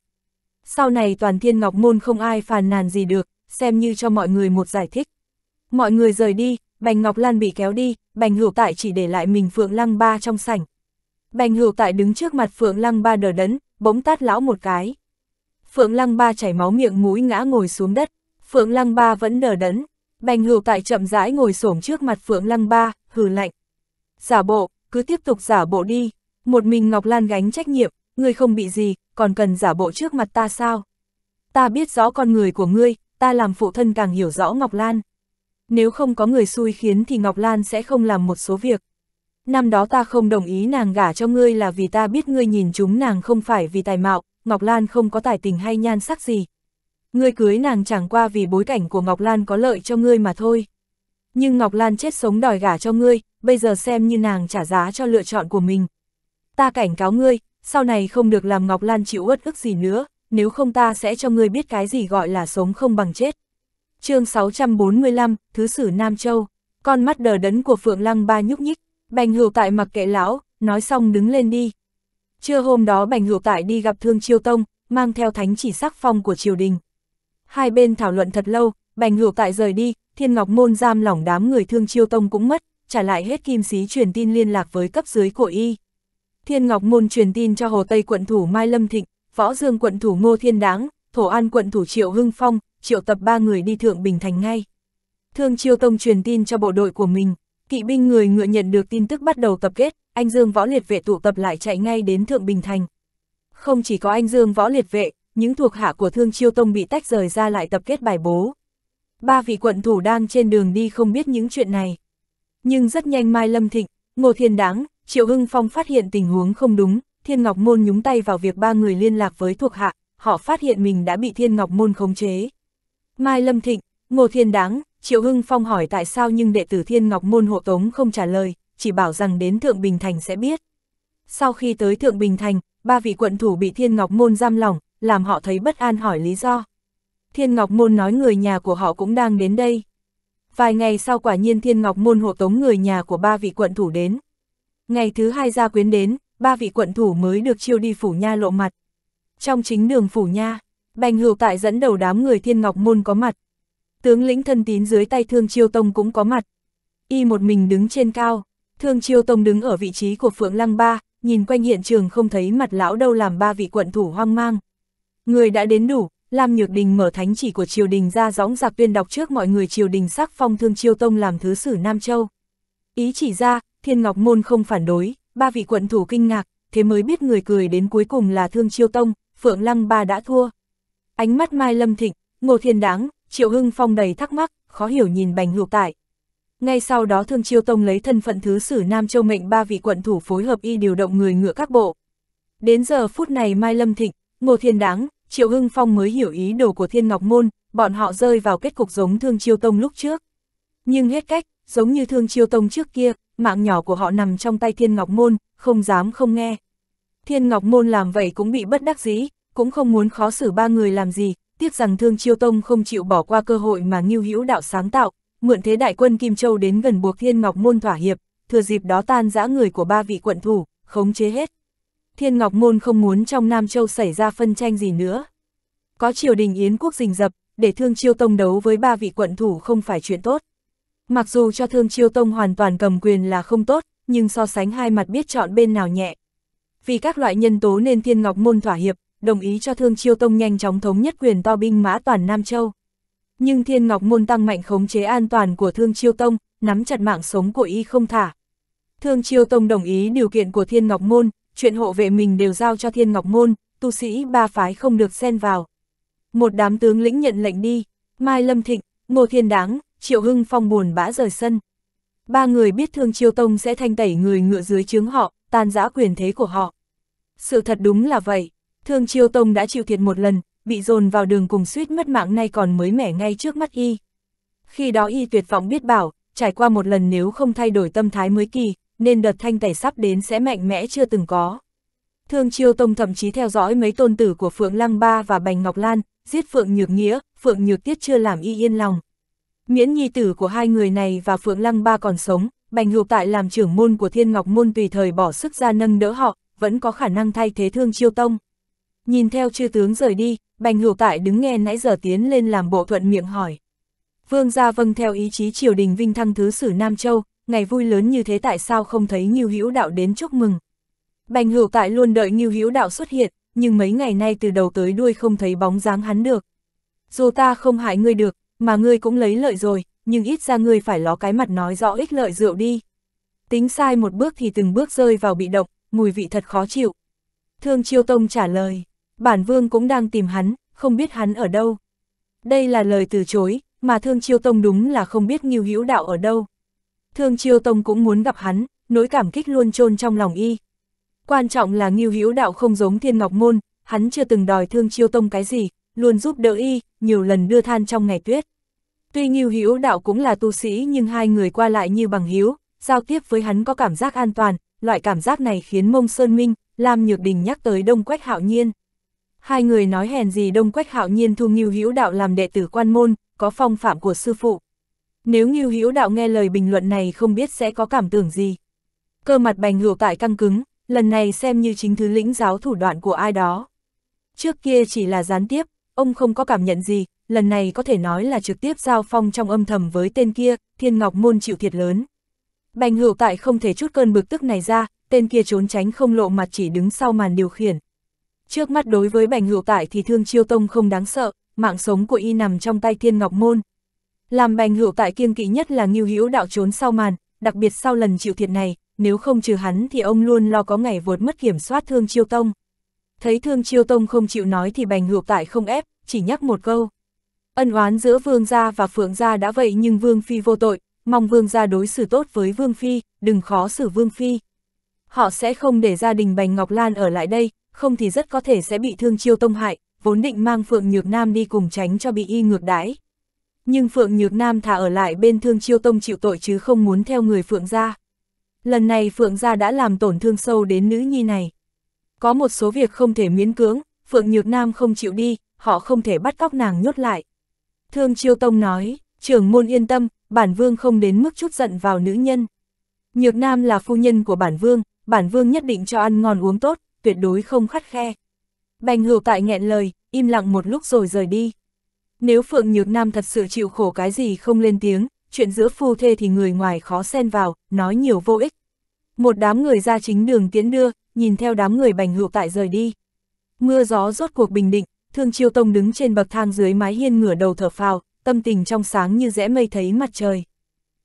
Sau này toàn thiên ngọc môn không ai phàn nàn gì được, xem như cho mọi người một giải thích. Mọi người rời đi, Bành Ngọc Lan bị kéo đi, Bành Hữu Tại chỉ để lại mình Phượng Lăng Ba trong sảnh. Bành Hữu Tại đứng trước mặt Phượng Lăng Ba đờ đẫn, bỗng tát lão một cái. Phượng Lăng Ba chảy máu miệng mũi ngã ngồi xuống đất, Phượng Lăng Ba vẫn đờ đẫn. Bành Hữu Tại chậm rãi ngồi xổm trước mặt Phượng Lăng Ba, hừ lạnh. Giả bộ, cứ tiếp tục giả bộ đi, một mình Ngọc Lan gánh trách nhiệm, ngươi không bị gì, còn cần giả bộ trước mặt ta sao? Ta biết rõ con người của ngươi, ta làm phụ thân càng hiểu rõ Ngọc Lan nếu không có người xui khiến thì Ngọc Lan sẽ không làm một số việc. Năm đó ta không đồng ý nàng gả cho ngươi là vì ta biết ngươi nhìn chúng nàng không phải vì tài mạo, Ngọc Lan không có tài tình hay nhan sắc gì. Ngươi cưới nàng chẳng qua vì bối cảnh của Ngọc Lan có lợi cho ngươi mà thôi. Nhưng Ngọc Lan chết sống đòi gả cho ngươi, bây giờ xem như nàng trả giá cho lựa chọn của mình. Ta cảnh cáo ngươi, sau này không được làm Ngọc Lan chịu uất ức gì nữa, nếu không ta sẽ cho ngươi biết cái gì gọi là sống không bằng chết chương 645, Thứ sử Nam Châu, con mắt đờ đấn của Phượng Lăng ba nhúc nhích, bành hữu tại mặc kệ lão, nói xong đứng lên đi. Trưa hôm đó bành hữu tại đi gặp Thương Chiêu Tông, mang theo thánh chỉ sắc phong của triều đình. Hai bên thảo luận thật lâu, bành hữu tại rời đi, thiên ngọc môn giam lỏng đám người Thương Chiêu Tông cũng mất, trả lại hết kim xí truyền tin liên lạc với cấp dưới của y. Thiên Ngọc Môn truyền tin cho Hồ Tây quận thủ Mai Lâm Thịnh, Võ Dương quận thủ Ngô Thiên Đáng, Thổ An quận thủ Triệu Hưng Phong, triệu tập ba người đi thượng Bình Thành ngay. Thương Chiêu Tông truyền tin cho bộ đội của mình, kỵ binh người ngựa nhận được tin tức bắt đầu tập kết, anh Dương võ liệt vệ tụ tập lại chạy ngay đến Thượng Bình Thành. Không chỉ có anh Dương võ liệt vệ, những thuộc hạ của Thương Chiêu Tông bị tách rời ra lại tập kết bài bố. Ba vị quận thủ đang trên đường đi không biết những chuyện này. Nhưng rất nhanh Mai Lâm Thịnh, Ngô Thiên Đáng, Triệu Hưng Phong phát hiện tình huống không đúng, Thiên Ngọc Môn nhúng tay vào việc ba người liên lạc với thuộc hạ, họ phát hiện mình đã bị Thiên Ngọc Môn khống chế. Mai Lâm Thịnh, Ngô Thiên Đáng, Triệu Hưng Phong hỏi tại sao nhưng đệ tử Thiên Ngọc Môn hộ tống không trả lời, chỉ bảo rằng đến Thượng Bình Thành sẽ biết. Sau khi tới Thượng Bình Thành, ba vị quận thủ bị Thiên Ngọc Môn giam lỏng, làm họ thấy bất an hỏi lý do. Thiên Ngọc Môn nói người nhà của họ cũng đang đến đây. Vài ngày sau quả nhiên Thiên Ngọc Môn hộ tống người nhà của ba vị quận thủ đến. Ngày thứ hai gia quyến đến, ba vị quận thủ mới được chiêu đi phủ nha lộ mặt. Trong chính đường phủ nha, Bành hữu tại dẫn đầu đám người thiên ngọc môn có mặt. Tướng lĩnh thân tín dưới tay thương chiêu tông cũng có mặt. Y một mình đứng trên cao, thương chiêu tông đứng ở vị trí của phượng lăng ba, nhìn quanh hiện trường không thấy mặt lão đâu làm ba vị quận thủ hoang mang. Người đã đến đủ, Lam Nhược Đình mở thánh chỉ của triều đình ra gióng giặc tuyên đọc trước mọi người triều đình sắc phong thương chiêu tông làm thứ sử Nam Châu. Ý chỉ ra, Thiên Ngọc Môn không phản đối, ba vị quận thủ kinh ngạc, thế mới biết người cười đến cuối cùng là thương chiêu tông, Phượng Lăng ba đã thua. Ánh mắt Mai Lâm Thịnh, Ngô Thiên Đáng, Triệu Hưng Phong đầy thắc mắc, khó hiểu nhìn Bành Hữu Tại. Ngay sau đó Thương Chiêu Tông lấy thân phận thứ sử Nam Châu mệnh ba vị quận thủ phối hợp y điều động người ngựa các bộ. Đến giờ phút này Mai Lâm Thịnh, Ngô Thiên Đáng, Triệu Hưng Phong mới hiểu ý đồ của Thiên Ngọc Môn, bọn họ rơi vào kết cục giống Thương Chiêu Tông lúc trước. Nhưng hết cách, giống như Thương Chiêu Tông trước kia, mạng nhỏ của họ nằm trong tay Thiên Ngọc Môn, không dám không nghe. Thiên Ngọc Môn làm vậy cũng bị bất đắc dĩ, cũng không muốn khó xử ba người làm gì, tiếc rằng Thương Chiêu Tông không chịu bỏ qua cơ hội mà Ngưu Hữu Đạo sáng tạo, mượn thế đại quân Kim Châu đến gần buộc Thiên Ngọc Môn thỏa hiệp, thừa dịp đó tan giã người của ba vị quận thủ, khống chế hết. Thiên Ngọc Môn không muốn trong Nam Châu xảy ra phân tranh gì nữa. Có triều đình Yến quốc rình rập, để Thương Chiêu Tông đấu với ba vị quận thủ không phải chuyện tốt. Mặc dù cho Thương Chiêu Tông hoàn toàn cầm quyền là không tốt, nhưng so sánh hai mặt biết chọn bên nào nhẹ. Vì các loại nhân tố nên Thiên Ngọc Môn thỏa hiệp, đồng ý cho Thương Chiêu Tông nhanh chóng thống nhất quyền to binh mã toàn Nam Châu. Nhưng Thiên Ngọc Môn tăng mạnh khống chế an toàn của Thương Chiêu Tông, nắm chặt mạng sống của y không thả. Thương Chiêu Tông đồng ý điều kiện của Thiên Ngọc Môn, chuyện hộ vệ mình đều giao cho Thiên Ngọc Môn, tu sĩ ba phái không được xen vào. Một đám tướng lĩnh nhận lệnh đi, Mai Lâm Thịnh, Ngô Thiên Đáng, Triệu Hưng Phong buồn bã rời sân. Ba người biết Thương Chiêu Tông sẽ thanh tẩy người ngựa dưới chướng họ, tan giã quyền thế của họ. Sự thật đúng là vậy. Thương Chiêu Tông đã chịu thiệt một lần, bị dồn vào đường cùng suýt mất mạng nay còn mới mẻ ngay trước mắt y. Khi đó y tuyệt vọng biết bảo, trải qua một lần nếu không thay đổi tâm thái mới kỳ, nên đợt thanh tẩy sắp đến sẽ mạnh mẽ chưa từng có. Thương Chiêu Tông thậm chí theo dõi mấy tôn tử của Phượng Lăng Ba và Bành Ngọc Lan, giết Phượng Nhược Nghĩa, Phượng Nhược Tiết chưa làm y yên lòng. Miễn nhi tử của hai người này và Phượng Lăng Ba còn sống, Bành Hữu Tại làm trưởng môn của Thiên Ngọc Môn tùy thời bỏ sức ra nâng đỡ họ, vẫn có khả năng thay thế Thương Chiêu Tông. Nhìn theo chư tướng rời đi, Bành Hữu Tại đứng nghe nãy giờ tiến lên làm bộ thuận miệng hỏi. Vương gia vâng theo ý chí triều đình vinh thăng thứ sử Nam Châu, ngày vui lớn như thế tại sao không thấy Ngưu Hữu Đạo đến chúc mừng. Bành Hữu Tại luôn đợi Ngưu Hữu Đạo xuất hiện, nhưng mấy ngày nay từ đầu tới đuôi không thấy bóng dáng hắn được. Dù ta không hại ngươi được, mà ngươi cũng lấy lợi rồi, nhưng ít ra ngươi phải ló cái mặt nói rõ ích lợi rượu đi. Tính sai một bước thì từng bước rơi vào bị động, mùi vị thật khó chịu. Thương Chiêu Tông trả lời bản vương cũng đang tìm hắn, không biết hắn ở đâu. Đây là lời từ chối, mà Thương Chiêu Tông đúng là không biết Ngưu Hữu Đạo ở đâu. Thương Chiêu Tông cũng muốn gặp hắn, nỗi cảm kích luôn chôn trong lòng y. Quan trọng là Ngưu Hữu Đạo không giống Thiên Ngọc Môn, hắn chưa từng đòi Thương Chiêu Tông cái gì, luôn giúp đỡ y, nhiều lần đưa than trong ngày tuyết. Tuy Ngưu Hữu Đạo cũng là tu sĩ nhưng hai người qua lại như bằng hiếu, giao tiếp với hắn có cảm giác an toàn, loại cảm giác này khiến Mông Sơn Minh, Lam Nhược Đình nhắc tới Đông Quách Hạo Nhiên. Hai người nói hèn gì đông quách hạo nhiên thu Ngưu Hữu Đạo làm đệ tử quan môn, có phong phạm của sư phụ. Nếu Ngưu Hữu Đạo nghe lời bình luận này không biết sẽ có cảm tưởng gì. Cơ mặt bành hữu tại căng cứng, lần này xem như chính thứ lĩnh giáo thủ đoạn của ai đó. Trước kia chỉ là gián tiếp, ông không có cảm nhận gì, lần này có thể nói là trực tiếp giao phong trong âm thầm với tên kia, Thiên Ngọc Môn chịu thiệt lớn. Bành hữu tại không thể chút cơn bực tức này ra, tên kia trốn tránh không lộ mặt chỉ đứng sau màn điều khiển, Trước mắt đối với Bành Hữu Tại thì Thương Chiêu Tông không đáng sợ, mạng sống của y nằm trong tay Thiên Ngọc Môn. Làm Bành Hữu Tại kiêng kỵ nhất là Ngưu Hữu đạo trốn sau màn, đặc biệt sau lần chịu thiệt này, nếu không trừ hắn thì ông luôn lo có ngày vượt mất kiểm soát Thương Chiêu Tông. Thấy Thương Chiêu Tông không chịu nói thì Bành Hữu Tại không ép, chỉ nhắc một câu. Ân oán giữa Vương gia và Phượng gia đã vậy nhưng Vương phi vô tội, mong Vương gia đối xử tốt với Vương phi, đừng khó xử Vương phi. Họ sẽ không để gia đình Bành Ngọc Lan ở lại đây, không thì rất có thể sẽ bị thương chiêu tông hại, vốn định mang Phượng Nhược Nam đi cùng tránh cho bị y ngược đãi. Nhưng Phượng Nhược Nam thả ở lại bên thương chiêu tông chịu tội chứ không muốn theo người Phượng gia. Lần này Phượng gia đã làm tổn thương sâu đến nữ nhi này. Có một số việc không thể miễn cưỡng, Phượng Nhược Nam không chịu đi, họ không thể bắt cóc nàng nhốt lại. Thương chiêu tông nói, trưởng môn yên tâm, bản vương không đến mức chút giận vào nữ nhân. Nhược Nam là phu nhân của bản vương, bản vương nhất định cho ăn ngon uống tốt, tuyệt đối không khắt khe. Bành hữu tại nghẹn lời, im lặng một lúc rồi rời đi. Nếu Phượng Nhược Nam thật sự chịu khổ cái gì không lên tiếng, chuyện giữa phu thê thì người ngoài khó xen vào, nói nhiều vô ích. Một đám người ra chính đường tiến đưa, nhìn theo đám người bành hữu tại rời đi. Mưa gió rốt cuộc bình định, Thương Chiêu Tông đứng trên bậc thang dưới mái hiên ngửa đầu thở phào, tâm tình trong sáng như rẽ mây thấy mặt trời.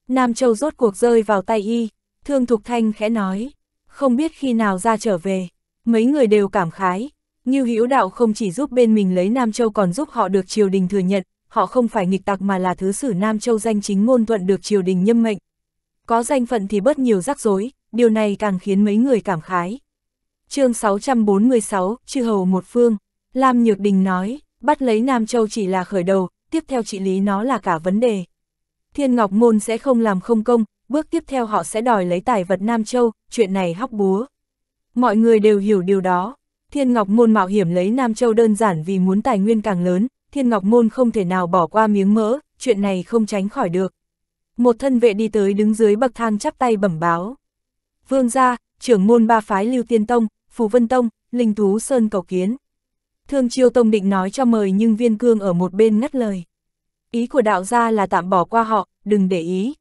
Nam Châu rốt cuộc rơi vào tay y, Thương Thục Thanh khẽ nói, không biết khi nào ra trở về. Mấy người đều cảm khái, như hữu đạo không chỉ giúp bên mình lấy Nam Châu còn giúp họ được triều đình thừa nhận, họ không phải nghịch tặc mà là thứ sử Nam Châu danh chính ngôn thuận được triều đình nhâm mệnh. Có danh phận thì bớt nhiều rắc rối, điều này càng khiến mấy người cảm khái. chương 646, Chư Hầu Một Phương, Lam Nhược Đình nói, bắt lấy Nam Châu chỉ là khởi đầu, tiếp theo trị lý nó là cả vấn đề. Thiên Ngọc Môn sẽ không làm không công, bước tiếp theo họ sẽ đòi lấy tài vật Nam Châu, chuyện này hóc búa. Mọi người đều hiểu điều đó. Thiên Ngọc Môn mạo hiểm lấy Nam Châu đơn giản vì muốn tài nguyên càng lớn, Thiên Ngọc Môn không thể nào bỏ qua miếng mỡ, chuyện này không tránh khỏi được. Một thân vệ đi tới đứng dưới bậc thang chắp tay bẩm báo. Vương gia, trưởng môn ba phái Lưu Tiên Tông, Phù Vân Tông, Linh Tú Sơn cầu kiến. Thương Chiêu Tông định nói cho mời nhưng Viên Cương ở một bên ngắt lời. Ý của đạo gia là tạm bỏ qua họ, đừng để ý.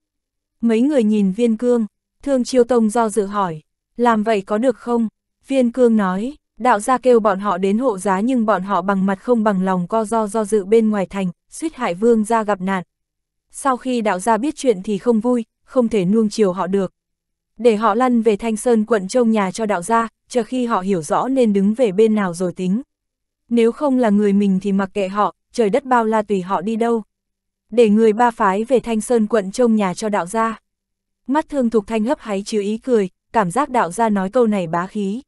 Mấy người nhìn Viên Cương, Thương Chiêu Tông do dự hỏi, làm vậy có được không? Viên cương nói, đạo gia kêu bọn họ đến hộ giá nhưng bọn họ bằng mặt không bằng lòng co do do dự bên ngoài thành, suýt hại vương ra gặp nạn. Sau khi đạo gia biết chuyện thì không vui, không thể nuông chiều họ được. Để họ lăn về Thanh Sơn quận trông nhà cho đạo gia, chờ khi họ hiểu rõ nên đứng về bên nào rồi tính. Nếu không là người mình thì mặc kệ họ, trời đất bao la tùy họ đi đâu. Để người ba phái về Thanh Sơn quận trông nhà cho đạo gia. Mắt thương thục thanh hấp háy chứa ý cười, cảm giác đạo ra nói câu này bá khí.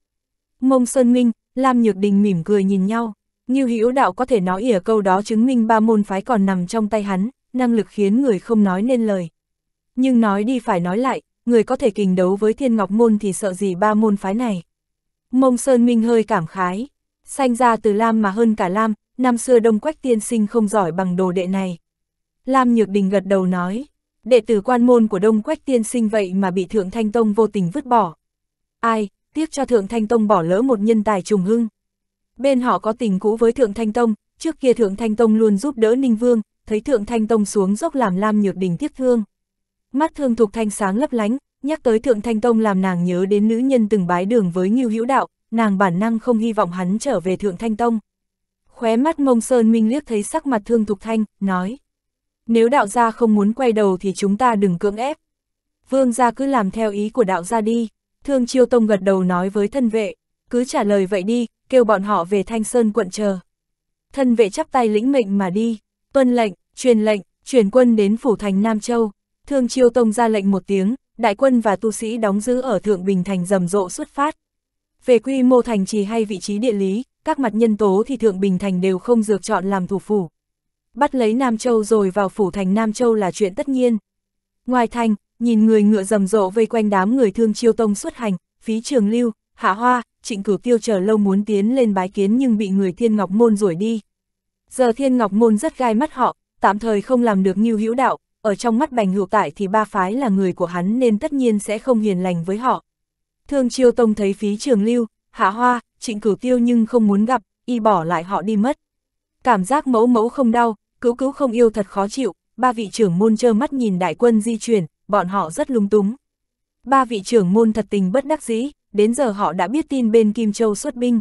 Mông Sơn Minh, Lam Nhược Đình mỉm cười nhìn nhau, như hữu đạo có thể nói ỉa câu đó chứng minh ba môn phái còn nằm trong tay hắn, năng lực khiến người không nói nên lời. Nhưng nói đi phải nói lại, người có thể kình đấu với thiên ngọc môn thì sợ gì ba môn phái này. Mông Sơn Minh hơi cảm khái, sanh ra từ Lam mà hơn cả Lam, năm xưa đông quách tiên sinh không giỏi bằng đồ đệ này. Lam Nhược Đình gật đầu nói, đệ tử quan môn của Đông Quách Tiên Sinh vậy mà bị Thượng Thanh Tông vô tình vứt bỏ. Ai, tiếc cho Thượng Thanh Tông bỏ lỡ một nhân tài trùng hưng. Bên họ có tình cũ với Thượng Thanh Tông, trước kia Thượng Thanh Tông luôn giúp đỡ Ninh Vương, thấy Thượng Thanh Tông xuống dốc làm Lam Nhược Đình tiếc thương. Mắt thương thuộc thanh sáng lấp lánh, nhắc tới Thượng Thanh Tông làm nàng nhớ đến nữ nhân từng bái đường với Ngưu Hữu Đạo, nàng bản năng không hy vọng hắn trở về Thượng Thanh Tông. Khóe mắt Mông Sơn Minh liếc thấy sắc mặt Thương Thục Thanh, nói: nếu đạo gia không muốn quay đầu thì chúng ta đừng cưỡng ép. Vương gia cứ làm theo ý của đạo gia đi. Thương Chiêu Tông gật đầu nói với thân vệ, cứ trả lời vậy đi, kêu bọn họ về Thanh Sơn quận chờ. Thân vệ chắp tay lĩnh mệnh mà đi, tuân lệnh, truyền lệnh, chuyển quân đến phủ thành Nam Châu. Thương Chiêu Tông ra lệnh một tiếng, đại quân và tu sĩ đóng giữ ở Thượng Bình Thành rầm rộ xuất phát. Về quy mô thành trì hay vị trí địa lý, các mặt nhân tố thì Thượng Bình Thành đều không dược chọn làm thủ phủ bắt lấy Nam Châu rồi vào phủ thành Nam Châu là chuyện tất nhiên. Ngoài thành, nhìn người ngựa rầm rộ vây quanh đám người thương chiêu tông xuất hành, phí trường lưu, hạ hoa, trịnh cửu tiêu chờ lâu muốn tiến lên bái kiến nhưng bị người Thiên Ngọc Môn đuổi đi. Giờ Thiên Ngọc Môn rất gai mắt họ, tạm thời không làm được như hữu đạo, ở trong mắt bành hữu tại thì ba phái là người của hắn nên tất nhiên sẽ không hiền lành với họ. Thương chiêu tông thấy phí trường lưu, hạ hoa, trịnh cửu tiêu nhưng không muốn gặp, y bỏ lại họ đi mất. Cảm giác mẫu mẫu không đau, cứu cứu không yêu thật khó chịu, ba vị trưởng môn trơ mắt nhìn đại quân di chuyển, bọn họ rất lung túng. Ba vị trưởng môn thật tình bất đắc dĩ, đến giờ họ đã biết tin bên Kim Châu xuất binh.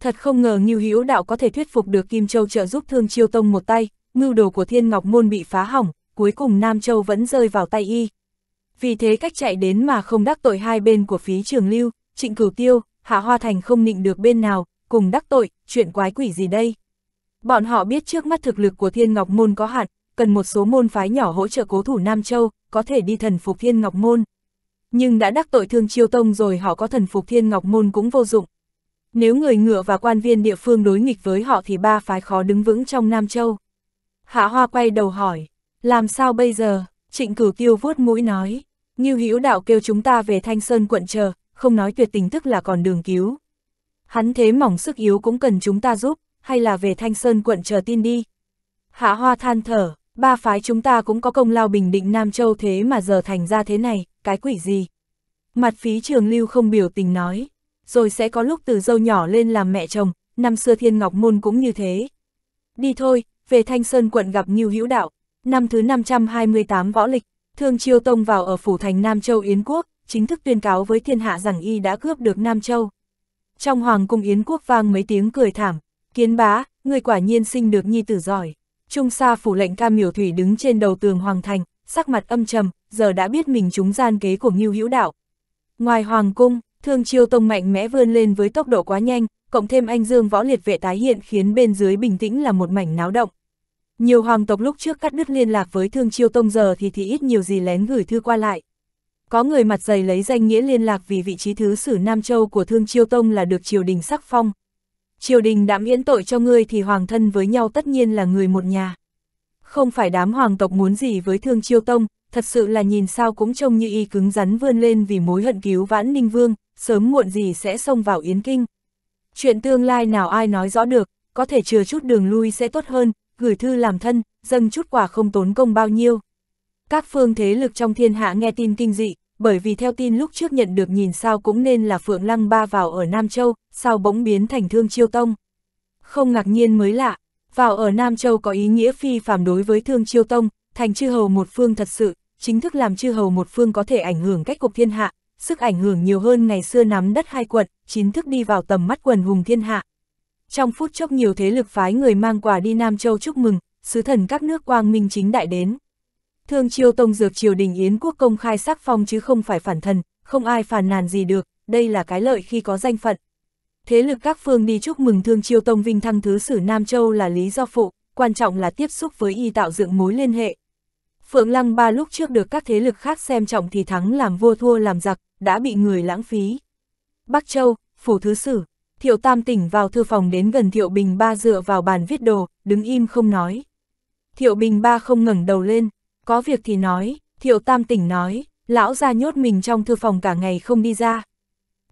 Thật không ngờ Ngưu Hữu Đạo có thể thuyết phục được Kim Châu trợ giúp Thương Chiêu Tông một tay, mưu đồ của Thiên Ngọc Môn bị phá hỏng, cuối cùng Nam Châu vẫn rơi vào tay y. Vì thế cách chạy đến mà không đắc tội hai bên của phí trường lưu, trịnh cửu tiêu, hạ hoa thành không nịnh được bên nào, cùng đắc tội, chuyện quái quỷ gì đây? Bọn họ biết trước mắt thực lực của Thiên Ngọc Môn có hạn, cần một số môn phái nhỏ hỗ trợ cố thủ Nam Châu, có thể đi thần phục Thiên Ngọc Môn. Nhưng đã đắc tội thương chiêu tông rồi họ có thần phục Thiên Ngọc Môn cũng vô dụng. Nếu người ngựa và quan viên địa phương đối nghịch với họ thì ba phái khó đứng vững trong Nam Châu. Hạ Hoa quay đầu hỏi, làm sao bây giờ? Trịnh cửu tiêu vuốt mũi nói, như Hữu Đạo kêu chúng ta về Thanh Sơn quận chờ, không nói tuyệt tình tức là còn đường cứu. Hắn thế mỏng sức yếu cũng cần chúng ta giúp hay là về Thanh Sơn quận chờ tin đi. Hạ Hoa than thở, ba phái chúng ta cũng có công lao bình định Nam Châu thế mà giờ thành ra thế này, cái quỷ gì. Mặt phí trường lưu không biểu tình nói, rồi sẽ có lúc từ dâu nhỏ lên làm mẹ chồng, năm xưa Thiên Ngọc Môn cũng như thế. Đi thôi, về Thanh Sơn quận gặp Ngưu Hữu Đạo, năm thứ 528 võ lịch, Thương Chiêu Tông vào ở phủ thành Nam Châu Yến Quốc, chính thức tuyên cáo với thiên hạ rằng y đã cướp được Nam Châu. Trong hoàng cung Yến Quốc vang mấy tiếng cười thảm, Kiến bá, người quả nhiên sinh được nhi tử giỏi. Trung sa phủ lệnh ca miểu thủy đứng trên đầu tường hoàng thành, sắc mặt âm trầm, giờ đã biết mình chúng gian kế của Ngưu Hữu Đạo. Ngoài hoàng cung, Thương Chiêu Tông mạnh mẽ vươn lên với tốc độ quá nhanh, cộng thêm anh Dương võ liệt vệ tái hiện khiến bên dưới bình tĩnh là một mảnh náo động. Nhiều hoàng tộc lúc trước cắt đứt liên lạc với Thương Chiêu Tông giờ thì thì ít nhiều gì lén gửi thư qua lại. Có người mặt dày lấy danh nghĩa liên lạc vì vị trí thứ sử Nam Châu của Thương Chiêu Tông là được triều đình sắc phong, triều đình đã miễn tội cho ngươi thì hoàng thân với nhau tất nhiên là người một nhà. Không phải đám hoàng tộc muốn gì với thương chiêu tông, thật sự là nhìn sao cũng trông như y cứng rắn vươn lên vì mối hận cứu vãn ninh vương, sớm muộn gì sẽ xông vào yến kinh. Chuyện tương lai nào ai nói rõ được, có thể chừa chút đường lui sẽ tốt hơn, gửi thư làm thân, dâng chút quà không tốn công bao nhiêu. Các phương thế lực trong thiên hạ nghe tin kinh dị, bởi vì theo tin lúc trước nhận được nhìn sao cũng nên là Phượng Lăng Ba vào ở Nam Châu, sao bỗng biến thành Thương Chiêu Tông. Không ngạc nhiên mới lạ, vào ở Nam Châu có ý nghĩa phi phàm đối với Thương Chiêu Tông, thành chư hầu một phương thật sự, chính thức làm chư hầu một phương có thể ảnh hưởng cách cục thiên hạ, sức ảnh hưởng nhiều hơn ngày xưa nắm đất hai quận, chính thức đi vào tầm mắt quần hùng thiên hạ. Trong phút chốc nhiều thế lực phái người mang quà đi Nam Châu chúc mừng, sứ thần các nước quang minh chính đại đến. Thương chiêu tông dược triều đình Yến quốc công khai sắc phong chứ không phải phản thần, không ai phản nàn gì được, đây là cái lợi khi có danh phận. Thế lực các phương đi chúc mừng Thương chiêu tông vinh thăng thứ sử Nam Châu là lý do phụ, quan trọng là tiếp xúc với y tạo dựng mối liên hệ. Phượng Lăng Ba lúc trước được các thế lực khác xem trọng thì thắng làm vua thua làm giặc, đã bị người lãng phí. Bắc Châu, Phủ Thứ Sử, Thiệu Tam tỉnh vào thư phòng đến gần Thiệu Bình Ba dựa vào bàn viết đồ, đứng im không nói. Thiệu Bình Ba không ngẩng đầu lên, có việc thì nói, thiệu tam tỉnh nói, lão ra nhốt mình trong thư phòng cả ngày không đi ra.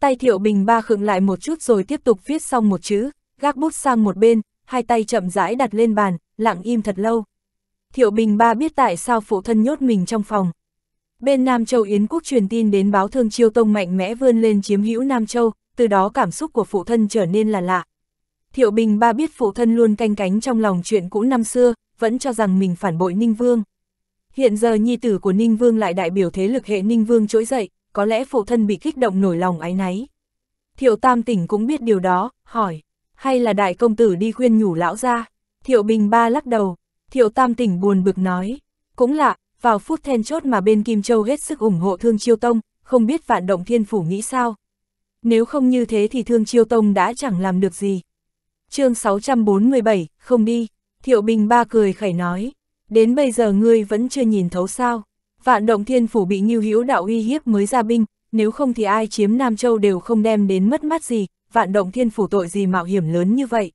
Tay thiệu bình ba khựng lại một chút rồi tiếp tục viết xong một chữ, gác bút sang một bên, hai tay chậm rãi đặt lên bàn, lặng im thật lâu. Thiệu bình ba biết tại sao phụ thân nhốt mình trong phòng. Bên Nam Châu Yến Quốc truyền tin đến báo thương chiêu tông mạnh mẽ vươn lên chiếm hữu Nam Châu, từ đó cảm xúc của phụ thân trở nên là lạ. Thiệu Bình ba biết phụ thân luôn canh cánh trong lòng chuyện cũ năm xưa, vẫn cho rằng mình phản bội Ninh Vương. Hiện giờ nhi tử của Ninh Vương lại đại biểu thế lực hệ Ninh Vương trỗi dậy, có lẽ phụ thân bị kích động nổi lòng ái náy. Thiệu Tam Tỉnh cũng biết điều đó, hỏi, hay là đại công tử đi khuyên nhủ lão ra? Thiệu Bình Ba lắc đầu, Thiệu Tam Tỉnh buồn bực nói, cũng lạ, vào phút then chốt mà bên Kim Châu hết sức ủng hộ Thương Chiêu Tông, không biết vạn động thiên phủ nghĩ sao. Nếu không như thế thì Thương Chiêu Tông đã chẳng làm được gì. chương 647, không đi, Thiệu Bình Ba cười khẩy nói, Đến bây giờ ngươi vẫn chưa nhìn thấu sao, vạn động thiên phủ bị nghiêu hữu đạo uy hiếp mới ra binh, nếu không thì ai chiếm Nam Châu đều không đem đến mất mát gì, vạn động thiên phủ tội gì mạo hiểm lớn như vậy.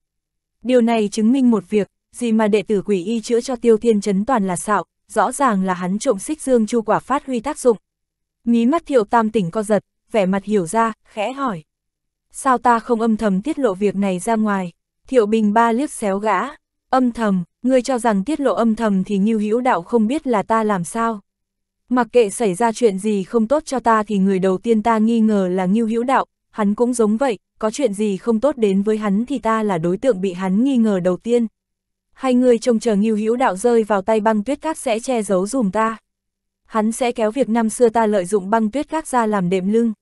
Điều này chứng minh một việc, gì mà đệ tử quỷ y chữa cho tiêu thiên chấn toàn là xạo, rõ ràng là hắn trộm xích dương chu quả phát huy tác dụng. Mí mắt thiệu tam tỉnh co giật, vẻ mặt hiểu ra, khẽ hỏi. Sao ta không âm thầm tiết lộ việc này ra ngoài? Thiệu bình ba liếc xéo gã, Âm thầm, ngươi cho rằng tiết lộ âm thầm thì Ngưu Hữu Đạo không biết là ta làm sao? Mặc kệ xảy ra chuyện gì không tốt cho ta thì người đầu tiên ta nghi ngờ là Ngưu Hữu Đạo, hắn cũng giống vậy, có chuyện gì không tốt đến với hắn thì ta là đối tượng bị hắn nghi ngờ đầu tiên. Hai người trông chờ Ngưu Hữu Đạo rơi vào tay băng tuyết các sẽ che giấu dùm ta. Hắn sẽ kéo việc năm xưa ta lợi dụng băng tuyết các ra làm đệm lưng.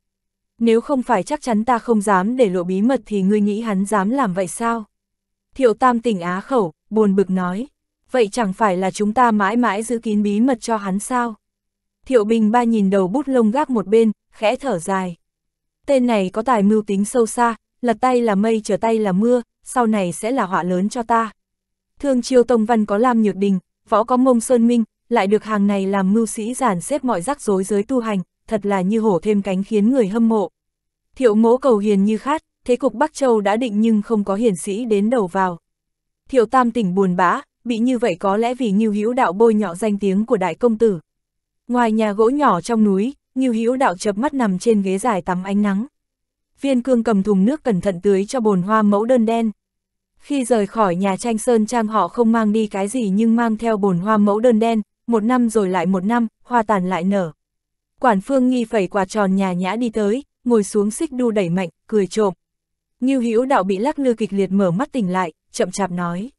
Nếu không phải chắc chắn ta không dám để lộ bí mật thì ngươi nghĩ hắn dám làm vậy sao? Thiệu Tam tỉnh á khẩu, buồn bực nói. Vậy chẳng phải là chúng ta mãi mãi giữ kín bí mật cho hắn sao? Thiệu Bình ba nhìn đầu bút lông gác một bên, khẽ thở dài. Tên này có tài mưu tính sâu xa, lật tay là mây trở tay là mưa, sau này sẽ là họa lớn cho ta. Thương chiêu tông văn có Lam Nhược Đình, võ có mông Sơn Minh, lại được hàng này làm mưu sĩ giản xếp mọi rắc rối giới tu hành, thật là như hổ thêm cánh khiến người hâm mộ. Thiệu mỗ cầu hiền như khát, thế cục Bắc Châu đã định nhưng không có hiển sĩ đến đầu vào. Thiệu Tam tỉnh buồn bã, bị như vậy có lẽ vì Ngưu Hữu Đạo bôi nhọ danh tiếng của đại công tử. Ngoài nhà gỗ nhỏ trong núi, Ngưu Hữu Đạo chập mắt nằm trên ghế dài tắm ánh nắng. Viên Cương cầm thùng nước cẩn thận tưới cho bồn hoa mẫu đơn đen. Khi rời khỏi nhà tranh sơn trang họ không mang đi cái gì nhưng mang theo bồn hoa mẫu đơn đen, một năm rồi lại một năm, hoa tàn lại nở. Quản phương nghi phẩy quạt tròn nhà nhã đi tới, ngồi xuống xích đu đẩy mạnh, cười trộm. Ngưu Hữu Đạo bị lắc lư kịch liệt mở mắt tỉnh lại, chậm chạp nói.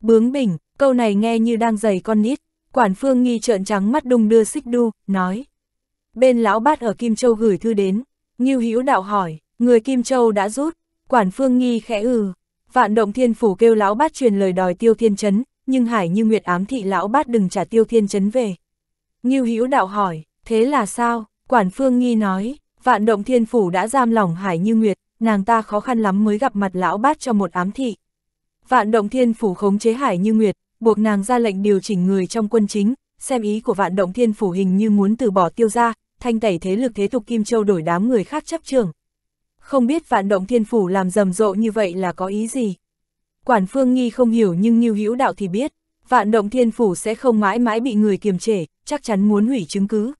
Bướng bỉnh, câu này nghe như đang giày con nít, quản phương nghi trợn trắng mắt đung đưa xích đu, nói. Bên lão bát ở Kim Châu gửi thư đến, Ngưu Hữu Đạo hỏi, người Kim Châu đã rút, quản phương nghi khẽ ừ. Vạn động thiên phủ kêu lão bát truyền lời đòi tiêu thiên chấn, nhưng hải như nguyệt ám thị lão bát đừng trả tiêu thiên chấn về. Ngưu Hữu Đạo hỏi, thế là sao? Quản phương nghi nói, vạn động thiên phủ đã giam lỏng hải như nguyệt, nàng ta khó khăn lắm mới gặp mặt lão bát cho một ám thị. Vạn động thiên phủ khống chế hải như nguyệt, buộc nàng ra lệnh điều chỉnh người trong quân chính, xem ý của vạn động thiên phủ hình như muốn từ bỏ tiêu ra, thanh tẩy thế lực thế tục Kim Châu đổi đám người khác chấp trường. Không biết vạn động thiên phủ làm rầm rộ như vậy là có ý gì? Quản phương nghi không hiểu nhưng như hữu đạo thì biết, vạn động thiên phủ sẽ không mãi mãi bị người kiềm chế, chắc chắn muốn hủy chứng cứ.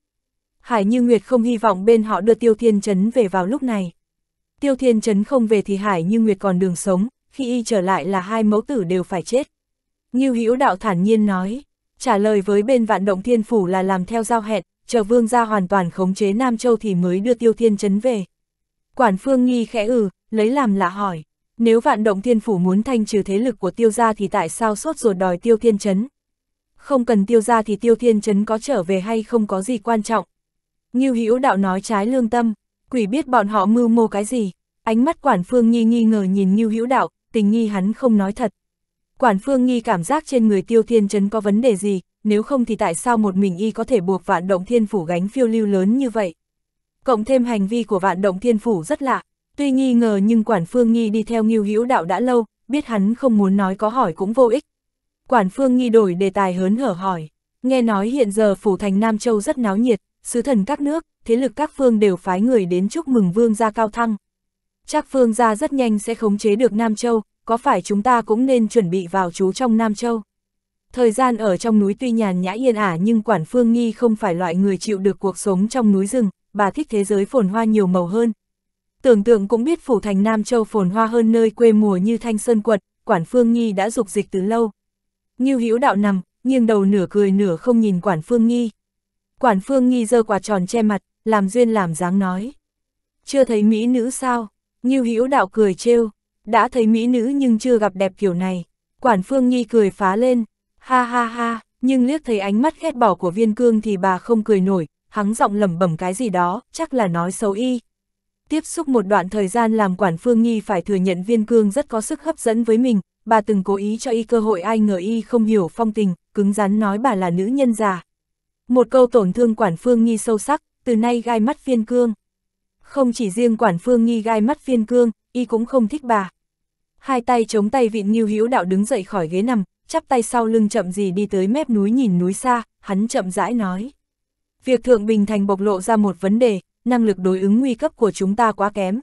Hải Như Nguyệt không hy vọng bên họ đưa Tiêu Thiên Trấn về vào lúc này. Tiêu Thiên Trấn không về thì Hải Như Nguyệt còn đường sống, khi y trở lại là hai mẫu tử đều phải chết. Ngưu Hữu Đạo thản nhiên nói, trả lời với bên vạn động thiên phủ là làm theo giao hẹn, chờ vương gia hoàn toàn khống chế Nam Châu thì mới đưa Tiêu Thiên Trấn về. Quản Phương Nghi khẽ ừ, lấy làm lạ hỏi, nếu vạn động thiên phủ muốn thanh trừ thế lực của tiêu gia thì tại sao sốt ruột đòi Tiêu Thiên Trấn? Không cần tiêu gia thì Tiêu Thiên Trấn có trở về hay không có gì quan trọng. Ngưu Hữu Đạo nói trái lương tâm, quỷ biết bọn họ mưu mô cái gì. Ánh mắt Quản Phương Nhi nghi ngờ nhìn Ngưu Hữu Đạo, tình nghi hắn không nói thật. Quản Phương Nhi cảm giác trên người Tiêu Thiên Trấn có vấn đề gì, nếu không thì tại sao một mình y có thể buộc vạn động thiên phủ gánh phiêu lưu lớn như vậy. Cộng thêm hành vi của vạn động thiên phủ rất lạ, tuy nghi ngờ nhưng Quản Phương Nhi đi theo Ngưu Hữu Đạo đã lâu, biết hắn không muốn nói có hỏi cũng vô ích. Quản Phương Nhi đổi đề tài hớn hở hỏi, nghe nói hiện giờ phủ thành Nam Châu rất náo nhiệt, sứ thần các nước, thế lực các phương đều phái người đến chúc mừng vương gia cao thăng. Chắc phương gia rất nhanh sẽ khống chế được Nam Châu, có phải chúng ta cũng nên chuẩn bị vào chú trong Nam Châu? Thời gian ở trong núi tuy nhàn nhã yên ả nhưng quản phương nghi không phải loại người chịu được cuộc sống trong núi rừng, bà thích thế giới phồn hoa nhiều màu hơn. Tưởng tượng cũng biết phủ thành Nam Châu phồn hoa hơn nơi quê mùa như thanh sơn quật, quản phương nghi đã dục dịch từ lâu. như hữu đạo nằm, nghiêng đầu nửa cười nửa không nhìn quản phương nghi. Quản phương nghi giơ quả tròn che mặt, làm duyên làm dáng nói. Chưa thấy mỹ nữ sao? Như hữu đạo cười trêu, đã thấy mỹ nữ nhưng chưa gặp đẹp kiểu này. Quản Phương Nhi cười phá lên, ha ha ha, nhưng liếc thấy ánh mắt ghét bỏ của viên cương thì bà không cười nổi, hắn giọng lẩm bẩm cái gì đó, chắc là nói xấu y. Tiếp xúc một đoạn thời gian làm quản Phương Nhi phải thừa nhận viên cương rất có sức hấp dẫn với mình, bà từng cố ý cho y cơ hội ai ngờ y không hiểu phong tình, cứng rắn nói bà là nữ nhân già. Một câu tổn thương quản Phương Nhi sâu sắc, từ nay gai mắt phiên cương. Không chỉ riêng quản phương nghi gai mắt phiên cương, y cũng không thích bà. Hai tay chống tay vịn nghiêu hữu đạo đứng dậy khỏi ghế nằm, chắp tay sau lưng chậm gì đi tới mép núi nhìn núi xa, hắn chậm rãi nói. Việc Thượng Bình Thành bộc lộ ra một vấn đề, năng lực đối ứng nguy cấp của chúng ta quá kém.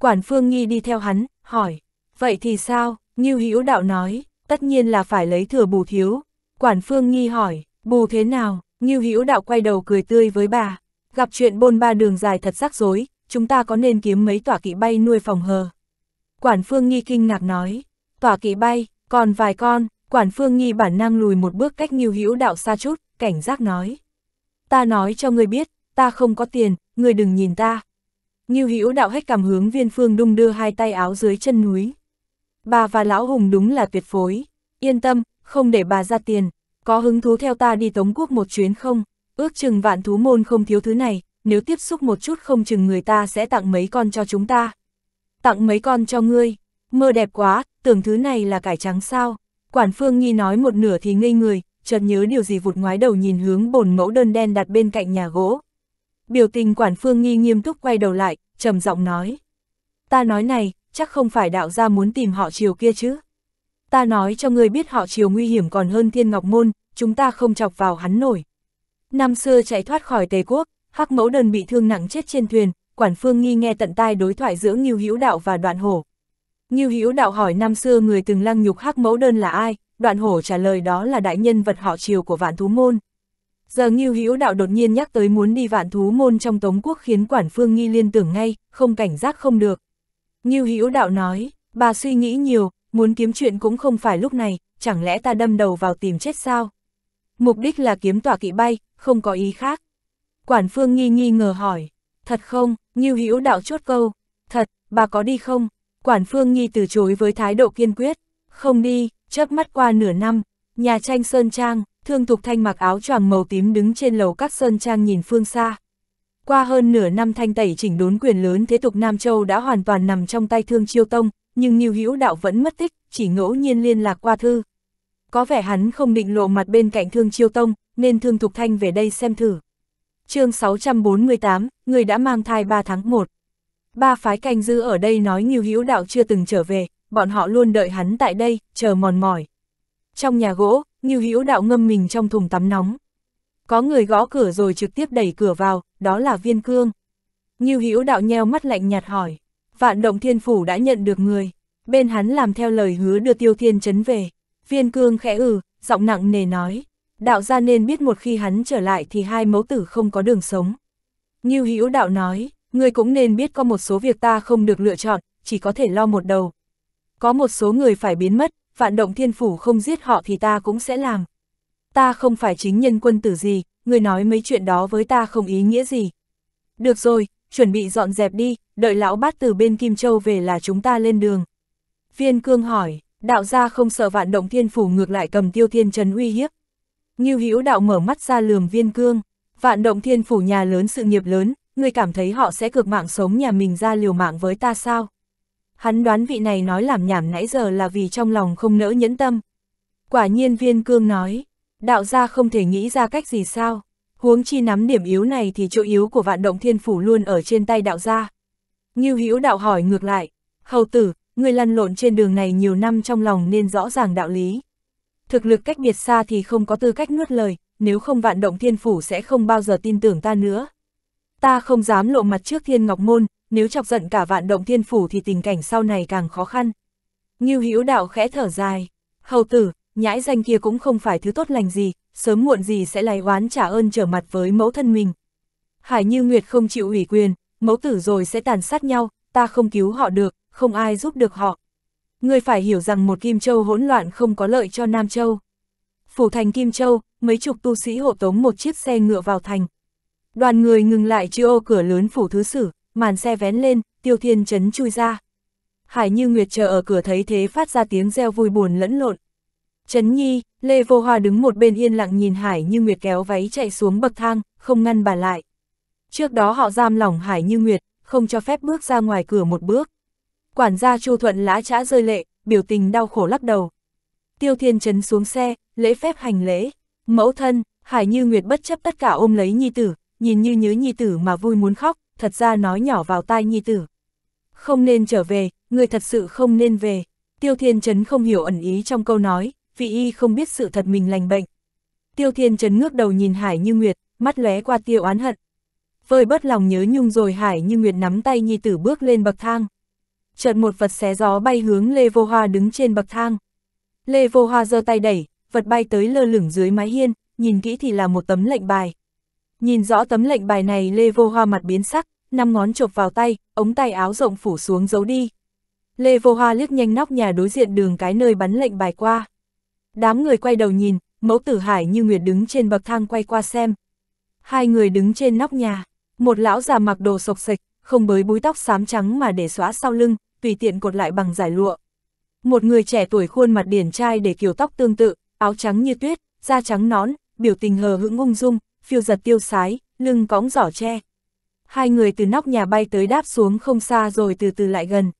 Quản Phương Nghi đi theo hắn, hỏi, vậy thì sao, Ngưu Hữu Đạo nói, tất nhiên là phải lấy thừa bù thiếu. Quản Phương Nghi hỏi, bù thế nào, Ngưu Hữu Đạo quay đầu cười tươi với bà. Gặp chuyện bôn ba đường dài thật rắc rối, chúng ta có nên kiếm mấy tỏa kỵ bay nuôi phòng hờ. Quản Phương Nghi kinh ngạc nói, tỏa kỵ bay, còn vài con, Quản Phương Nghi bản năng lùi một bước cách nghiêu hữu đạo xa chút, cảnh giác nói. Ta nói cho ngươi biết, ta không có tiền, ngươi đừng nhìn ta. Nghiêu hữu đạo hết cảm hướng viên phương đung đưa hai tay áo dưới chân núi. Bà và lão hùng đúng là tuyệt phối, yên tâm, không để bà ra tiền, có hứng thú theo ta đi Tống Quốc một chuyến không? Ước chừng vạn thú môn không thiếu thứ này, nếu tiếp xúc một chút không chừng người ta sẽ tặng mấy con cho chúng ta. Tặng mấy con cho ngươi, mơ đẹp quá, tưởng thứ này là cải trắng sao. Quản phương nghi nói một nửa thì ngây người, chợt nhớ điều gì vụt ngoái đầu nhìn hướng bồn mẫu đơn đen đặt bên cạnh nhà gỗ. Biểu tình quản phương nghi nghiêm túc quay đầu lại, trầm giọng nói. Ta nói này, chắc không phải đạo gia muốn tìm họ chiều kia chứ. Ta nói cho ngươi biết họ chiều nguy hiểm còn hơn thiên ngọc môn, chúng ta không chọc vào hắn nổi. Năm xưa chạy thoát khỏi Tề quốc, Hắc Mẫu Đơn bị thương nặng chết trên thuyền, Quản Phương nghi nghe tận tai đối thoại giữa Ngưu Hữu Đạo và Đoạn Hổ. Ngưu Hữu Đạo hỏi năm xưa người từng lăng nhục Hắc Mẫu Đơn là ai, Đoạn Hổ trả lời đó là đại nhân vật họ Triều của Vạn Thú Môn. Giờ Ngưu Hữu Đạo đột nhiên nhắc tới muốn đi Vạn Thú Môn trong Tống Quốc khiến Quản Phương nghi liên tưởng ngay, không cảnh giác không được. Ngưu Hữu Đạo nói, bà suy nghĩ nhiều, muốn kiếm chuyện cũng không phải lúc này, chẳng lẽ ta đâm đầu vào tìm chết sao? mục đích là kiếm tỏa kỵ bay, không có ý khác. Quản phương nghi nghi ngờ hỏi, thật không, Ngưu Hữu đạo chốt câu, thật, bà có đi không? Quản phương nghi từ chối với thái độ kiên quyết, không đi, chớp mắt qua nửa năm, nhà tranh Sơn Trang, thương thục thanh mặc áo choàng màu tím đứng trên lầu các Sơn Trang nhìn phương xa. Qua hơn nửa năm thanh tẩy chỉnh đốn quyền lớn thế tục Nam Châu đã hoàn toàn nằm trong tay thương chiêu tông, nhưng Ngưu Hữu đạo vẫn mất tích, chỉ ngẫu nhiên liên lạc qua thư, có vẻ hắn không định lộ mặt bên cạnh Thương Chiêu Tông, nên Thương Thục Thanh về đây xem thử. chương 648, người đã mang thai 3 tháng 1. Ba phái canh dư ở đây nói Nghiêu Hữu Đạo chưa từng trở về, bọn họ luôn đợi hắn tại đây, chờ mòn mỏi. Trong nhà gỗ, Nghiêu Hữu Đạo ngâm mình trong thùng tắm nóng. Có người gõ cửa rồi trực tiếp đẩy cửa vào, đó là Viên Cương. Nghiêu Hữu Đạo nheo mắt lạnh nhạt hỏi, Vạn Động Thiên Phủ đã nhận được người, bên hắn làm theo lời hứa đưa Tiêu Thiên chấn về. Viên cương khẽ ừ, giọng nặng nề nói. Đạo gia nên biết một khi hắn trở lại thì hai mẫu tử không có đường sống. Như hữu đạo nói, ngươi cũng nên biết có một số việc ta không được lựa chọn, chỉ có thể lo một đầu. Có một số người phải biến mất, vạn động thiên phủ không giết họ thì ta cũng sẽ làm. Ta không phải chính nhân quân tử gì, ngươi nói mấy chuyện đó với ta không ý nghĩa gì. Được rồi, chuẩn bị dọn dẹp đi, đợi lão bát từ bên Kim Châu về là chúng ta lên đường. Viên cương hỏi, Đạo gia không sợ vạn động thiên phủ ngược lại cầm tiêu thiên trần uy hiếp. Ngưu hữu đạo mở mắt ra lườm viên cương, vạn động thiên phủ nhà lớn sự nghiệp lớn, người cảm thấy họ sẽ cược mạng sống nhà mình ra liều mạng với ta sao? Hắn đoán vị này nói làm nhảm nãy giờ là vì trong lòng không nỡ nhẫn tâm. Quả nhiên viên cương nói, đạo gia không thể nghĩ ra cách gì sao, huống chi nắm điểm yếu này thì chỗ yếu của vạn động thiên phủ luôn ở trên tay đạo gia. Ngưu hữu đạo hỏi ngược lại, hầu tử, người lăn lộn trên đường này nhiều năm trong lòng nên rõ ràng đạo lý. Thực lực cách biệt xa thì không có tư cách nuốt lời, nếu không vạn động thiên phủ sẽ không bao giờ tin tưởng ta nữa. Ta không dám lộ mặt trước thiên ngọc môn, nếu chọc giận cả vạn động thiên phủ thì tình cảnh sau này càng khó khăn. Ngưu hữu đạo khẽ thở dài, hầu tử, nhãi danh kia cũng không phải thứ tốt lành gì, sớm muộn gì sẽ lái oán trả ơn trở mặt với mẫu thân mình. Hải Như Nguyệt không chịu ủy quyền, mẫu tử rồi sẽ tàn sát nhau, ta không cứu họ được, không ai giúp được họ. Người phải hiểu rằng một Kim Châu hỗn loạn không có lợi cho Nam Châu. Phủ thành Kim Châu, mấy chục tu sĩ hộ tống một chiếc xe ngựa vào thành. Đoàn người ngừng lại chưa ô cửa lớn phủ thứ sử, màn xe vén lên, tiêu thiên chấn chui ra. Hải như Nguyệt chờ ở cửa thấy thế phát ra tiếng reo vui buồn lẫn lộn. chấn Nhi, Lê Vô Hoa đứng một bên yên lặng nhìn Hải như Nguyệt kéo váy chạy xuống bậc thang, không ngăn bà lại. Trước đó họ giam lỏng Hải như Nguyệt, không cho phép bước ra ngoài cửa một bước. Quản gia Chu Thuận lã chã rơi lệ, biểu tình đau khổ lắc đầu. Tiêu Thiên Trấn xuống xe, lễ phép hành lễ. Mẫu thân, Hải Như Nguyệt bất chấp tất cả ôm lấy Nhi Tử, nhìn như nhớ Nhi Tử mà vui muốn khóc, thật ra nói nhỏ vào tai Nhi Tử. Không nên trở về, người thật sự không nên về. Tiêu Thiên Trấn không hiểu ẩn ý trong câu nói, vị y không biết sự thật mình lành bệnh. Tiêu Thiên Trấn ngước đầu nhìn Hải Như Nguyệt, mắt lóe qua tiêu oán hận. Vơi bớt lòng nhớ nhung rồi Hải Như Nguyệt nắm tay Nhi Tử bước lên bậc thang chợt một vật xé gió bay hướng Lê Vô Hoa đứng trên bậc thang. Lê Vô Hoa giơ tay đẩy, vật bay tới lơ lửng dưới mái hiên, nhìn kỹ thì là một tấm lệnh bài. Nhìn rõ tấm lệnh bài này Lê Vô Hoa mặt biến sắc, năm ngón chộp vào tay, ống tay áo rộng phủ xuống giấu đi. Lê Vô Hoa liếc nhanh nóc nhà đối diện đường cái nơi bắn lệnh bài qua. Đám người quay đầu nhìn, mẫu tử hải như Nguyệt đứng trên bậc thang quay qua xem. Hai người đứng trên nóc nhà, một lão già mặc đồ sộc sịch, không bới búi tóc xám trắng mà để xóa sau lưng, tùy tiện cột lại bằng giải lụa. Một người trẻ tuổi khuôn mặt điển trai để kiểu tóc tương tự, áo trắng như tuyết, da trắng nón, biểu tình hờ hững ung dung, phiêu giật tiêu sái, lưng cõng giỏ tre. Hai người từ nóc nhà bay tới đáp xuống không xa rồi từ từ lại gần.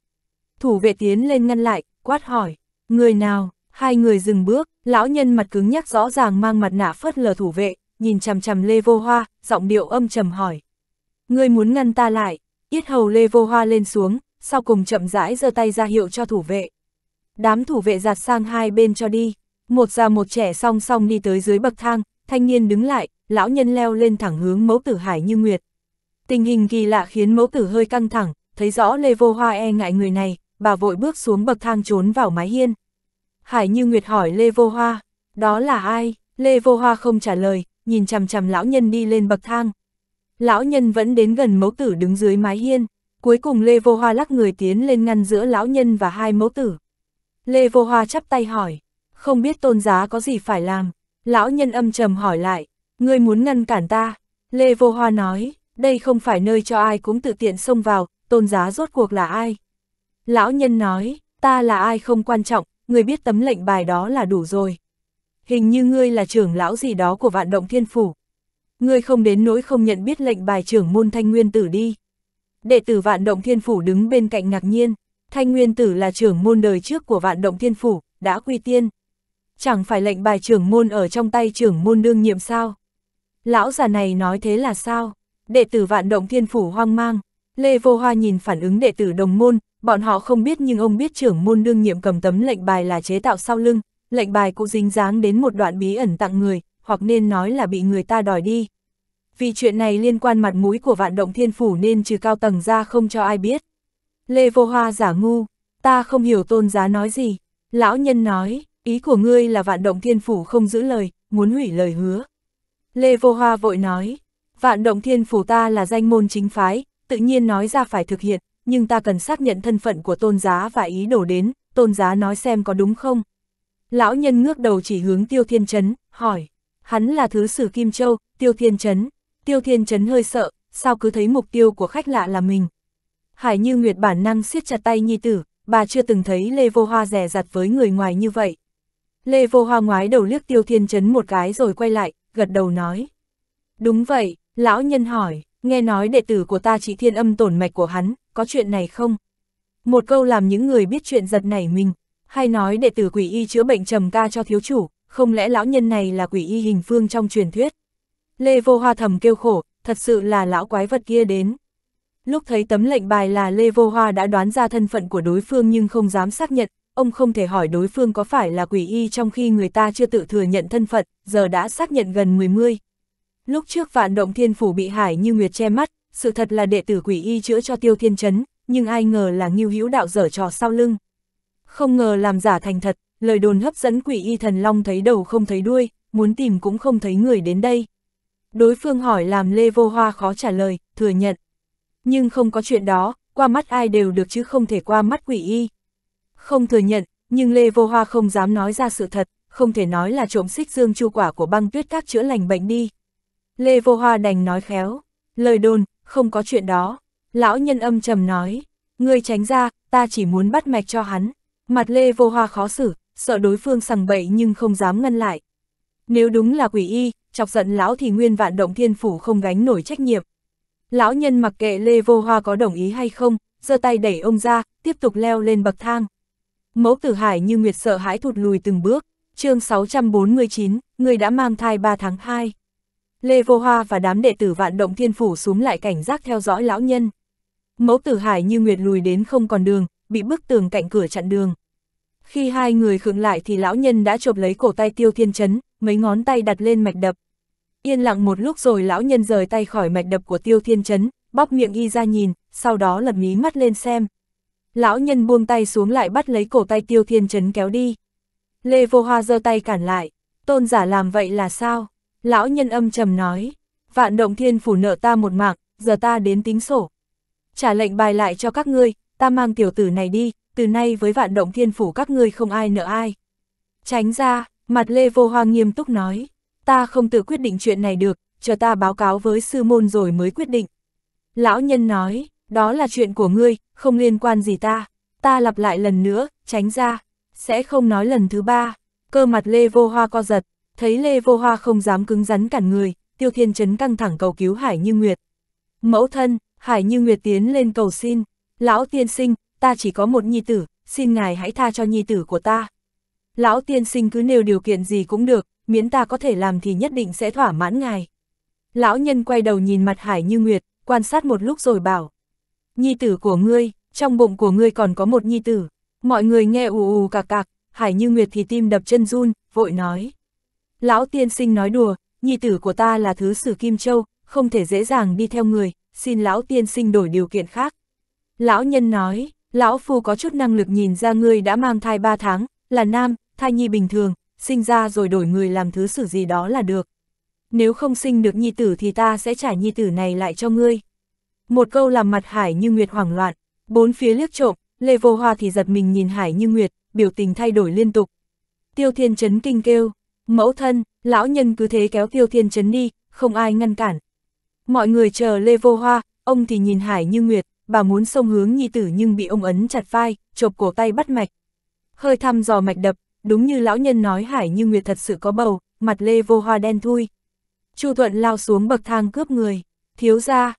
Thủ vệ tiến lên ngăn lại, quát hỏi, người nào, hai người dừng bước, lão nhân mặt cứng nhắc rõ ràng mang mặt nạ phớt lờ thủ vệ, nhìn chằm chằm Lê Vô Hoa, giọng điệu âm trầm hỏi. Ngươi muốn ngăn ta lại, yết hầu Lê Vô Hoa lên xuống, sau cùng chậm rãi giơ tay ra hiệu cho thủ vệ. Đám thủ vệ giặt sang hai bên cho đi, một già một trẻ song song đi tới dưới bậc thang, thanh niên đứng lại, lão nhân leo lên thẳng hướng mẫu tử Hải Như Nguyệt. Tình hình kỳ lạ khiến mẫu tử hơi căng thẳng, thấy rõ Lê Vô Hoa e ngại người này, bà vội bước xuống bậc thang trốn vào mái hiên. Hải Như Nguyệt hỏi Lê Vô Hoa, đó là ai? Lê Vô Hoa không trả lời, nhìn chằm chằm lão nhân đi lên bậc thang. Lão nhân vẫn đến gần mẫu tử đứng dưới mái hiên. Cuối cùng Lê Vô Hoa lắc người tiến lên ngăn giữa lão nhân và hai mẫu tử. Lê Vô Hoa chắp tay hỏi, không biết tôn giá có gì phải làm. Lão nhân âm trầm hỏi lại, ngươi muốn ngăn cản ta. Lê Vô Hoa nói, đây không phải nơi cho ai cũng tự tiện xông vào, tôn giá rốt cuộc là ai. Lão nhân nói, ta là ai không quan trọng, ngươi biết tấm lệnh bài đó là đủ rồi. Hình như ngươi là trưởng lão gì đó của vạn động thiên phủ. Ngươi không đến nỗi không nhận biết lệnh bài trưởng môn thanh nguyên tử đi. Đệ tử Vạn Động Thiên Phủ đứng bên cạnh ngạc nhiên, Thanh Nguyên Tử là trưởng môn đời trước của Vạn Động Thiên Phủ, đã quy tiên. Chẳng phải lệnh bài trưởng môn ở trong tay trưởng môn đương nhiệm sao? Lão già này nói thế là sao? Đệ tử Vạn Động Thiên Phủ hoang mang, Lê Vô Hoa nhìn phản ứng đệ tử đồng môn, bọn họ không biết nhưng ông biết trưởng môn đương nhiệm cầm tấm lệnh bài là chế tạo sau lưng, lệnh bài cũng dính dáng đến một đoạn bí ẩn tặng người, hoặc nên nói là bị người ta đòi đi vì chuyện này liên quan mặt mũi của vạn động thiên phủ nên trừ cao tầng ra không cho ai biết. Lê Vô Hoa giả ngu, ta không hiểu tôn giá nói gì. Lão nhân nói, ý của ngươi là vạn động thiên phủ không giữ lời, muốn hủy lời hứa. Lê Vô Hoa vội nói, vạn động thiên phủ ta là danh môn chính phái, tự nhiên nói ra phải thực hiện, nhưng ta cần xác nhận thân phận của tôn giá và ý đổ đến, tôn giá nói xem có đúng không. Lão nhân ngước đầu chỉ hướng Tiêu Thiên chấn hỏi, hắn là thứ sử Kim Châu, Tiêu Thiên chấn Tiêu Thiên Trấn hơi sợ, sao cứ thấy mục tiêu của khách lạ là mình. Hải Như Nguyệt bản năng siết chặt tay nhi tử, bà chưa từng thấy Lê Vô Hoa rẻ rặt với người ngoài như vậy. Lê Vô Hoa ngoái đầu liếc Tiêu Thiên Trấn một cái rồi quay lại, gật đầu nói. Đúng vậy, lão nhân hỏi, nghe nói đệ tử của ta chỉ thiên âm tổn mạch của hắn, có chuyện này không? Một câu làm những người biết chuyện giật nảy mình, hay nói đệ tử quỷ y chữa bệnh trầm ca cho thiếu chủ, không lẽ lão nhân này là quỷ y hình phương trong truyền thuyết? Lê Vô Hoa thầm kêu khổ, thật sự là lão quái vật kia đến. Lúc thấy tấm lệnh bài là Lê Vô Hoa đã đoán ra thân phận của đối phương nhưng không dám xác nhận, ông không thể hỏi đối phương có phải là quỷ y trong khi người ta chưa tự thừa nhận thân phận, giờ đã xác nhận gần 10 mươi. Lúc trước vạn động thiên phủ bị hải như nguyệt che mắt, sự thật là đệ tử quỷ y chữa cho tiêu thiên chấn, nhưng ai ngờ là nghiêu hữu đạo dở trò sau lưng. Không ngờ làm giả thành thật, lời đồn hấp dẫn quỷ y thần long thấy đầu không thấy đuôi, muốn tìm cũng không thấy người đến đây. Đối phương hỏi làm Lê Vô Hoa khó trả lời, thừa nhận. Nhưng không có chuyện đó, qua mắt ai đều được chứ không thể qua mắt quỷ y. Không thừa nhận, nhưng Lê Vô Hoa không dám nói ra sự thật, không thể nói là trộm xích dương chu quả của băng tuyết các chữa lành bệnh đi. Lê Vô Hoa đành nói khéo, lời đồn, không có chuyện đó. Lão nhân âm trầm nói, ngươi tránh ra, ta chỉ muốn bắt mạch cho hắn. Mặt Lê Vô Hoa khó xử, sợ đối phương sằng bậy nhưng không dám ngăn lại. Nếu đúng là quỷ y, chọc giận lão thì nguyên vạn động thiên phủ không gánh nổi trách nhiệm. Lão nhân mặc kệ Lê Vô Hoa có đồng ý hay không, giơ tay đẩy ông ra, tiếp tục leo lên bậc thang. Mẫu tử hải như nguyệt sợ hãi thụt lùi từng bước, chương 649, người đã mang thai 3 tháng 2. Lê Vô Hoa và đám đệ tử vạn động thiên phủ xuống lại cảnh giác theo dõi lão nhân. Mẫu tử hải như nguyệt lùi đến không còn đường, bị bức tường cạnh cửa chặn đường. Khi hai người khựng lại thì lão nhân đã chộp lấy cổ tay tiêu thiên chấn, mấy ngón tay đặt lên mạch đập. Yên lặng một lúc rồi lão nhân rời tay khỏi mạch đập của tiêu thiên chấn, bóp miệng y ra nhìn, sau đó lật mí mắt lên xem. Lão nhân buông tay xuống lại bắt lấy cổ tay tiêu thiên chấn kéo đi. Lê vô hoa giơ tay cản lại, tôn giả làm vậy là sao? Lão nhân âm trầm nói, vạn động thiên phủ nợ ta một mạng, giờ ta đến tính sổ. Trả lệnh bài lại cho các ngươi, ta mang tiểu tử này đi, từ nay với vạn động thiên phủ các ngươi không ai nợ ai. Tránh ra, mặt Lê Vô Hoa nghiêm túc nói, ta không tự quyết định chuyện này được, chờ ta báo cáo với sư môn rồi mới quyết định. Lão nhân nói, đó là chuyện của ngươi, không liên quan gì ta, ta lặp lại lần nữa, tránh ra, sẽ không nói lần thứ ba. Cơ mặt Lê Vô Hoa co giật, thấy Lê Vô Hoa không dám cứng rắn cản người, Tiêu Thiên Trấn căng thẳng cầu cứu Hải Như Nguyệt. Mẫu thân, Hải Như Nguyệt tiến lên cầu xin, Lão tiên sinh, ta chỉ có một nhi tử, xin ngài hãy tha cho nhi tử của ta. Lão tiên sinh cứ nêu điều kiện gì cũng được, miễn ta có thể làm thì nhất định sẽ thỏa mãn ngài. Lão nhân quay đầu nhìn mặt Hải Như Nguyệt, quan sát một lúc rồi bảo. Nhi tử của ngươi, trong bụng của ngươi còn có một nhi tử. Mọi người nghe ù ù cạc cạc, Hải Như Nguyệt thì tim đập chân run, vội nói. Lão tiên sinh nói đùa, nhi tử của ta là thứ sử Kim Châu, không thể dễ dàng đi theo người, xin lão tiên sinh đổi điều kiện khác. Lão nhân nói, lão phu có chút năng lực nhìn ra ngươi đã mang thai 3 tháng, là nam, thai nhi bình thường, sinh ra rồi đổi người làm thứ xử gì đó là được. Nếu không sinh được nhi tử thì ta sẽ trả nhi tử này lại cho ngươi. Một câu làm mặt Hải Như Nguyệt hoảng loạn, bốn phía liếc trộm, Lê Vô Hoa thì giật mình nhìn Hải Như Nguyệt, biểu tình thay đổi liên tục. Tiêu Thiên chấn kinh kêu, mẫu thân, lão nhân cứ thế kéo Tiêu Thiên chấn đi, không ai ngăn cản. Mọi người chờ Lê Vô Hoa, ông thì nhìn Hải Như Nguyệt, bà muốn xông hướng nhi tử nhưng bị ông ấn chặt vai, chộp cổ tay bắt mạch. Hơi thăm dò mạch đập, đúng như lão nhân nói Hải Như Nguyệt thật sự có bầu, mặt lê vô hoa đen thui. Chu Thuận lao xuống bậc thang cướp người, thiếu ra,